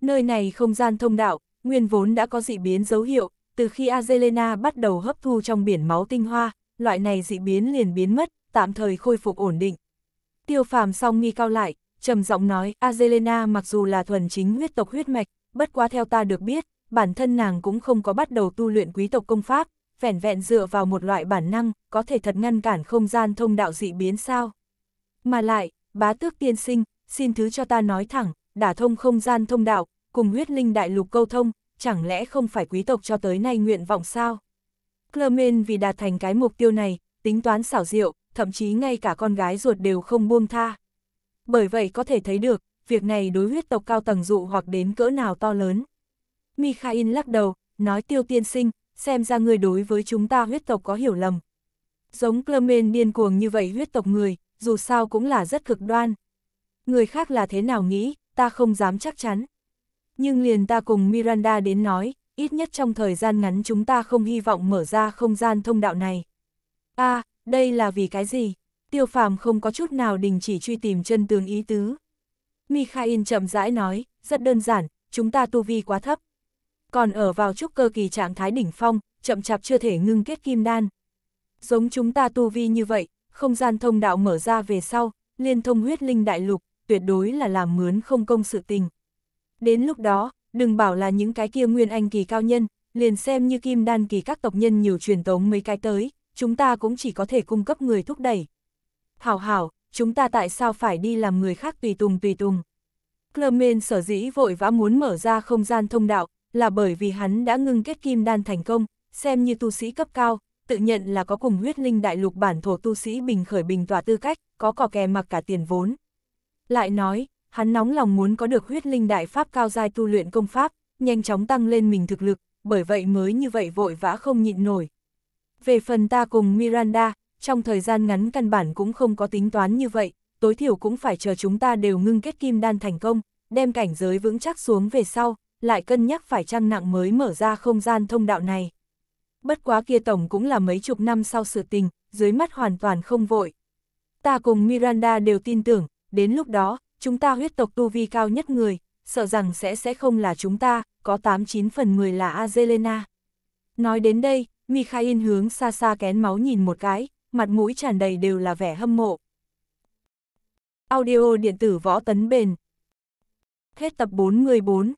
Nơi này không gian thông đạo, nguyên vốn đã có dị biến dấu hiệu, từ khi Azelena bắt đầu hấp thu trong biển máu tinh hoa, loại này dị biến liền biến mất, tạm thời khôi phục ổn định. Tiêu phàm song nghi cao lại, trầm giọng nói, Azelena mặc dù là thuần chính huyết tộc huyết mạch, bất quá theo ta được biết, bản thân nàng cũng không có bắt đầu tu luyện quý tộc công pháp, vẻn vẹn dựa vào một loại bản năng, có thể thật ngăn cản không gian thông đạo dị biến sao. Mà lại, bá tước tiên sinh, xin thứ cho ta nói thẳng, đả thông không gian thông đạo, cùng huyết linh đại lục câu thông, chẳng lẽ không phải quý tộc cho tới nay nguyện vọng sao? Clermen vì đạt thành cái mục tiêu này, tính toán xảo diệu, thậm chí ngay cả con gái ruột đều không buông tha bởi vậy có thể thấy được, việc này đối huyết tộc cao tầng dụ hoặc đến cỡ nào to lớn. Mikhail lắc đầu, nói tiêu tiên sinh, xem ra người đối với chúng ta huyết tộc có hiểu lầm. Giống Clement điên cuồng như vậy huyết tộc người, dù sao cũng là rất cực đoan. Người khác là thế nào nghĩ, ta không dám chắc chắn. Nhưng liền ta cùng Miranda đến nói, ít nhất trong thời gian ngắn chúng ta không hy vọng mở ra không gian thông đạo này. a à, đây là vì cái gì? tiêu phàm không có chút nào đình chỉ truy tìm chân tướng ý tứ. Mikhail chậm rãi nói, rất đơn giản, chúng ta tu vi quá thấp. Còn ở vào trúc cơ kỳ trạng thái đỉnh phong, chậm chạp chưa thể ngưng kết kim đan. Giống chúng ta tu vi như vậy, không gian thông đạo mở ra về sau, liên thông huyết linh đại lục, tuyệt đối là làm mướn không công sự tình. Đến lúc đó, đừng bảo là những cái kia nguyên anh kỳ cao nhân, liền xem như kim đan kỳ các tộc nhân nhiều truyền tống mấy cái tới, chúng ta cũng chỉ có thể cung cấp người thúc đẩy. Hảo hảo, chúng ta tại sao phải đi làm người khác tùy tùng tùy tùng. Clermen sở dĩ vội vã muốn mở ra không gian thông đạo, là bởi vì hắn đã ngưng kết kim đan thành công, xem như tu sĩ cấp cao, tự nhận là có cùng huyết linh đại lục bản thổ tu sĩ bình khởi bình tỏa tư cách, có cỏ kè mặc cả tiền vốn. Lại nói, hắn nóng lòng muốn có được huyết linh đại pháp cao giai tu luyện công pháp, nhanh chóng tăng lên mình thực lực, bởi vậy mới như vậy vội vã không nhịn nổi. Về phần ta cùng Miranda, trong thời gian ngắn căn bản cũng không có tính toán như vậy, tối thiểu cũng phải chờ chúng ta đều ngưng kết kim đan thành công, đem cảnh giới vững chắc xuống về sau, lại cân nhắc phải chăng nặng mới mở ra không gian thông đạo này. Bất quá kia tổng cũng là mấy chục năm sau sự tình, dưới mắt hoàn toàn không vội. Ta cùng Miranda đều tin tưởng, đến lúc đó, chúng ta huyết tộc tu vi cao nhất người, sợ rằng sẽ sẽ không là chúng ta, có 89 phần 10 là Azelena. Nói đến đây, Mikhail hướng xa xa kén máu nhìn một cái, mặt mũi tràn đầy đều là vẻ hâm mộ. Audio điện tử võ tấn bền. Hết tập 414.